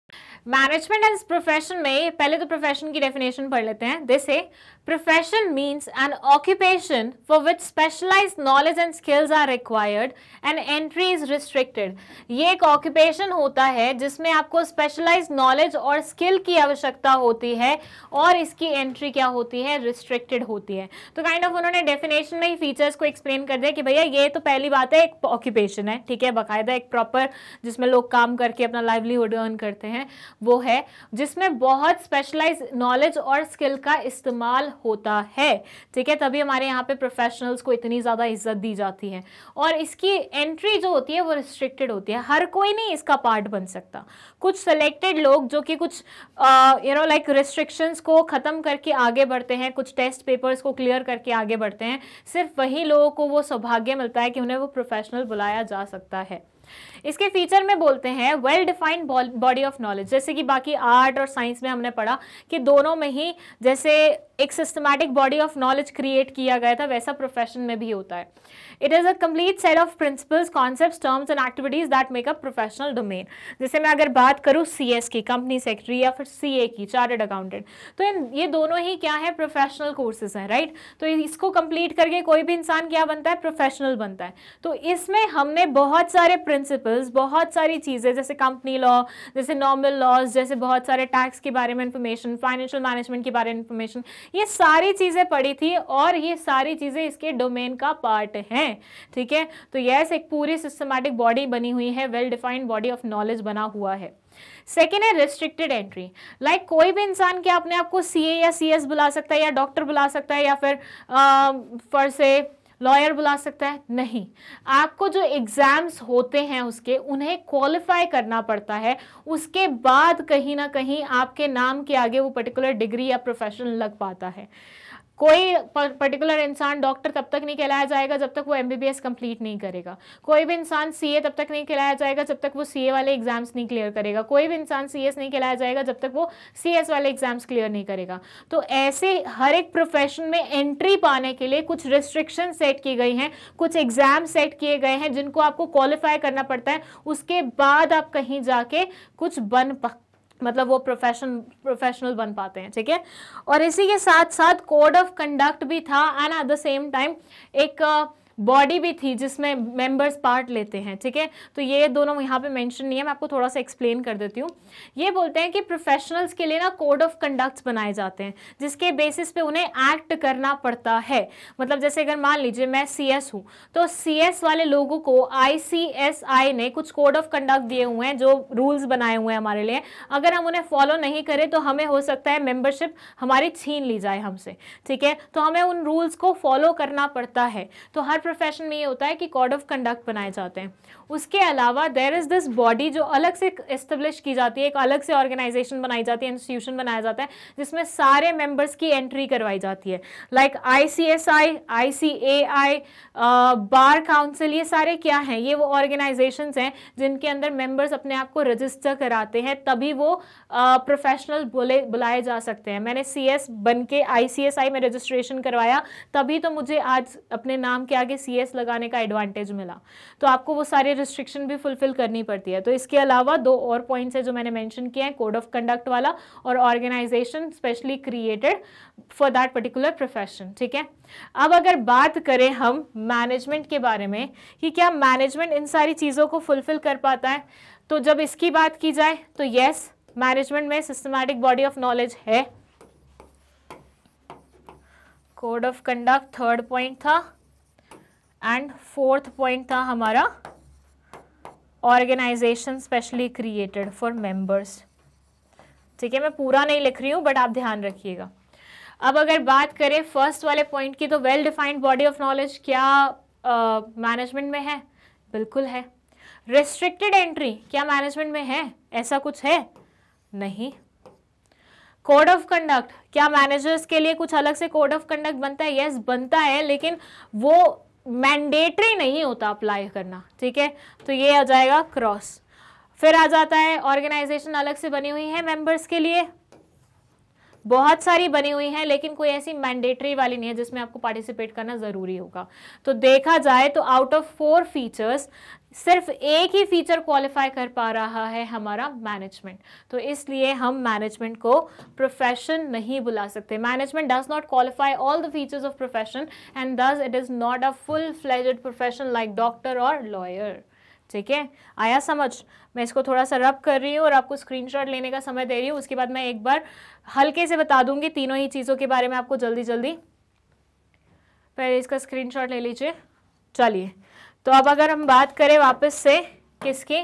मैनेजमेंट एंड प्रोफेशन में पहले तो प्रोफेशन की डेफिनेशन पढ़ लेते हैं this a Profession means an occupation for which specialized knowledge and skills are required and entry is restricted. ye ek occupation hota hai jisme aapko specialized knowledge aur skill ki avashyakta hoti hai aur iski entry kya hoti hai restricted होती है तो kind of unhone definition mein he features ko explain kar diya ki bhaiya ye to pehli baat hai ek occupation hai theek hai बाकायदा ek proper jisme log kaam karke apna livelihood earn karte hain wo hai jisme bahut specialized knowledge aur skill ka istemal होता है ठीक है तभी हमारे यहाँ पे professionals को इतनी ज़्यादा इज्जत दी जाती है और इसकी एंट्री जो होती है वो रिस्ट्रिक्टेड होती है हर कोई नहीं इसका पार्ट बन सकता कुछ सेलेक्टेड लोग जो कि कुछ यू नो लाइक रिस्ट्रिक्शंस को ख़त्म करके आगे बढ़ते हैं कुछ टेस्ट पेपर्स को क्लियर करके आगे बढ़ते हैं सिर्फ वही लोगों को वो सौभाग्य मिलता है कि उन्हें वो प्रोफेशनल बुलाया जा सकता है इसके फीचर में बोलते हैं well defined body of knowledge जैसे कि बाकी आर्ट और साइंस में हमने पढ़ा कि दोनों में ही जैसे एक systematic body of knowledge create किया गया था वैसा प्रोफेशन में भी होता है it is a complete set of principles concept terms and activities that make a professional domain जैसे मैं अगर बात करूँ सी एस की कंपनी सेक्रेटरी या फिर सी ए की चार्टेड अकाउंटेंट तो इन ये दोनों ही क्या है प्रोफेशनल कोर्सेज हैं राइट तो इसको कंप्लीट करके कोई भी इंसान क्या बनता है प्रोफेशनल बनता है तो इसमें हमने बहुत सारे प्रिंसिपल एग्जाम्पल्स बहुत सारी चीज़ें जैसे कंपनी लॉ जैसे नॉर्मल लॉज जैसे बहुत सारे टैक्स के बारे में इन्फॉर्मेशन फाइनेंशियल मैनेजमेंट के बारे में इन्फॉर्मेशन ये सारी चीज़ें पढ़ी थी और ये सारी चीज़ें इसके डोमेन का पार्ट हैं ठीक है तो येस एक पूरी सिस्टमेटिक बॉडी बनी हुई है well defined body of knowledge बना हुआ है सेकेंड है रिस्ट्रिक्टेड एंट्री लाइक कोई भी इंसान क्या अपने आप को सी या सी बुला सकता है या डॉक्टर बुला सकता है या फिर फर से लॉयर बुला सकता है नहीं आपको जो एग्ज़ाम्स होते हैं उसके उन्हें क्वालिफाई करना पड़ता है उसके बाद कहीं ना कहीं आपके नाम के आगे वो पर्टिकुलर डिग्री या प्रोफेशन लग पाता है कोई पर्टिकुलर इंसान डॉक्टर तब तक नहीं कहलाया जाएगा जब तक वो एम कंप्लीट नहीं करेगा कोई भी इंसान सीए तब तक नहीं कहलाया जाएगा जब तक वो सीए वाले एग्जाम्स नहीं क्लियर करेगा कोई भी इंसान सीएस नहीं कहलाया जाएगा जब तक वो सीएस वाले एग्जाम्स क्लियर नहीं करेगा तो ऐसे हर एक प्रोफेशन में एंट्री पाने के लिए कुछ रिस्ट्रिक्शन सेट की गई हैं कुछ एग्जाम सेट किए गए हैं जिनको आपको क्वालिफाई करना पड़ता है उसके बाद आप कहीं जाके कुछ बन पक मतलब वो प्रोफेशन प्रोफेशनल बन पाते हैं ठीक है और इसी के साथ साथ कोड ऑफ कंडक्ट भी था and at the same time एक uh, बॉडी भी थी जिसमें मेंबर्स पार्ट लेते हैं ठीक है तो ये दोनों यहाँ पे मेंशन नहीं है मैं आपको थोड़ा सा एक्सप्लेन कर देती हूँ ये बोलते हैं कि प्रोफेशनल्स के लिए ना कोड ऑफ कंडक्ट्स बनाए जाते हैं जिसके बेसिस पे उन्हें एक्ट करना पड़ता है मतलब जैसे अगर मान लीजिए मैं सी एस हूँ तो सी एस वाले लोगों को आई सी एस आई ने कुछ कोड ऑफ कंडक्ट दिए हुए हैं जो रूल्स बनाए हुए हैं हमारे लिए अगर हम उन्हें फॉलो नहीं करें तो हमें हो सकता है मेंबरशिप हमारी छीन ली जाए हमसे ठीक है तो हमें उन रूल्स को फॉलो करना पड़ता है तो हर प्रोफेशन में ये होता है कि कोड ऑफ कंडक्ट बनाए जाते हैं उसके अलावा देर इज़ दिस बॉडी जो अलग से इस्टेब्लिश की जाती है एक अलग से ऑर्गेनाइजेशन बनाई जाती है इंस्टीट्यूशन बनाया जाता है जिसमें सारे मेंबर्स की एंट्री करवाई जाती है like I C S I I C A I bar council ये सारे क्या हैं ये वो ऑर्गेनाइजेशन हैं जिनके अंदर मेंबर्स अपने आप को रजिस्टर कराते हैं तभी वो प्रोफेशनल बोले बुलाए जा सकते हैं मैंने सी एस बन के आई सी एस आई में रजिस्ट्रेशन करवाया तभी तो मुझे आज अपने नाम के आगे सी एस लगाने का एडवांटेज मिला तो आपको वो सारे रिस्ट्रिक्शन भी फुलफिल करनी पड़ती है तो इसके अलावा दो और पॉइंट्स है जो मैंने मैंशन किए हैं कोड ऑफ कंडक्ट वाला और organization specially created for that particular profession ठीक है अब अगर बात करें हम मैनेजमेंट के बारे में कि क्या मैनेजमेंट इन सारी चीज़ों को फुलफिल कर पाता है तो जब इसकी बात की जाए तो येस मैनेजमेंट में सिस्टमैटिक बॉडी ऑफ नॉलेज है code of conduct third point था एंड फोर्थ पॉइंट था हमारा organization specially created for members ठीक है मैं पूरा नहीं लिख रही हूँ बट आप ध्यान रखिएगा अब अगर बात करें फर्स्ट वाले पॉइंट की तो well defined body of knowledge क्या मैनेजमेंट uh, में है बिल्कुल है रिस्ट्रिक्टेड एंट्री क्या मैनेजमेंट में है ऐसा कुछ है नहीं कोड ऑफ कंडक्ट क्या मैनेजर्स के लिए कुछ अलग से कोड ऑफ कंडक्ट बनता है यस yes, बनता है लेकिन वो मैंडेटरी नहीं होता अप्लाई करना ठीक है तो ये आ जाएगा क्रॉस फिर आ जाता है ऑर्गेनाइजेशन अलग से बनी हुई है मेंबर्स के लिए बहुत सारी बनी हुई हैं लेकिन कोई ऐसी मैंडेटरी वाली नहीं है जिसमें आपको पार्टिसिपेट करना ज़रूरी होगा तो देखा जाए तो आउट ऑफ फोर फीचर्स सिर्फ एक ही फीचर क्वालिफाई कर पा रहा है हमारा मैनेजमेंट तो इसलिए हम मैनेजमेंट को प्रोफेशन नहीं बुला सकते management does not qualify all the features of profession and thus it is not a full fledged profession like doctor और लॉयर ठीक है आया समझ मैं इसको थोड़ा सा रब कर रही हूँ और आपको स्क्रीनशॉट लेने का समय दे रही हूँ उसके बाद मैं एक बार हल्के से बता दूंगी तीनों ही चीज़ों के बारे में आपको जल्दी जल्दी पहले इसका स्क्रीनशॉट ले लीजिए चलिए तो अब अगर हम बात करें वापस से किसकी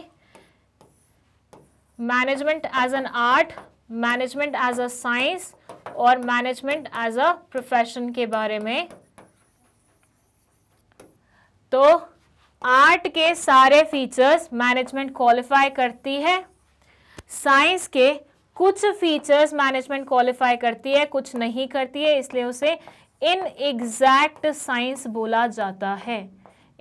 management as an art management as a science और मैनेजमेंट एज अ प्रोफेशन के बारे में तो आर्ट के सारे फीचर्स मैनेजमेंट क्वालिफाई करती है साइंस के कुछ फीचर्स मैनेजमेंट क्वालिफाई करती है कुछ नहीं करती है इसलिए उसे इन एग्जैक्ट साइंस बोला जाता है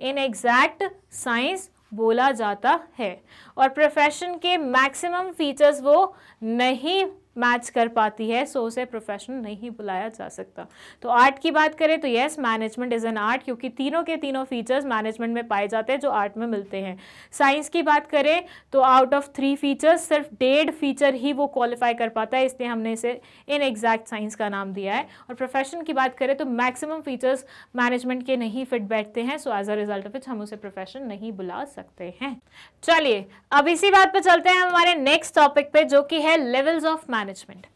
इन एग्जैक्ट साइंस बोला जाता है और प्रोफेशन के मैक्सिमम फीचर्स वो नहीं मैच कर पाती है सो उसे प्रोफेशनल नहीं बुलाया जा सकता तो आर्ट की बात करें तो yes management is an art क्योंकि तीनों के तीनों फीचर्स मैनेजमेंट में पाए जाते हैं जो आर्ट में मिलते हैं साइंस की बात करें तो आउट ऑफ थ्री फीचर्स सिर्फ डेढ़ फीचर ही वो क्वालिफाई कर पाता है इसलिए हमने इसे इन एग्जैक्ट साइंस का नाम दिया है और प्रोफेशन की बात करें तो मैक्सिमम फीचर्स मैनेजमेंट के नहीं फिट बैठते हैं so as a result of each हम उसे प्रोफेशन नहीं बुला सकते हैं चलिए अब इसी बात पर चलते हैं हमारे नेक्स्ट टॉपिक पे जो कि है लेवल्स ऑफ मैनेज मैनेजमेंट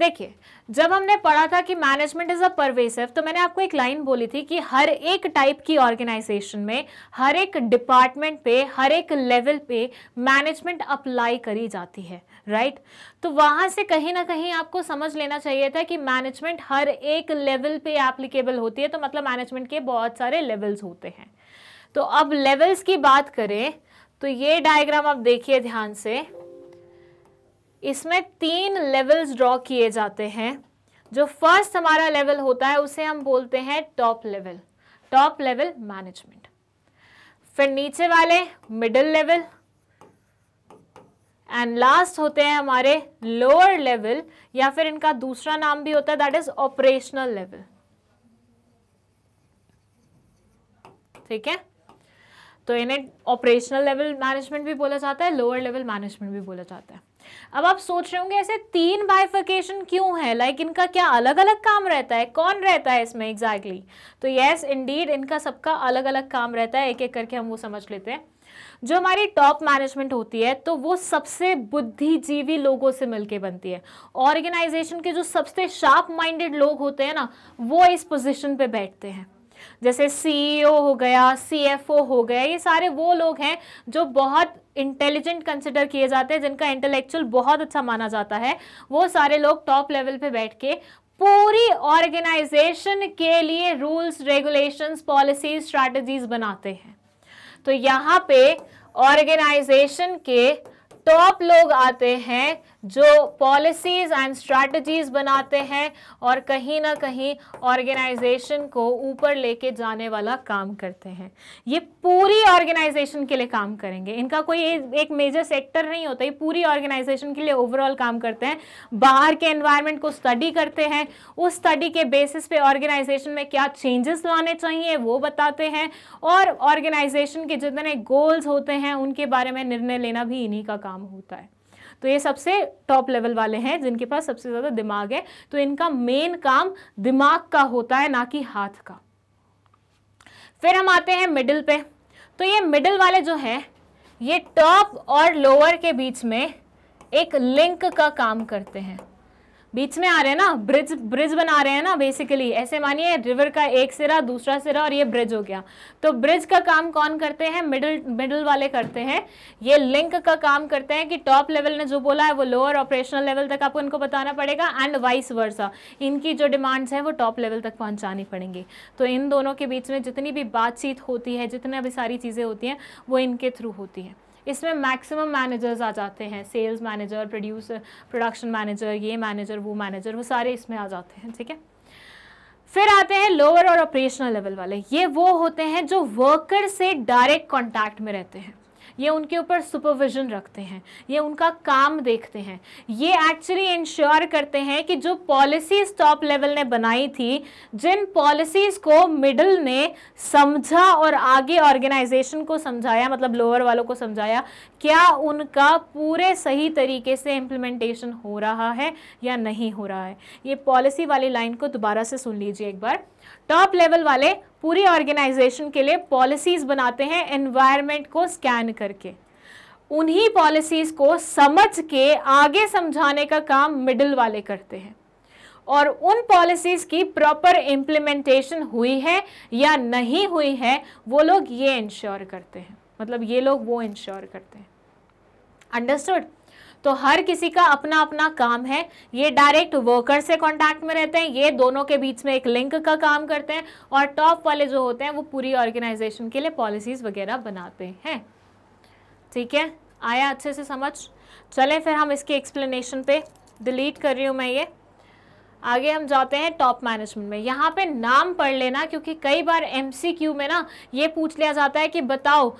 देखिए जब हमने पढ़ा था कि मैनेजमेंट इज अ परवेसिव तो मैंने आपको एक लाइन बोली थी कि हर एक टाइप की ऑर्गेनाइजेशन में हर एक डिपार्टमेंट पे हर एक लेवल पे मैनेजमेंट अप्लाई करी जाती है राइट right? तो वहां से कहीं ना कहीं आपको समझ लेना चाहिए था कि मैनेजमेंट हर एक लेवल पे एप्लीकेबल होती है तो मतलब मैनेजमेंट के बहुत सारे लेवल्स होते हैं तो अब लेवल्स की बात करें तो ये डायग्राम आप देखिए ध्यान से इसमें तीन लेवल्स ड्रॉ किए जाते हैं जो फर्स्ट हमारा लेवल होता है उसे हम बोलते हैं top level top level management फिर नीचे वाले मिडिल लेवल एंड लास्ट होते हैं हमारे लोअर लेवल या फिर इनका दूसरा नाम भी होता है दैट इज ऑपरेशनल लेवल ठीक है तो इन्हें ऑपरेशनल लेवल मैनेजमेंट भी बोला जाता है लोअर लेवल मैनेजमेंट भी बोला जाता है अब आप सोच रहे होंगे ऐसे तीन बाइफिकेशन क्यों है लाइक like, इनका क्या अलग अलग काम रहता है कौन रहता है इसमें एग्जैक्टली exactly? तो येस इंडीड इनका सबका अलग अलग काम रहता है एक एक करके हम वो समझ लेते हैं जो हमारी टॉप मैनेजमेंट होती है तो वो सबसे बुद्धिजीवी लोगों से मिलके बनती है ऑर्गेनाइजेशन के जो सबसे शार्प माइंडेड लोग होते हैं ना वो इस पोजीशन पे बैठते हैं जैसे सीईओ e हो गया सीएफओ हो गया ये सारे वो लोग हैं जो बहुत इंटेलिजेंट कंसिडर किए जाते हैं जिनका इंटेलेक्चुअल बहुत अच्छा माना जाता है वो सारे लोग टॉप लेवल पे बैठ के पूरी ऑर्गेनाइजेशन के लिए रूल्स रेगुलेशंस पॉलिसीज स्ट्रैटेजीज बनाते हैं तो यहाँ पे ऑर्गेनाइजेशन के टॉप लोग आते हैं जो पॉलिसीज एंड स्ट्रैटेजीज बनाते हैं और कहीं ना कहीं ऑर्गेनाइजेशन को ऊपर लेके जाने वाला काम करते हैं ये पूरी ऑर्गेनाइजेशन के लिए काम करेंगे इनका कोई एक मेजर सेक्टर नहीं होता ये पूरी ऑर्गेनाइजेशन के लिए ओवरऑल काम करते हैं बाहर के एनवायरनमेंट को स्टडी करते हैं उस स्टडी के बेसिस पे ऑर्गेनाइजेशन में क्या चेंजेस लाने चाहिए वो बताते हैं और ऑर्गेनाइजेशन के जितने गोल्स होते हैं उनके बारे में निर्णय लेना भी इन्हीं का काम होता है तो ये सबसे टॉप लेवल वाले हैं जिनके पास सबसे ज़्यादा दिमाग है तो इनका मेन काम दिमाग का होता है ना कि हाथ का फिर हम आते हैं मिडिल पे तो ये मिडिल वाले जो हैं ये टॉप और लोअर के बीच में एक लिंक का काम करते हैं बीच में आ रहे हैं ना ब्रिज ब्रिज बना रहे हैं ना बेसिकली ऐसे मानिए रिवर का एक सिरा दूसरा सिरा और ये ब्रिज हो गया तो ब्रिज का काम कौन करते हैं मिडल मिडिल वाले करते हैं ये लिंक का काम करते हैं कि टॉप लेवल ने जो बोला है वो लोअर ऑपरेशनल लेवल तक आपको इनको बताना पड़ेगा एंड वाइस वर्सा इनकी जो डिमांड्स हैं वो टॉप लेवल तक पहुँचानी पड़ेंगी तो इन दोनों के बीच में जितनी भी बातचीत होती है जितनी भी सारी चीज़ें होती हैं वो इनके थ्रू होती हैं इसमें मैक्सिमम मैनेजर्स आ जाते हैं sales manager producer production manager ये मैनेजर वो मैनेजर वो सारे इसमें आ जाते हैं ठीक है फिर आते हैं लोअर और ऑपरेशनल लेवल वाले ये वो होते हैं जो वर्कर से डायरेक्ट कॉन्टैक्ट में रहते हैं ये उनके ऊपर सुपरविजन रखते हैं ये उनका काम देखते हैं ये एक्चुअली इंश्योर करते हैं कि जो पॉलिसीज टॉप लेवल ने बनाई थी जिन पॉलिसीज़ को मिडल ने समझा और आगे ऑर्गेनाइजेशन को समझाया मतलब लोअर वालों को समझाया क्या उनका पूरे सही तरीके से इम्प्लीमेंटेशन हो रहा है या नहीं हो रहा है ये पॉलिसी वाली लाइन को दोबारा से सुन लीजिए एक बार टॉप लेवल वाले पूरी ऑर्गेनाइजेशन के लिए पॉलिसीज़ बनाते हैं एनवायरनमेंट को स्कैन करके उन्हीं पॉलिसीज़ को समझ के आगे समझाने का काम मिडिल वाले करते हैं और उन पॉलिसीज़ की प्रॉपर इम्प्लीमेंटेशन हुई है या नहीं हुई है वो लोग ये इंश्योर करते हैं मतलब ये लोग वो इंश्योर करते हैं अंडरस्टूड तो हर किसी का अपना अपना काम है ये डायरेक्ट वर्कर से कॉन्टैक्ट में रहते हैं ये दोनों के बीच में एक लिंक का काम करते हैं और टॉप वाले जो होते हैं वो पूरी ऑर्गेनाइजेशन के लिए पॉलिसीज़ वगैरह बनाते हैं ठीक है आया अच्छे से समझ चले फिर हम इसके एक्सप्लेनेशन पे डिलीट कर रही हूँ मैं ये आगे हम जाते हैं टॉप मैनेजमेंट में यहाँ पे नाम पढ़ लेना क्योंकि कई बार एमसीक्यू में ना ये पूछ लिया जाता है कि बताओ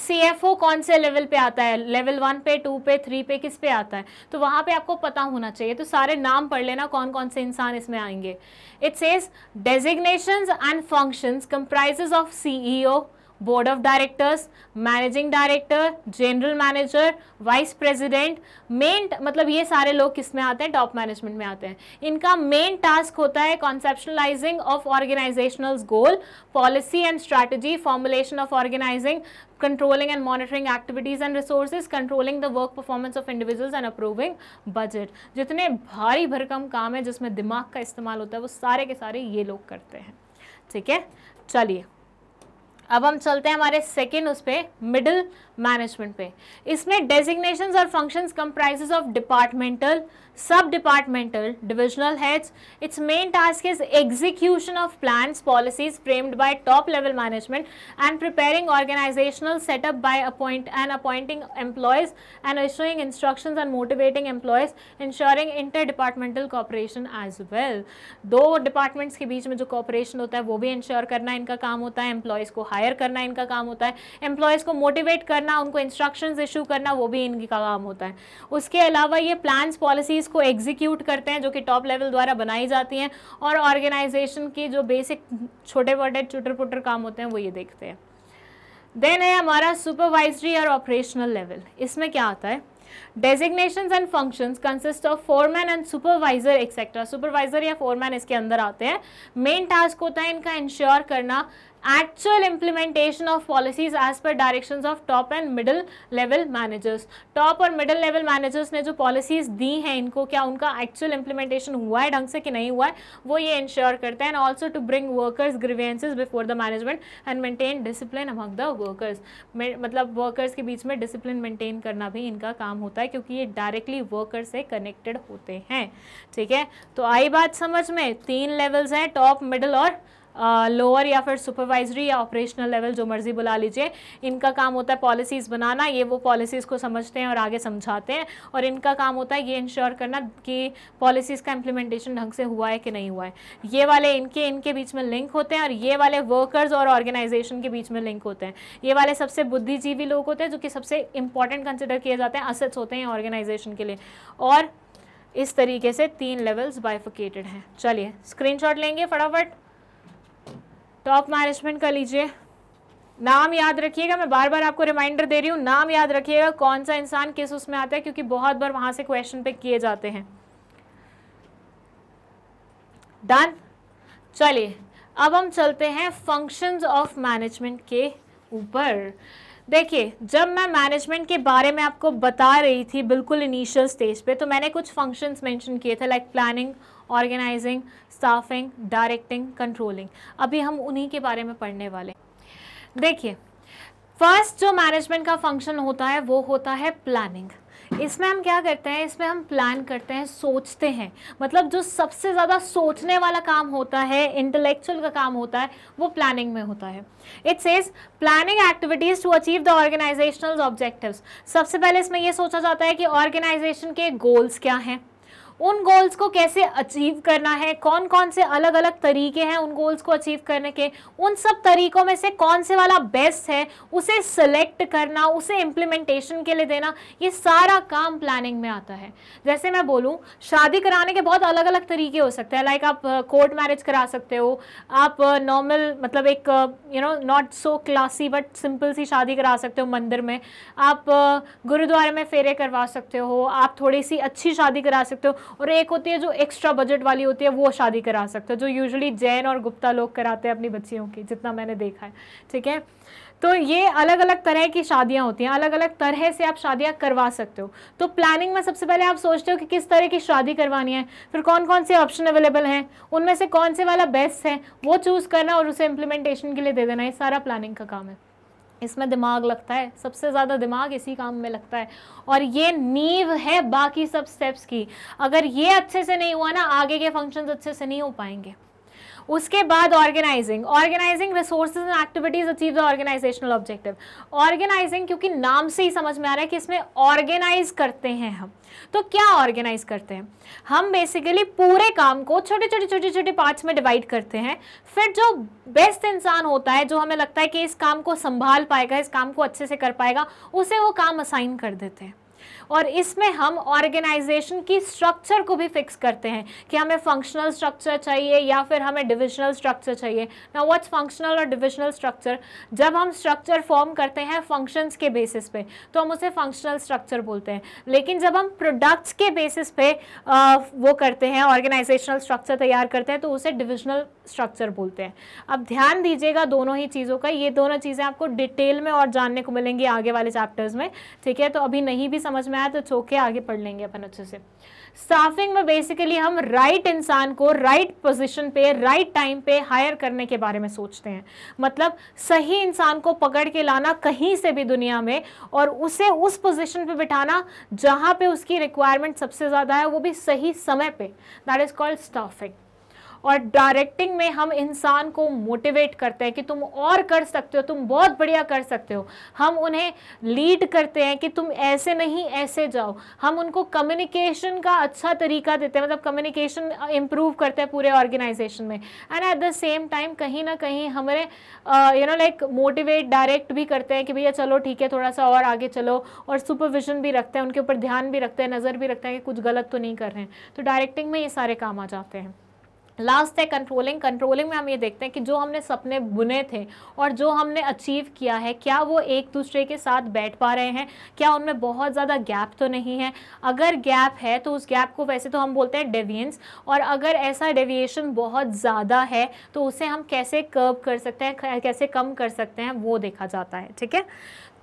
सीएफओ कौन से लेवल पे आता है लेवल वन पे टू पे थ्री पे किस पे आता है तो वहाँ पे आपको पता होना चाहिए तो सारे नाम पढ़ लेना कौन कौन से इंसान इसमें आएंगे it says designation and functions comprises of CEO board of directors managing director general manager vice president main मतलब ये सारे लोग किस में आते हैं टॉप मैनेजमेंट में आते हैं इनका मेन टास्क होता है conceptualising of organisational goal policy and strategy formulation of organising controlling and monitoring activities and resources controlling the work performance of individual and approving budget जितने भारी भरकम काम है जिसमें दिमाग का इस्तेमाल होता है वो सारे के सारे ये लोग करते हैं ठीक है चलिए अब हम चलते हैं हमारे सेकेंड उस पर मिडिल मैनेजमेंट पे इसमें डेजिग्नेशन और functions comprises of departmental sub departmental divisional heads its main task is execution of plan policies framed by top level management and preparing organisational setup by appoint and appointing employees and issuing instruction and motivating employees ensuring inter departmental cooperation as well दो departments के बीच में जो corporation होता है वो भी ensure करना इनका काम होता है एम्प्लॉयज़ को हायर हायर करना इनका काम होता है एम्प्लॉयज़ को मोटिवेट करना उनको इंस्ट्रक्शंस इशू करना वो भी इनका काम होता है उसके अलावा ये प्लान्स पॉलिसीज़ को एग्जीक्यूट करते हैं जो कि टॉप लेवल द्वारा बनाई जाती हैं और ऑर्गेनाइजेशन की जो बेसिक छोटे मोटे चुटर पुटर काम होते हैं वो ये देखते हैं देन है हमारा सुपरवाइजरी और ऑपरेशनल लेवल इसमें क्या आता है designation and function consist of foreman and supervisor etcetera supervisor या फोरमैन इसके अंदर आते हैं मेन टास्क होता है इनका इंश्योर करना actual implementation of policies as per directions of top and middle level managers top और middle level managers ने जो policies दी हैं इनको क्या उनका actual implementation हुआ है ढंग से कि नहीं हुआ है वो ये ensure करते हैं and also to bring workers grievances before the management and maintain discipline among the workers मतलब workers के बीच में discipline maintain करना भी इनका काम होता है क्योंकि ये डायरेक्टली वर्कर से कनेक्टेड होते हैं ठीक है तो आई बात समझ में तीन लेवल्स हैं टॉप मिडल और लोअर या फिर सुपरवाइजरी या ऑपरेशनल लेवल जो मर्जी बुला लीजिए इनका काम होता है पॉलिसीज़ बनाना ये वो पॉलिसीज़ को समझते हैं और आगे समझाते हैं और इनका काम होता है ये इंश्योर करना कि पॉलिसीज़ का इम्प्लीमेंटेशन ढंग से हुआ है कि नहीं हुआ है ये वाले इनके इनके बीच में लिंक होते हैं और ये वाले वर्कर्स और ऑर्गेनाइजेशन के बीच में लिंक होते हैं ये वाले सबसे बुद्धिजीवी लोग होते हैं जो कि सबसे इंपॉर्टेंट कंसिडर किए जाते हैं असेट्स होते हैं ऑर्गेनाइजेशन के लिए और इस तरीके से तीन लेवल्स बाइफिकेटेड हैं चलिए स्क्रीनशॉट लेंगे फटाफट टॉप मैनेजमेंट कर लीजिए नाम याद रखिएगा मैं बार बार आपको रिमाइंडर दे रही हूँ नाम याद रखिएगा कौन सा इंसान किस उसमें आता है क्योंकि बहुत बार वहां से क्वेश्चन पे किए जाते हैं डन चलिए अब हम चलते हैं फंक्शंस ऑफ मैनेजमेंट के ऊपर देखिए जब मैं मैनेजमेंट के बारे में आपको बता रही थी बिल्कुल इनिशियल स्टेज पे तो मैंने कुछ फंक्शंस मेंशन किए थे like planning organising staffing directing controlling अभी हम उन्हीं के बारे में पढ़ने वाले देखिए फर्स्ट जो मैनेजमेंट का फंक्शन होता है वो होता है प्लानिंग इसमें हम क्या करते हैं इसमें हम प्लान करते हैं सोचते हैं मतलब जो सबसे ज़्यादा सोचने वाला काम होता है इंटेलेक्चुअल का काम होता है वो प्लानिंग में होता है it says planning activities to achieve the organisational objectives सबसे पहले इसमें यह सोचा जाता है कि ऑर्गेनाइजेशन के गोल्स क्या हैं उन गोल्स को कैसे अचीव करना है कौन कौन से अलग अलग तरीके हैं उन गोल्स को अचीव करने के उन सब तरीकों में से कौन से वाला बेस्ट है उसे सेलेक्ट करना उसे इम्प्लीमेंटेशन के लिए देना ये सारा काम प्लानिंग में आता है जैसे मैं बोलूँ शादी कराने के बहुत अलग अलग तरीके हो सकते हैं लाइक आप कोर्ट uh, मैरिज करा सकते हो आप नॉर्मल uh, मतलब एक you know not so classy but simple सी शादी करा सकते हो मंदिर में आप uh, गुरुद्वारे में फेरे करवा सकते हो आप थोड़ी सी अच्छी शादी करा सकते हो और एक होती है जो एक्स्ट्रा बजट वाली होती है वो शादी करा सकते हो जो यूजली जैन और गुप्ता लोग कराते हैं अपनी बच्चियों की जितना मैंने देखा है ठीक है तो ये अलग अलग तरह की शादियां होती हैं अलग अलग तरह से आप शादियां करवा सकते हो तो प्लानिंग में सबसे पहले आप सोचते हो कि किस तरह की शादी करवानी है फिर कौन कौन से ऑप्शन अवेलेबल हैं उनमें से कौन से वाला बेस्ट है वो चूज़ करना और उसे इम्प्लीमेंटेशन के लिए दे देना ये सारा प्लानिंग का काम है इसमें दिमाग लगता है सबसे ज़्यादा दिमाग इसी काम में लगता है और ये नींव है बाकी सब स्टेप्स की अगर ये अच्छे से नहीं हुआ ना आगे के फंक्शंस अच्छे से नहीं हो पाएंगे उसके बाद organising organising resources and activities achieve the organisational objective organising क्योंकि नाम से ही समझ में आ रहा है कि इसमें ऑर्गेनाइज करते हैं हम तो क्या ऑर्गेनाइज करते हैं हम बेसिकली पूरे काम को छोटे छोटे छोटे छोटे पार्ट्स में डिवाइड करते हैं फिर जो बेस्ट इंसान होता है जो हमें लगता है कि इस काम को संभाल पाएगा इस काम को अच्छे से कर पाएगा उसे वो काम असाइन कर देते हैं और इसमें हम ऑर्गेनाइजेशन की स्ट्रक्चर को भी फिक्स करते हैं कि हमें फंक्शनल स्ट्रक्चर चाहिए या फिर हमें डिविजनल स्ट्रक्चर चाहिए ना वॉट्स फंक्शनल और डिविजनल स्ट्रक्चर जब हम स्ट्रक्चर फॉर्म करते हैं फंक्शंस के बेसिस पे तो हम उसे फंक्शनल स्ट्रक्चर बोलते हैं लेकिन जब हम प्रोडक्ट्स के बेसिस पे आ, वो करते हैं ऑर्गेनाइजेशनल स्ट्रक्चर तैयार करते हैं तो उसे डिविजनल स्ट्रक्चर बोलते हैं अब ध्यान दीजिएगा दोनों ही चीज़ों का ये दोनों चीज़ें आपको डिटेल में और जानने को मिलेंगी आगे वाले चैप्टर्स में ठीक है तो अभी नहीं भी समझ में आया तो छोके आगे पढ़ लेंगे अपन अच्छे से स्टाफिंग में बेसिकली हम राइट right इंसान को राइट right पोजीशन पे राइट right टाइम पे हायर करने के बारे में सोचते हैं मतलब सही इंसान को पकड़ के लाना कहीं से भी दुनिया में और उसे उस पोजीशन पे बिठाना जहाँ पे उसकी रिक्वायरमेंट सबसे ज़्यादा है वो भी सही समय पे दैट इज़ कॉल्ड स्टाफिंग और डायरेक्टिंग में हम इंसान को मोटिवेट करते हैं कि तुम और कर सकते हो तुम बहुत बढ़िया कर सकते हो हम उन्हें लीड करते हैं कि तुम ऐसे नहीं ऐसे जाओ हम उनको कम्युनिकेशन का अच्छा तरीका देते हैं मतलब कम्युनिकेशन इम्प्रूव करते हैं पूरे ऑर्गेनाइजेशन में and at the same time कहीं ना कहीं हमारे you know like motivate direct भी करते हैं कि भैया चलो ठीक है थोड़ा सा और आगे चलो और सुपरविजन भी रखते हैं उनके ऊपर ध्यान भी रखते हैं नज़र भी रखते हैं कि कुछ गलत तो नहीं कर रहे हैं तो डायरेक्टिंग में ये सारे काम आ जाते हैं लास्ट है कंट्रोलिंग कंट्रोलिंग में हम ये देखते हैं कि जो हमने सपने बुने थे और जो हमने अचीव किया है क्या वो एक दूसरे के साथ बैठ पा रहे हैं क्या उनमें बहुत ज़्यादा गैप तो नहीं है अगर गैप है तो उस गैप को वैसे तो हम बोलते हैं डेवियंस और अगर ऐसा डेविएशन बहुत ज़्यादा है तो उसे हम कैसे कर्व कर सकते हैं कैसे कम कर सकते हैं वो देखा जाता है ठीक है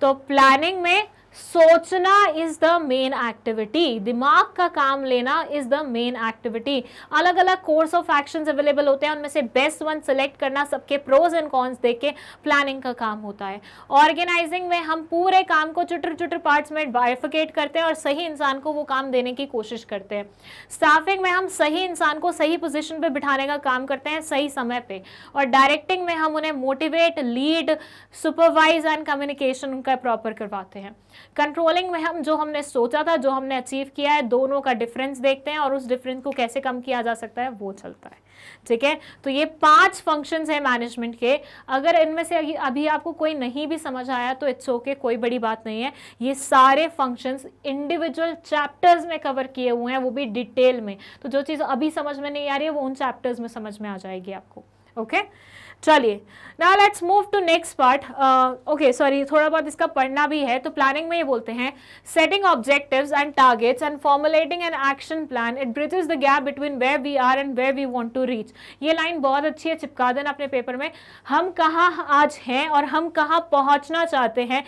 तो प्लानिंग में सोचना इज द मेन एक्टिविटी दिमाग का काम लेना इज द मेन एक्टिविटी अलग अलग कोर्स ऑफ एक्शंस अवेलेबल होते हैं उनमें से बेस्ट वन सेलेक्ट करना सबके प्रोज एंड कॉन्स देख के प्लानिंग का काम होता है ऑर्गेनाइजिंग में हम पूरे काम को चुटर चुटर पार्ट्स में बाइफिकेट करते हैं और सही इंसान को वो काम देने की कोशिश करते हैं स्टाफिंग में हम सही इंसान को सही पोजिशन पर बिठाने का काम करते हैं सही समय पर और डायरेक्टिंग में हम उन्हें motivate lead supervise and communication उनका प्रॉपर करवाते हैं कंट्रोलिंग में हम जो हमने सोचा था जो हमने अचीव किया है दोनों का डिफरेंस देखते हैं और उस डिफरेंस को कैसे कम किया जा सकता है वो चलता है ठीक है तो ये पांच फंक्शंस है मैनेजमेंट के अगर इनमें से अभी आपको कोई नहीं भी समझ आया तो इट्स ओके okay, कोई बड़ी बात नहीं है ये सारे फंक्शंस इंडिविजुअल चैप्टर्स में कवर किए हुए हैं वो भी डिटेल में तो जो चीज़ अभी समझ में नहीं आ रही है वो उन चैप्टर्स में समझ में आ जाएगी आपको ओके okay? चलिए ना let's move to next part okay sorry थोड़ा बहुत इसका पढ़ना भी है तो प्लानिंग में ये बोलते हैं setting objectives and targets and formulating an action plan it is the gap between where we are and where we want to reach ये लाइन बहुत अच्छी है चिपका देना अपने पेपर में हम कहाँ आज हैं और हम कहाँ पहुँचना चाहते हैं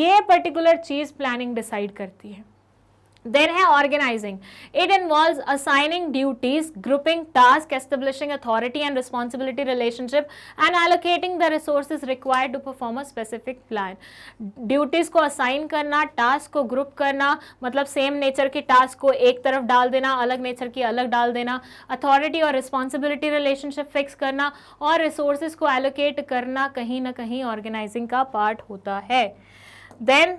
ये पर्टिकुलर चीज़ प्लानिंग डिसाइड करती है देन है organising it involve assigning duties grouping task establishing authority and responsibility relationship and allocating the resource required to perform a specific plan duties को असाइन करना टास्क को ग्रुप करना मतलब सेम नेचर के task को एक तरफ डाल देना अलग नेचर की अलग डाल देना अथॉरिटी और रिस्पॉन्सिबिलिटी रिलेशनशिप फिक्स करना और रिसोर्सेज को एलोकेट करना कहीं ना कहीं ऑर्गेनाइजिंग का पार्ट होता है then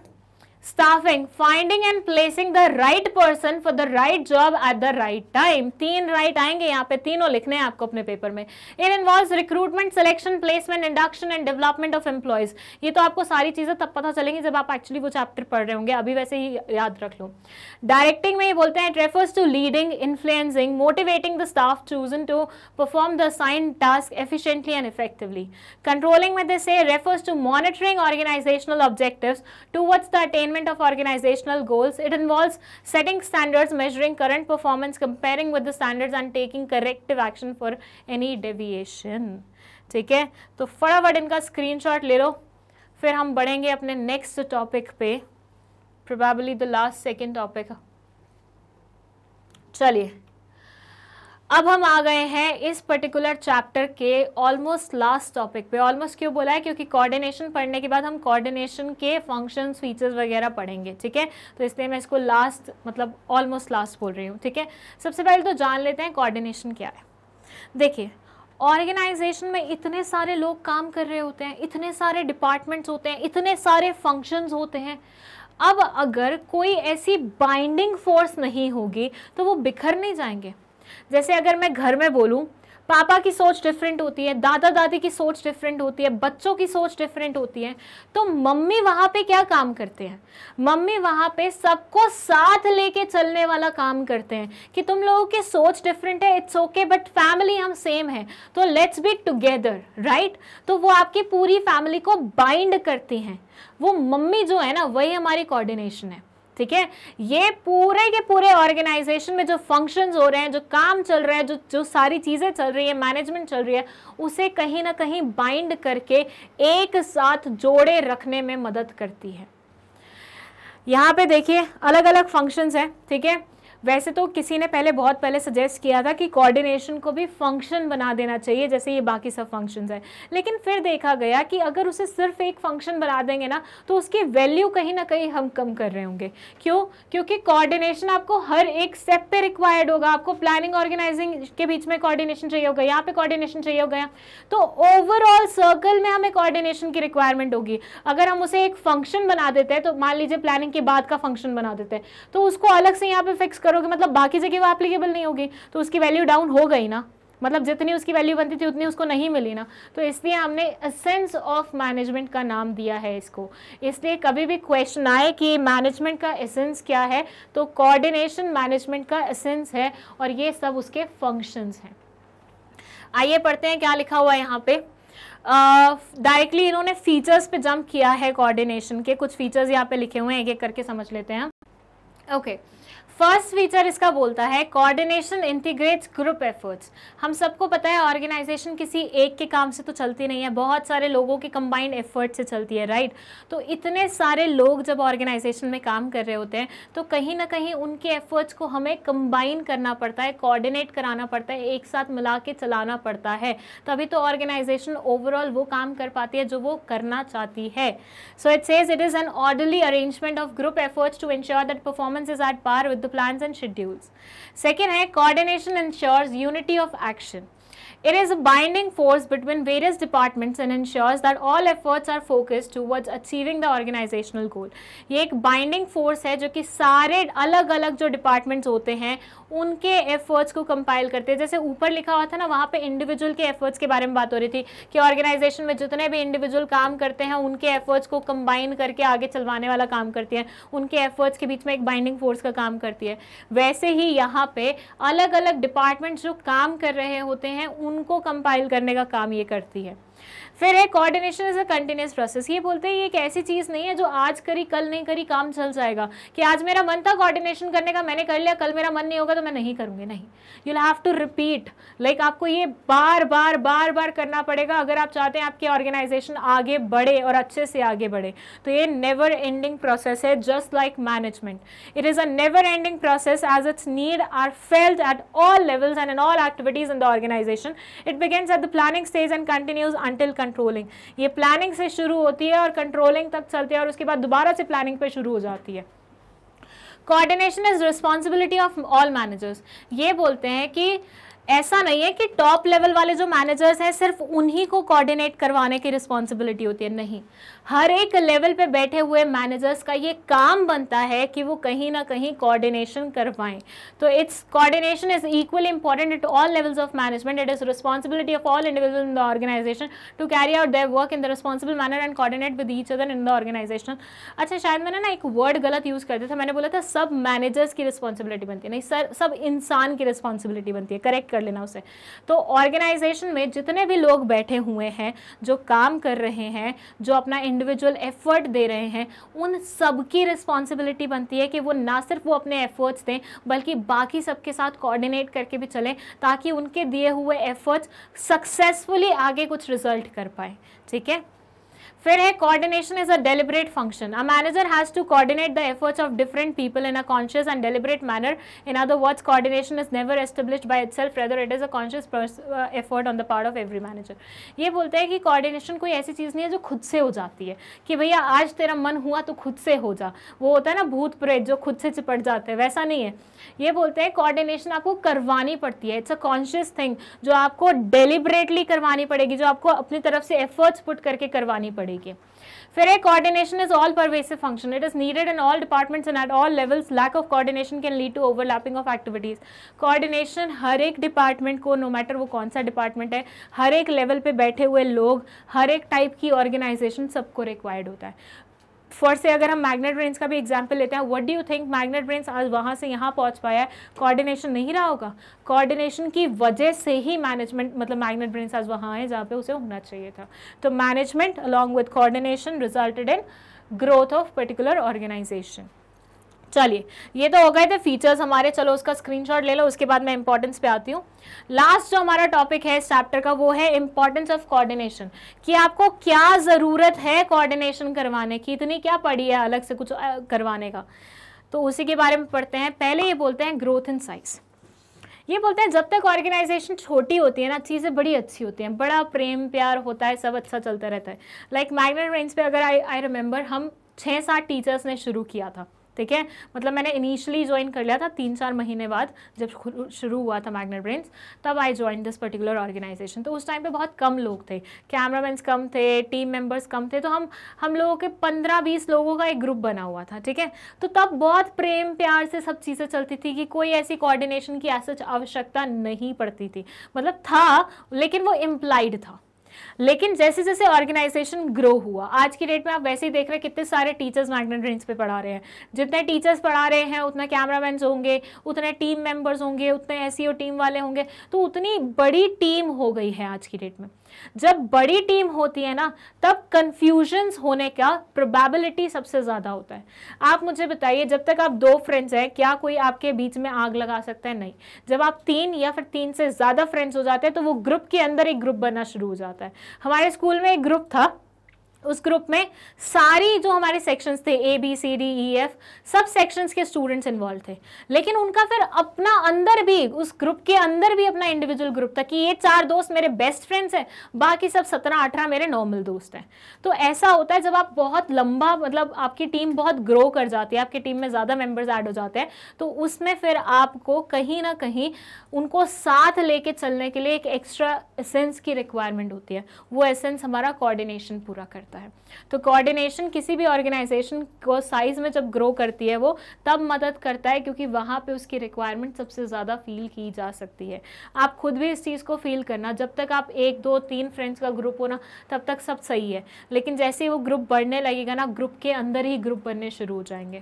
staffing finding and placing the right person for the right job at the right time तीन राइट right आएंगे यहाँ पे तीनों लिखने हैं आपको अपने पेपर में इन involve recruitment selection placement induction and development of employees ये तो आपको सारी चीजें तब पता चलेंगी जब आप एक्चुअली वो चैप्टर पढ़ रहे होंगे अभी वैसे ही याद रख लो डायरेक्टिंग में ये बोलते हैं it refers to leading influencing motivating the staff chosen to perform the assigned task efficiently and effectively controlling में दिस से refers to monitoring organisational objective to what's the attainment development of organizational goals. It involves setting standards, measuring current performance, comparing with the standards and taking corrective action for any deviation. ठीक है तो फटाफट इनका screenshot ले लो फिर हम बढ़ेंगे अपने नेक्स्ट टॉपिक पे probably the last second topic चलिए अब हम आ गए हैं इस पर्टिकुलर चैप्टर के ऑलमोस्ट लास्ट टॉपिक पे ऑलमोस्ट क्यों बोला है क्योंकि कोऑर्डिनेशन पढ़ने के बाद हम कोऑर्डिनेशन के फंक्शन फीचर्स वगैरह पढ़ेंगे ठीक है तो इसलिए मैं इसको लास्ट मतलब ऑलमोस्ट लास्ट बोल रही हूँ ठीक है सबसे पहले तो जान लेते हैं कॉर्डिनेशन क्या है देखिए ऑर्गेनाइजेशन में इतने सारे लोग काम कर रहे होते हैं इतने सारे डिपार्टमेंट्स होते हैं इतने सारे फंक्शंस होते हैं अब अगर कोई ऐसी बाइंडिंग फोर्स नहीं होगी तो वो बिखर नहीं जाएंगे जैसे अगर मैं घर में बोलूँ पापा की सोच डिफरेंट होती है दादा दादी की सोच डिफरेंट होती है बच्चों की सोच डिफरेंट होती है तो मम्मी वहाँ पे क्या काम करते हैं मम्मी वहाँ पे सबको साथ लेके चलने वाला काम करते हैं कि तुम लोगों की सोच डिफरेंट है इट्स ओके बट फैमिली हम सेम है तो लेट्स बी टुगेदर राइट तो वो आपकी पूरी फैमिली को बाइंड करती हैं वो मम्मी जो है ना वही हमारी कोऑर्डिनेशन है ठीक है ये पूरे के पूरे ऑर्गेनाइजेशन में जो फंक्शंस हो रहे हैं जो काम चल रहा है जो जो सारी चीज़ें चल रही है मैनेजमेंट चल रही है उसे कहीं ना कहीं बाइंड करके एक साथ जोड़े रखने में मदद करती है यहाँ पे देखिए अलग अलग फंक्शंस हैं ठीक है वैसे तो किसी ने पहले बहुत पहले सजेस्ट किया था कि कोऑर्डिनेशन को भी फंक्शन बना देना चाहिए जैसे ये बाकी सब फंक्शंस हैं लेकिन फिर देखा गया कि अगर उसे सिर्फ एक फंक्शन बना देंगे ना तो उसकी वैल्यू कहीं ना कहीं हम कम कर रहे होंगे क्यों क्योंकि कोऑर्डिनेशन आपको हर एक स्टेप पे रिक्वायर्ड होगा आपको प्लानिंग ऑर्गेनाइजिंग के बीच में कॉर्डिनेशन चाहिए होगा यहाँ पे कॉर्डिनेशन चाहिए होगा तो ओवरऑल सर्कल में हमें कॉर्डिनेशन की रिक्वायरमेंट होगी अगर हम उसे एक फंक्शन बना देते हैं तो मान लीजिए प्लानिंग के बाद का फंक्शन बना देते हैं तो उसको अलग से यहाँ पर फिक्स करो करोगे मतलब बाकी जगह वो एप्लीकेबल नहीं होगी तो उसकी वैल्यू डाउन हो गई ना मतलब जितनी उसकी वैल्यू बनती थी उतनी उसको नहीं मिली ना तो इसलिए हमने सेंस ऑफ मैनेजमेंट का नाम दिया है इसको इसलिए कभी भी क्वेश्चन आए कि मैनेजमेंट का एसेंस क्या है तो कोऑर्डिनेशन मैनेजमेंट का एसेंस है और ये सब उसके फंक्शंस हैं आइए पढ़ते हैं क्या लिखा हुआ है यहाँ पे डायरेक्टली uh, इन्होंने फीचर्स पे जम्प किया है कॉर्डिनेशन के कुछ फीचर्स यहाँ पे लिखे हुए हैं एक एक करके समझ लेते हैं ओके okay. फर्स्ट फीचर इसका बोलता है कोऑर्डिनेशन इंटीग्रेट्स ग्रुप एफर्ट्स हम सबको पता है ऑर्गेनाइजेशन किसी एक के काम से तो चलती नहीं है बहुत सारे लोगों के कंबाइंड एफर्ट से चलती है राइट तो इतने सारे लोग जब ऑर्गेनाइजेशन में काम कर रहे होते हैं तो कहीं ना कहीं उनके एफर्ट्स को हमें कंबाइन करना पड़ता है कोऑर्डिनेट कराना पड़ता है एक साथ मिला के चलाना पड़ता है तभी तो ऑर्गेनाइजेशन ओवरऑल वो काम कर पाती है जो वो करना चाहती है so it says it is an orderly arrangement of group efforts to ensure that performance is at par with the plans and schedules. Second hai coordination ensures unity of action. It is a binding force between various departments and ensures that all efforts are focused towards achieving the organizational goal. ye ek binding force hai jo ki sare alag alag jo departments hote hain उनके efforts को compile करते हैं जैसे ऊपर लिखा हुआ था ना वहाँ पे इंडिविजुअल के एफर्ट्स के बारे में बात हो रही थी कि ऑर्गेनाइजेशन में जितने भी इंडिविजुअल काम करते हैं उनके एफर्ट्स को कंबाइन करके आगे चलवाने वाला काम करती है उनके एफर्ट्स के बीच में एक बाइंडिंग फोर्स का काम करती है वैसे ही यहाँ पर अलग अलग डिपार्टमेंट्स जो काम कर रहे होते हैं उनको कंपाइल करने का काम ये करती है फिर है coordination is a continuous process ये बोलते हैं ये एक ऐसी चीज़ नहीं है जो आज करी कल नहीं करी काम चल जाएगा कि आज मेरा मन था कोऑर्डिनेशन करने का मैंने कर लिया कल मेरा मन नहीं होगा तो मैं नहीं करूँगी नहीं you have to repeat like आपको ये बार बार बार बार करना पड़ेगा अगर आप चाहते हैं आपकी ऑर्गेनाइजेशन आगे बढ़े और अच्छे से आगे बढ़े तो ये नेवर एंडिंग प्रोसेस है just like management it is a never ending process as its need are felt at all levels and in all activities in the organisation it begins at the planning stage and continues until controlling ये planning से शुरू होती है और controlling तक चलती है और उसके बाद दोबारा से प्लानिंग पे शुरू हो जाती है coordination is responsibility of all managers ये बोलते हैं कि ऐसा नहीं है कि टॉप लेवल वाले जो मैनेजर्स हैं सिर्फ उन्हीं को कोऑर्डिनेट करवाने की रिस्पॉन्सिबिलिटी होती है नहीं हर एक लेवल पे बैठे हुए मैनेजर्स का ये काम बनता है कि वो कहीं ना कहीं कोऑर्डिनेशन कर पाएं तो it's coordination is equal important at all levels of management it is responsibility of all individual in the organisation to carry out their work in the responsible manner and coordinate with each other in the organisation अच्छा शायद मैंने ना एक word गलत use कर दिया था मैंने बोला था सब मैनेजर्स की रिस्पॉन्सिबिलिटी बनती है नहीं सर सब इंसान की रिस्पॉन्सिबिलिटी बनती है करेक्ट कर लेना उसे तो ऑर्गेनाइजेशन में जितने भी लोग बैठे हुए हैं जो काम कर रहे हैं जो अपना इंडिविजुअल एफर्ट दे रहे हैं उन सबकी रिस्पॉन्सिबिलिटी बनती है कि वो ना सिर्फ वो अपने एफर्ट्स दें बल्कि बाकी सबके साथ कोऑर्डिनेट करके भी चलें ताकि उनके दिए हुए एफर्ट्स सक्सेसफुली आगे कुछ रिजल्ट कर पाए ठीक है फिर है coordination is a deliberate function a manager has to coordinate the efforts of different people in a conscious and deliberate manner in other words coordination is never establish by itself rather it is a conscious effort on the part of every manager ये बोलते हैं कि coordination कोई ऐसी चीज़ नहीं है जो खुद से हो जाती है कि भैया आज तेरा मन हुआ तो खुद से हो जा वो होता है ना भूत प्रेत जो खुद से चिपट जाते हैं वैसा नहीं है ये बोलते हैं कोऑर्डिनेशन आपको करवानी पड़ती है इट्स अ कॉन्शियस थिंग जो आपको डेलिबरेटली करवानी पड़ेगी जो आपको अपनी तरफ से एफर्ट्स पुट करके करवानी पड़ेगी तरीके फिर एक coordination is all pervasive function it is needed in all departments and at all levels lack of coordination can lead to overlapping of activities coordination हर एक डिपार्टमेंट को नो मैटर वो कौन सा डिपार्टमेंट है हर एक लेवल पे बैठे हुए लोग हर एक टाइप की ऑर्गेनाइजेशन सबको रिक्वायर्ड होता है फर्स्ट से अगर हम मैग्नेट ब्रेन्स का भी एग्जाम्पल लेते हैं what do you think Magnet Brains आज वहाँ से यहाँ पहुँच पाया है कॉर्डिनेशन नहीं रहा होगा कॉर्डिनेशन की वजह से ही मैनेजमेंट मतलब मैग्नेट ब्रेन्स आज वहाँ है जहाँ पे उसे होना चाहिए था तो management along with coordination resulted in growth of particular organisation चलिए ये तो हो गए थे फीचर्स हमारे चलो उसका स्क्रीनशॉट ले लो उसके बाद मैं इंपॉर्टेंस पे आती हूँ लास्ट जो हमारा टॉपिक है इस चैप्टर का वो है इंपॉर्टेंस ऑफ कोऑर्डिनेशन कि आपको क्या ज़रूरत है कोऑर्डिनेशन करवाने की इतनी क्या पड़ी है अलग से कुछ करवाने का तो उसी के बारे में पढ़ते हैं पहले ये बोलते हैं ग्रोथ इन साइज़ ये बोलते हैं जब तक ऑर्गेनाइजेशन छोटी होती है ना चीज़ें बड़ी अच्छी होती हैं बड़ा प्रेम प्यार होता है सब अच्छा चलता रहता है लाइक मैग्नेट रेंज पे अगर आई आई रिमेंबर हम छः सात टीचर्स ने शुरू किया था ठीक है मतलब मैंने इनिशियली ज्वाइन कर लिया था तीन चार महीने बाद जब शुरू हुआ था मैग्नेट ब्रेन्स तब I join this particular organisation तो उस टाइम पे बहुत कम लोग थे कैमरामैन कम थे टीम मेंबर्स कम थे तो हम हम लोगों के पंद्रह बीस लोगों का एक ग्रुप बना हुआ था ठीक है तो तब बहुत प्रेम प्यार से सब चीज़ें चलती थी कि कोई ऐसी कोऑर्डिनेशन की ऐसा आवश्यकता नहीं पड़ती थी मतलब था लेकिन वो इम्प्लाइड था लेकिन जैसे जैसे ऑर्गेनाइजेशन ग्रो हुआ आज की डेट में आप वैसे ही देख रहे हैं कितने सारे टीचर्स मैग्नेट रेंज पे पढ़ा रहे हैं जितने टीचर्स पढ़ा रहे हैं उतने कैमरामैन होंगे उतने टीम मेंबर्स होंगे उतने एस टीम e वाले होंगे तो उतनी बड़ी टीम हो गई है आज की डेट में जब बड़ी टीम होती है ना तब कंफ्यूजन होने का प्रोबेबिलिटी सबसे ज़्यादा होता है आप मुझे बताइए जब तक आप दो फ्रेंड्स हैं क्या कोई आपके बीच में आग लगा सकता है नहीं जब आप तीन या फिर तीन से ज़्यादा फ्रेंड्स हो जाते हैं तो वो ग्रुप के अंदर एक ग्रुप बनना शुरू हो जाता है हमारे स्कूल में एक ग्रुप था उस ग्रुप में सारी जो हमारे सेक्शंस थे A B C D E F सब सेक्शंस के स्टूडेंट्स इन्वॉल्व थे लेकिन उनका फिर अपना अंदर भी उस ग्रुप के अंदर भी अपना इंडिविजुअल ग्रुप था कि ये चार दोस्त मेरे बेस्ट फ्रेंड्स हैं बाकी सब सत्रह अठारह मेरे नॉर्मल दोस्त हैं तो ऐसा होता है जब आप बहुत लंबा मतलब आपकी टीम बहुत ग्रो कर जाती है आपकी टीम में ज़्यादा मेम्बर्स ऐड हो जाते हैं तो उसमें फिर आपको कहीं ना कहीं उनको साथ लेके चलने के लिए एक एक्स्ट्रा एसेंस की रिक्वायरमेंट होती है वो एसेंस हमारा कोऑर्डिनेशन पूरा करता है होता है तो कोऑर्डिनेशन किसी भी ऑर्गेनाइजेशन को साइज़ में जब ग्रो करती है वो तब मदद करता है क्योंकि वहाँ पे उसकी रिक्वायरमेंट सबसे ज़्यादा फील की जा सकती है आप खुद भी इस चीज़ को फील करना जब तक आप एक दो तीन फ्रेंड्स का ग्रुप होना तब तक सब सही है लेकिन जैसे ही वो ग्रुप बढ़ने लगेगा ना ग्रुप के अंदर ही ग्रुप बनने शुरू हो जाएंगे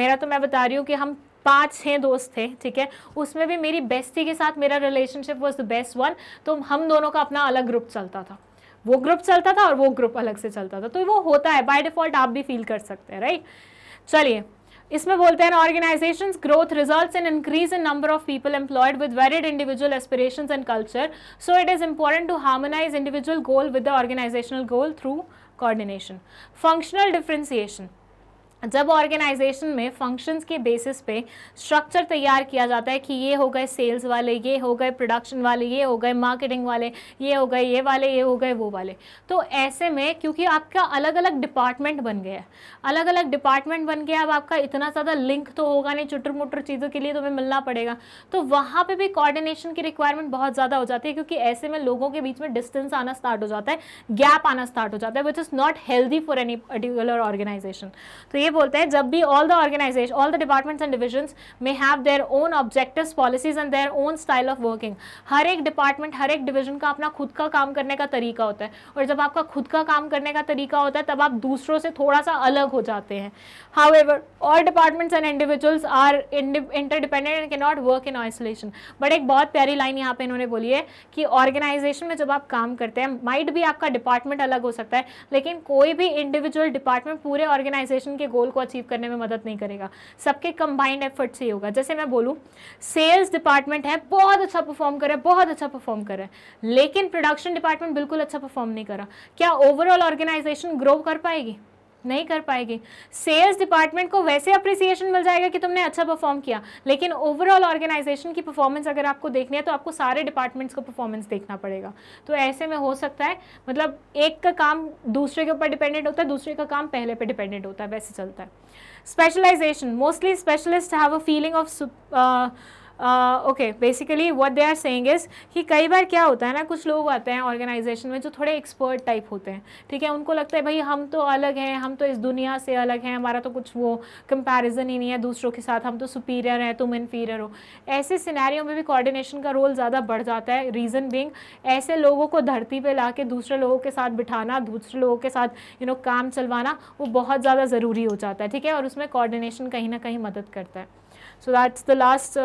मेरा तो मैं बता रही हूँ कि हम पाँच छः दोस्त थे ठीक है उसमें भी मेरी बेस्टी के साथ मेरा relationship was the best one तो हम दोनों का अपना अलग ग्रुप चलता था वो ग्रुप चलता था और वो ग्रुप अलग से चलता था तो वो होता है बाय डिफॉल्ट आप भी फील कर सकते हैं राइट चलिए इसमें बोलते हैं organisation growth result in increase in number of people employed with varied individual aspiration and culture so it is important to harmonise individual goal with the organisational goal through coordination functional differentiation जब organisation में functions के basis पे structure तैयार किया जाता है कि ये हो गए सेल्स वाले ये हो गए प्रोडक्शन वाले ये हो गए मार्केटिंग वाले ये हो गए ये वाले ये हो गए वो वाले तो ऐसे में क्योंकि आपका अलग अलग डिपार्टमेंट बन गया है अलग अलग डिपार्टमेंट बन गया अब आपका इतना ज़्यादा लिंक तो होगा नहीं चुटर मुटर चीज़ों के लिए तुम्हें मिलना पड़ेगा तो वहाँ पर भी कॉर्डिनेशन की रिक्वायरमेंट बहुत ज़्यादा हो जाती है क्योंकि ऐसे में लोगों के बीच में डिस्टेंस आना स्टार्ट हो जाता है गैप आना स्टार्ट हो जाता है which is not healthy for any particular organisation तो ये बोलते हैं जब भी all the organisation all the departments and divisions में have their own objective policies and their own style of working हर एक डिपार्टमेंट हर एक डिविजन का अपना खुद का काम करने का तरीका होता है और जब आपका खुद का काम करने का तरीका होता है तब आप दूसरों से थोड़ा सा अलग हो जाते हैं however all departments and individuals are interdependent and can not work in isolation but एक बहुत प्यारी लाइन यहाँ पे इन्होंने बोली है कि ऑर्गेनाइजेशन में जब आप काम करते हैं माइट भी आपका डिपार्टमेंट अलग हो सकता है लेकिन कोई भी इंडिविजुअल डिपार्टमेंट पूरे ऑर्गेनाइजेशन के गोल को अचीव करने में मदद नहीं करेगा सबके कंबाइंड एफर्ट से ही होगा जैसे मैं बोलूँ सेल्स डिपार्टमेंट है बहुत अच्छा परफॉर्म करे बहुत अच्छा परफॉर्म करे लेकिन प्रोडक्शन डिपार्टमेंट बिल्कुल अच्छा परफॉर्म नहीं करा क्या ओवरऑल ऑर्गेनाइजेशन ग्रो कर पाएगी नहीं कर पाएगी सेल्स डिपार्टमेंट को वैसे अप्रिसिएशन मिल जाएगा कि तुमने अच्छा परफॉर्म किया लेकिन ओवरऑल ऑर्गेनाइजेशन की परफॉर्मेंस अगर आपको देखनी है तो आपको सारे डिपार्टमेंट्स को परफॉर्मेंस देखना पड़ेगा तो ऐसे में हो सकता है मतलब एक का काम दूसरे के ऊपर डिपेंडेंट होता है दूसरे का काम पहले पर डिपेंडेंट होता है वैसे चलता है specialisation mostly specialist have a feeling of okay basically what they are saying is कि कई बार क्या होता है ना कुछ लोग आते हैं ऑर्गेनाइजेशन में जो थोड़े एक्सपर्ट टाइप होते हैं ठीक है उनको लगता है भाई हम तो अलग हैं हम तो इस दुनिया से अलग हैं हमारा तो कुछ वो कंपैरिजन ही नहीं है दूसरों के साथ हम तो सुपीरियर हैं तुम इन्फीरियर हो ऐसे सिनेरियो में भी कॉर्डिनेशन का रोल ज़्यादा बढ़ जाता है रीज़न बिंग ऐसे लोगों को धरती पर ला दूसरे लोगों के साथ बिठाना दूसरे लोगों के साथ यू नो काम चलवाना वो बहुत ज़्यादा ज़रूरी हो जाता है ठीक है और उसमें कॉर्डिनेशन कहीं ना कहीं मदद करता है so that's the last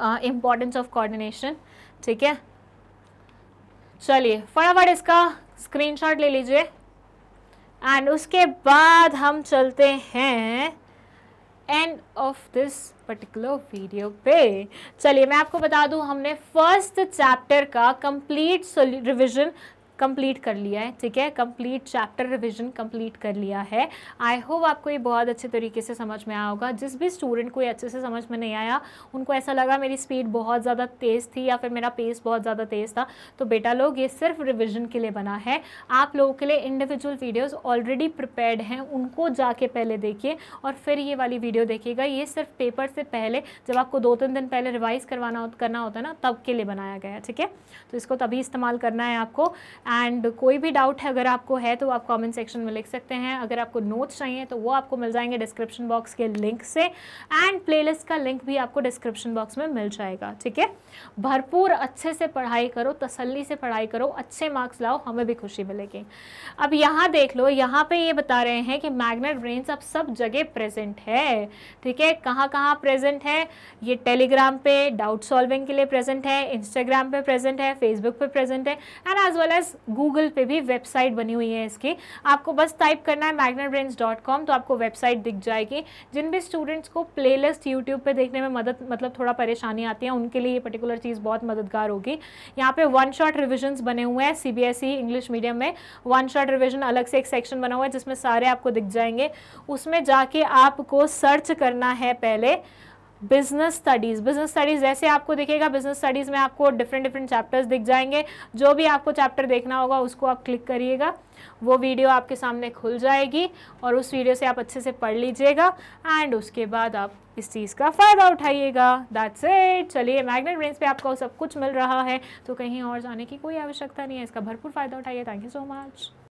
importance of coordination ठीक है चलिए फटाफट इसका स्क्रीनशॉट ले लीजिए एंड उसके बाद हम चलते हैं end of this particular video पे चलिए मैं आपको बता दूं हमने फर्स्ट चैप्टर का कंप्लीट रिवीजन कंप्लीट कर लिया है ठीक है कंप्लीट चैप्टर रिविजन कंप्लीट कर लिया है आई होप आपको ये बहुत अच्छे तरीके से समझ में आया होगा जिस भी स्टूडेंट को ये अच्छे से समझ में नहीं आया उनको ऐसा लगा मेरी स्पीड बहुत ज़्यादा तेज़ थी या फिर मेरा पेस बहुत ज़्यादा तेज़ था तो बेटा लोग ये सिर्फ रिविजन के लिए बना है आप लोगों के लिए इंडिविजुअल वीडियोज़ ऑलरेडी प्रिपेयर्ड हैं उनको जाके पहले देखिए और फिर ये वाली वीडियो देखिएगा ये सिर्फ पेपर से पहले जब आपको दो तीन दिन पहले रिवाइज़ करवाना करना होता है ना तब के लिए बनाया गया ठीक है तो इसको तभी इस्तेमाल करना है आपको एंड कोई भी डाउट है अगर आपको है तो आप कमेंट सेक्शन में लिख सकते हैं अगर आपको नोट्स चाहिए तो वो आपको मिल जाएंगे डिस्क्रिप्शन बॉक्स के लिंक से एंड प्लेलिस्ट का लिंक भी आपको डिस्क्रिप्शन बॉक्स में मिल जाएगा ठीक है भरपूर अच्छे से पढ़ाई करो तसल्ली से पढ़ाई करो अच्छे मार्क्स लाओ हमें भी खुशी मिलेगी अब यहाँ देख लो यहाँ पर ये बता रहे हैं कि मैग्नेट ब्रेन्स अब सब जगह प्रेजेंट है ठीक है कहाँ कहाँ प्रेजेंट है ये टेलीग्राम पे डाउट सॉल्विंग के लिए प्रेजेंट है इंस्टाग्राम पे प्रेजेंट है फेसबुक पे प्रेजेंट है and as well as Google पे भी वेबसाइट बनी हुई है इसकी आपको बस टाइप करना है मैगनेट तो आपको वेबसाइट दिख जाएगी जिन भी स्टूडेंट्स को प्ले लिस्ट यूट्यूब पर देखने में मदद मतलब थोड़ा परेशानी आती है उनके लिए ये पर्टिकुलर चीज़ बहुत मददगार होगी यहाँ पे वन शॉट रिविजन्स बने हुए हैं सी इंग्लिश मीडियम में वन शॉट रिविजन अलग से एक सेक्शन बना हुआ है जिसमें सारे आपको दिख जाएंगे उसमें जाके आपको सर्च करना है पहले बिजनेस स्टडीज़ बिजनेस स्टडीज़ जैसे आपको दिखेगा बिजनेस स्टडीज़ में आपको डिफरेंट डिफरेंट चैप्टर्स दिख जाएंगे जो भी आपको चैप्टर देखना होगा उसको आप क्लिक करिएगा वो वीडियो आपके सामने खुल जाएगी और उस वीडियो से आप अच्छे से पढ़ लीजिएगा एंड उसके बाद आप इस चीज़ का फ़ायदा उठाइएगा दैट्स इट चलिए मैग्नेट ब्रेन्स पे आपको सब कुछ मिल रहा है तो कहीं और जाने की कोई आवश्यकता नहीं है इसका भरपूर फ़ायदा उठाइए थैंक यू सो मच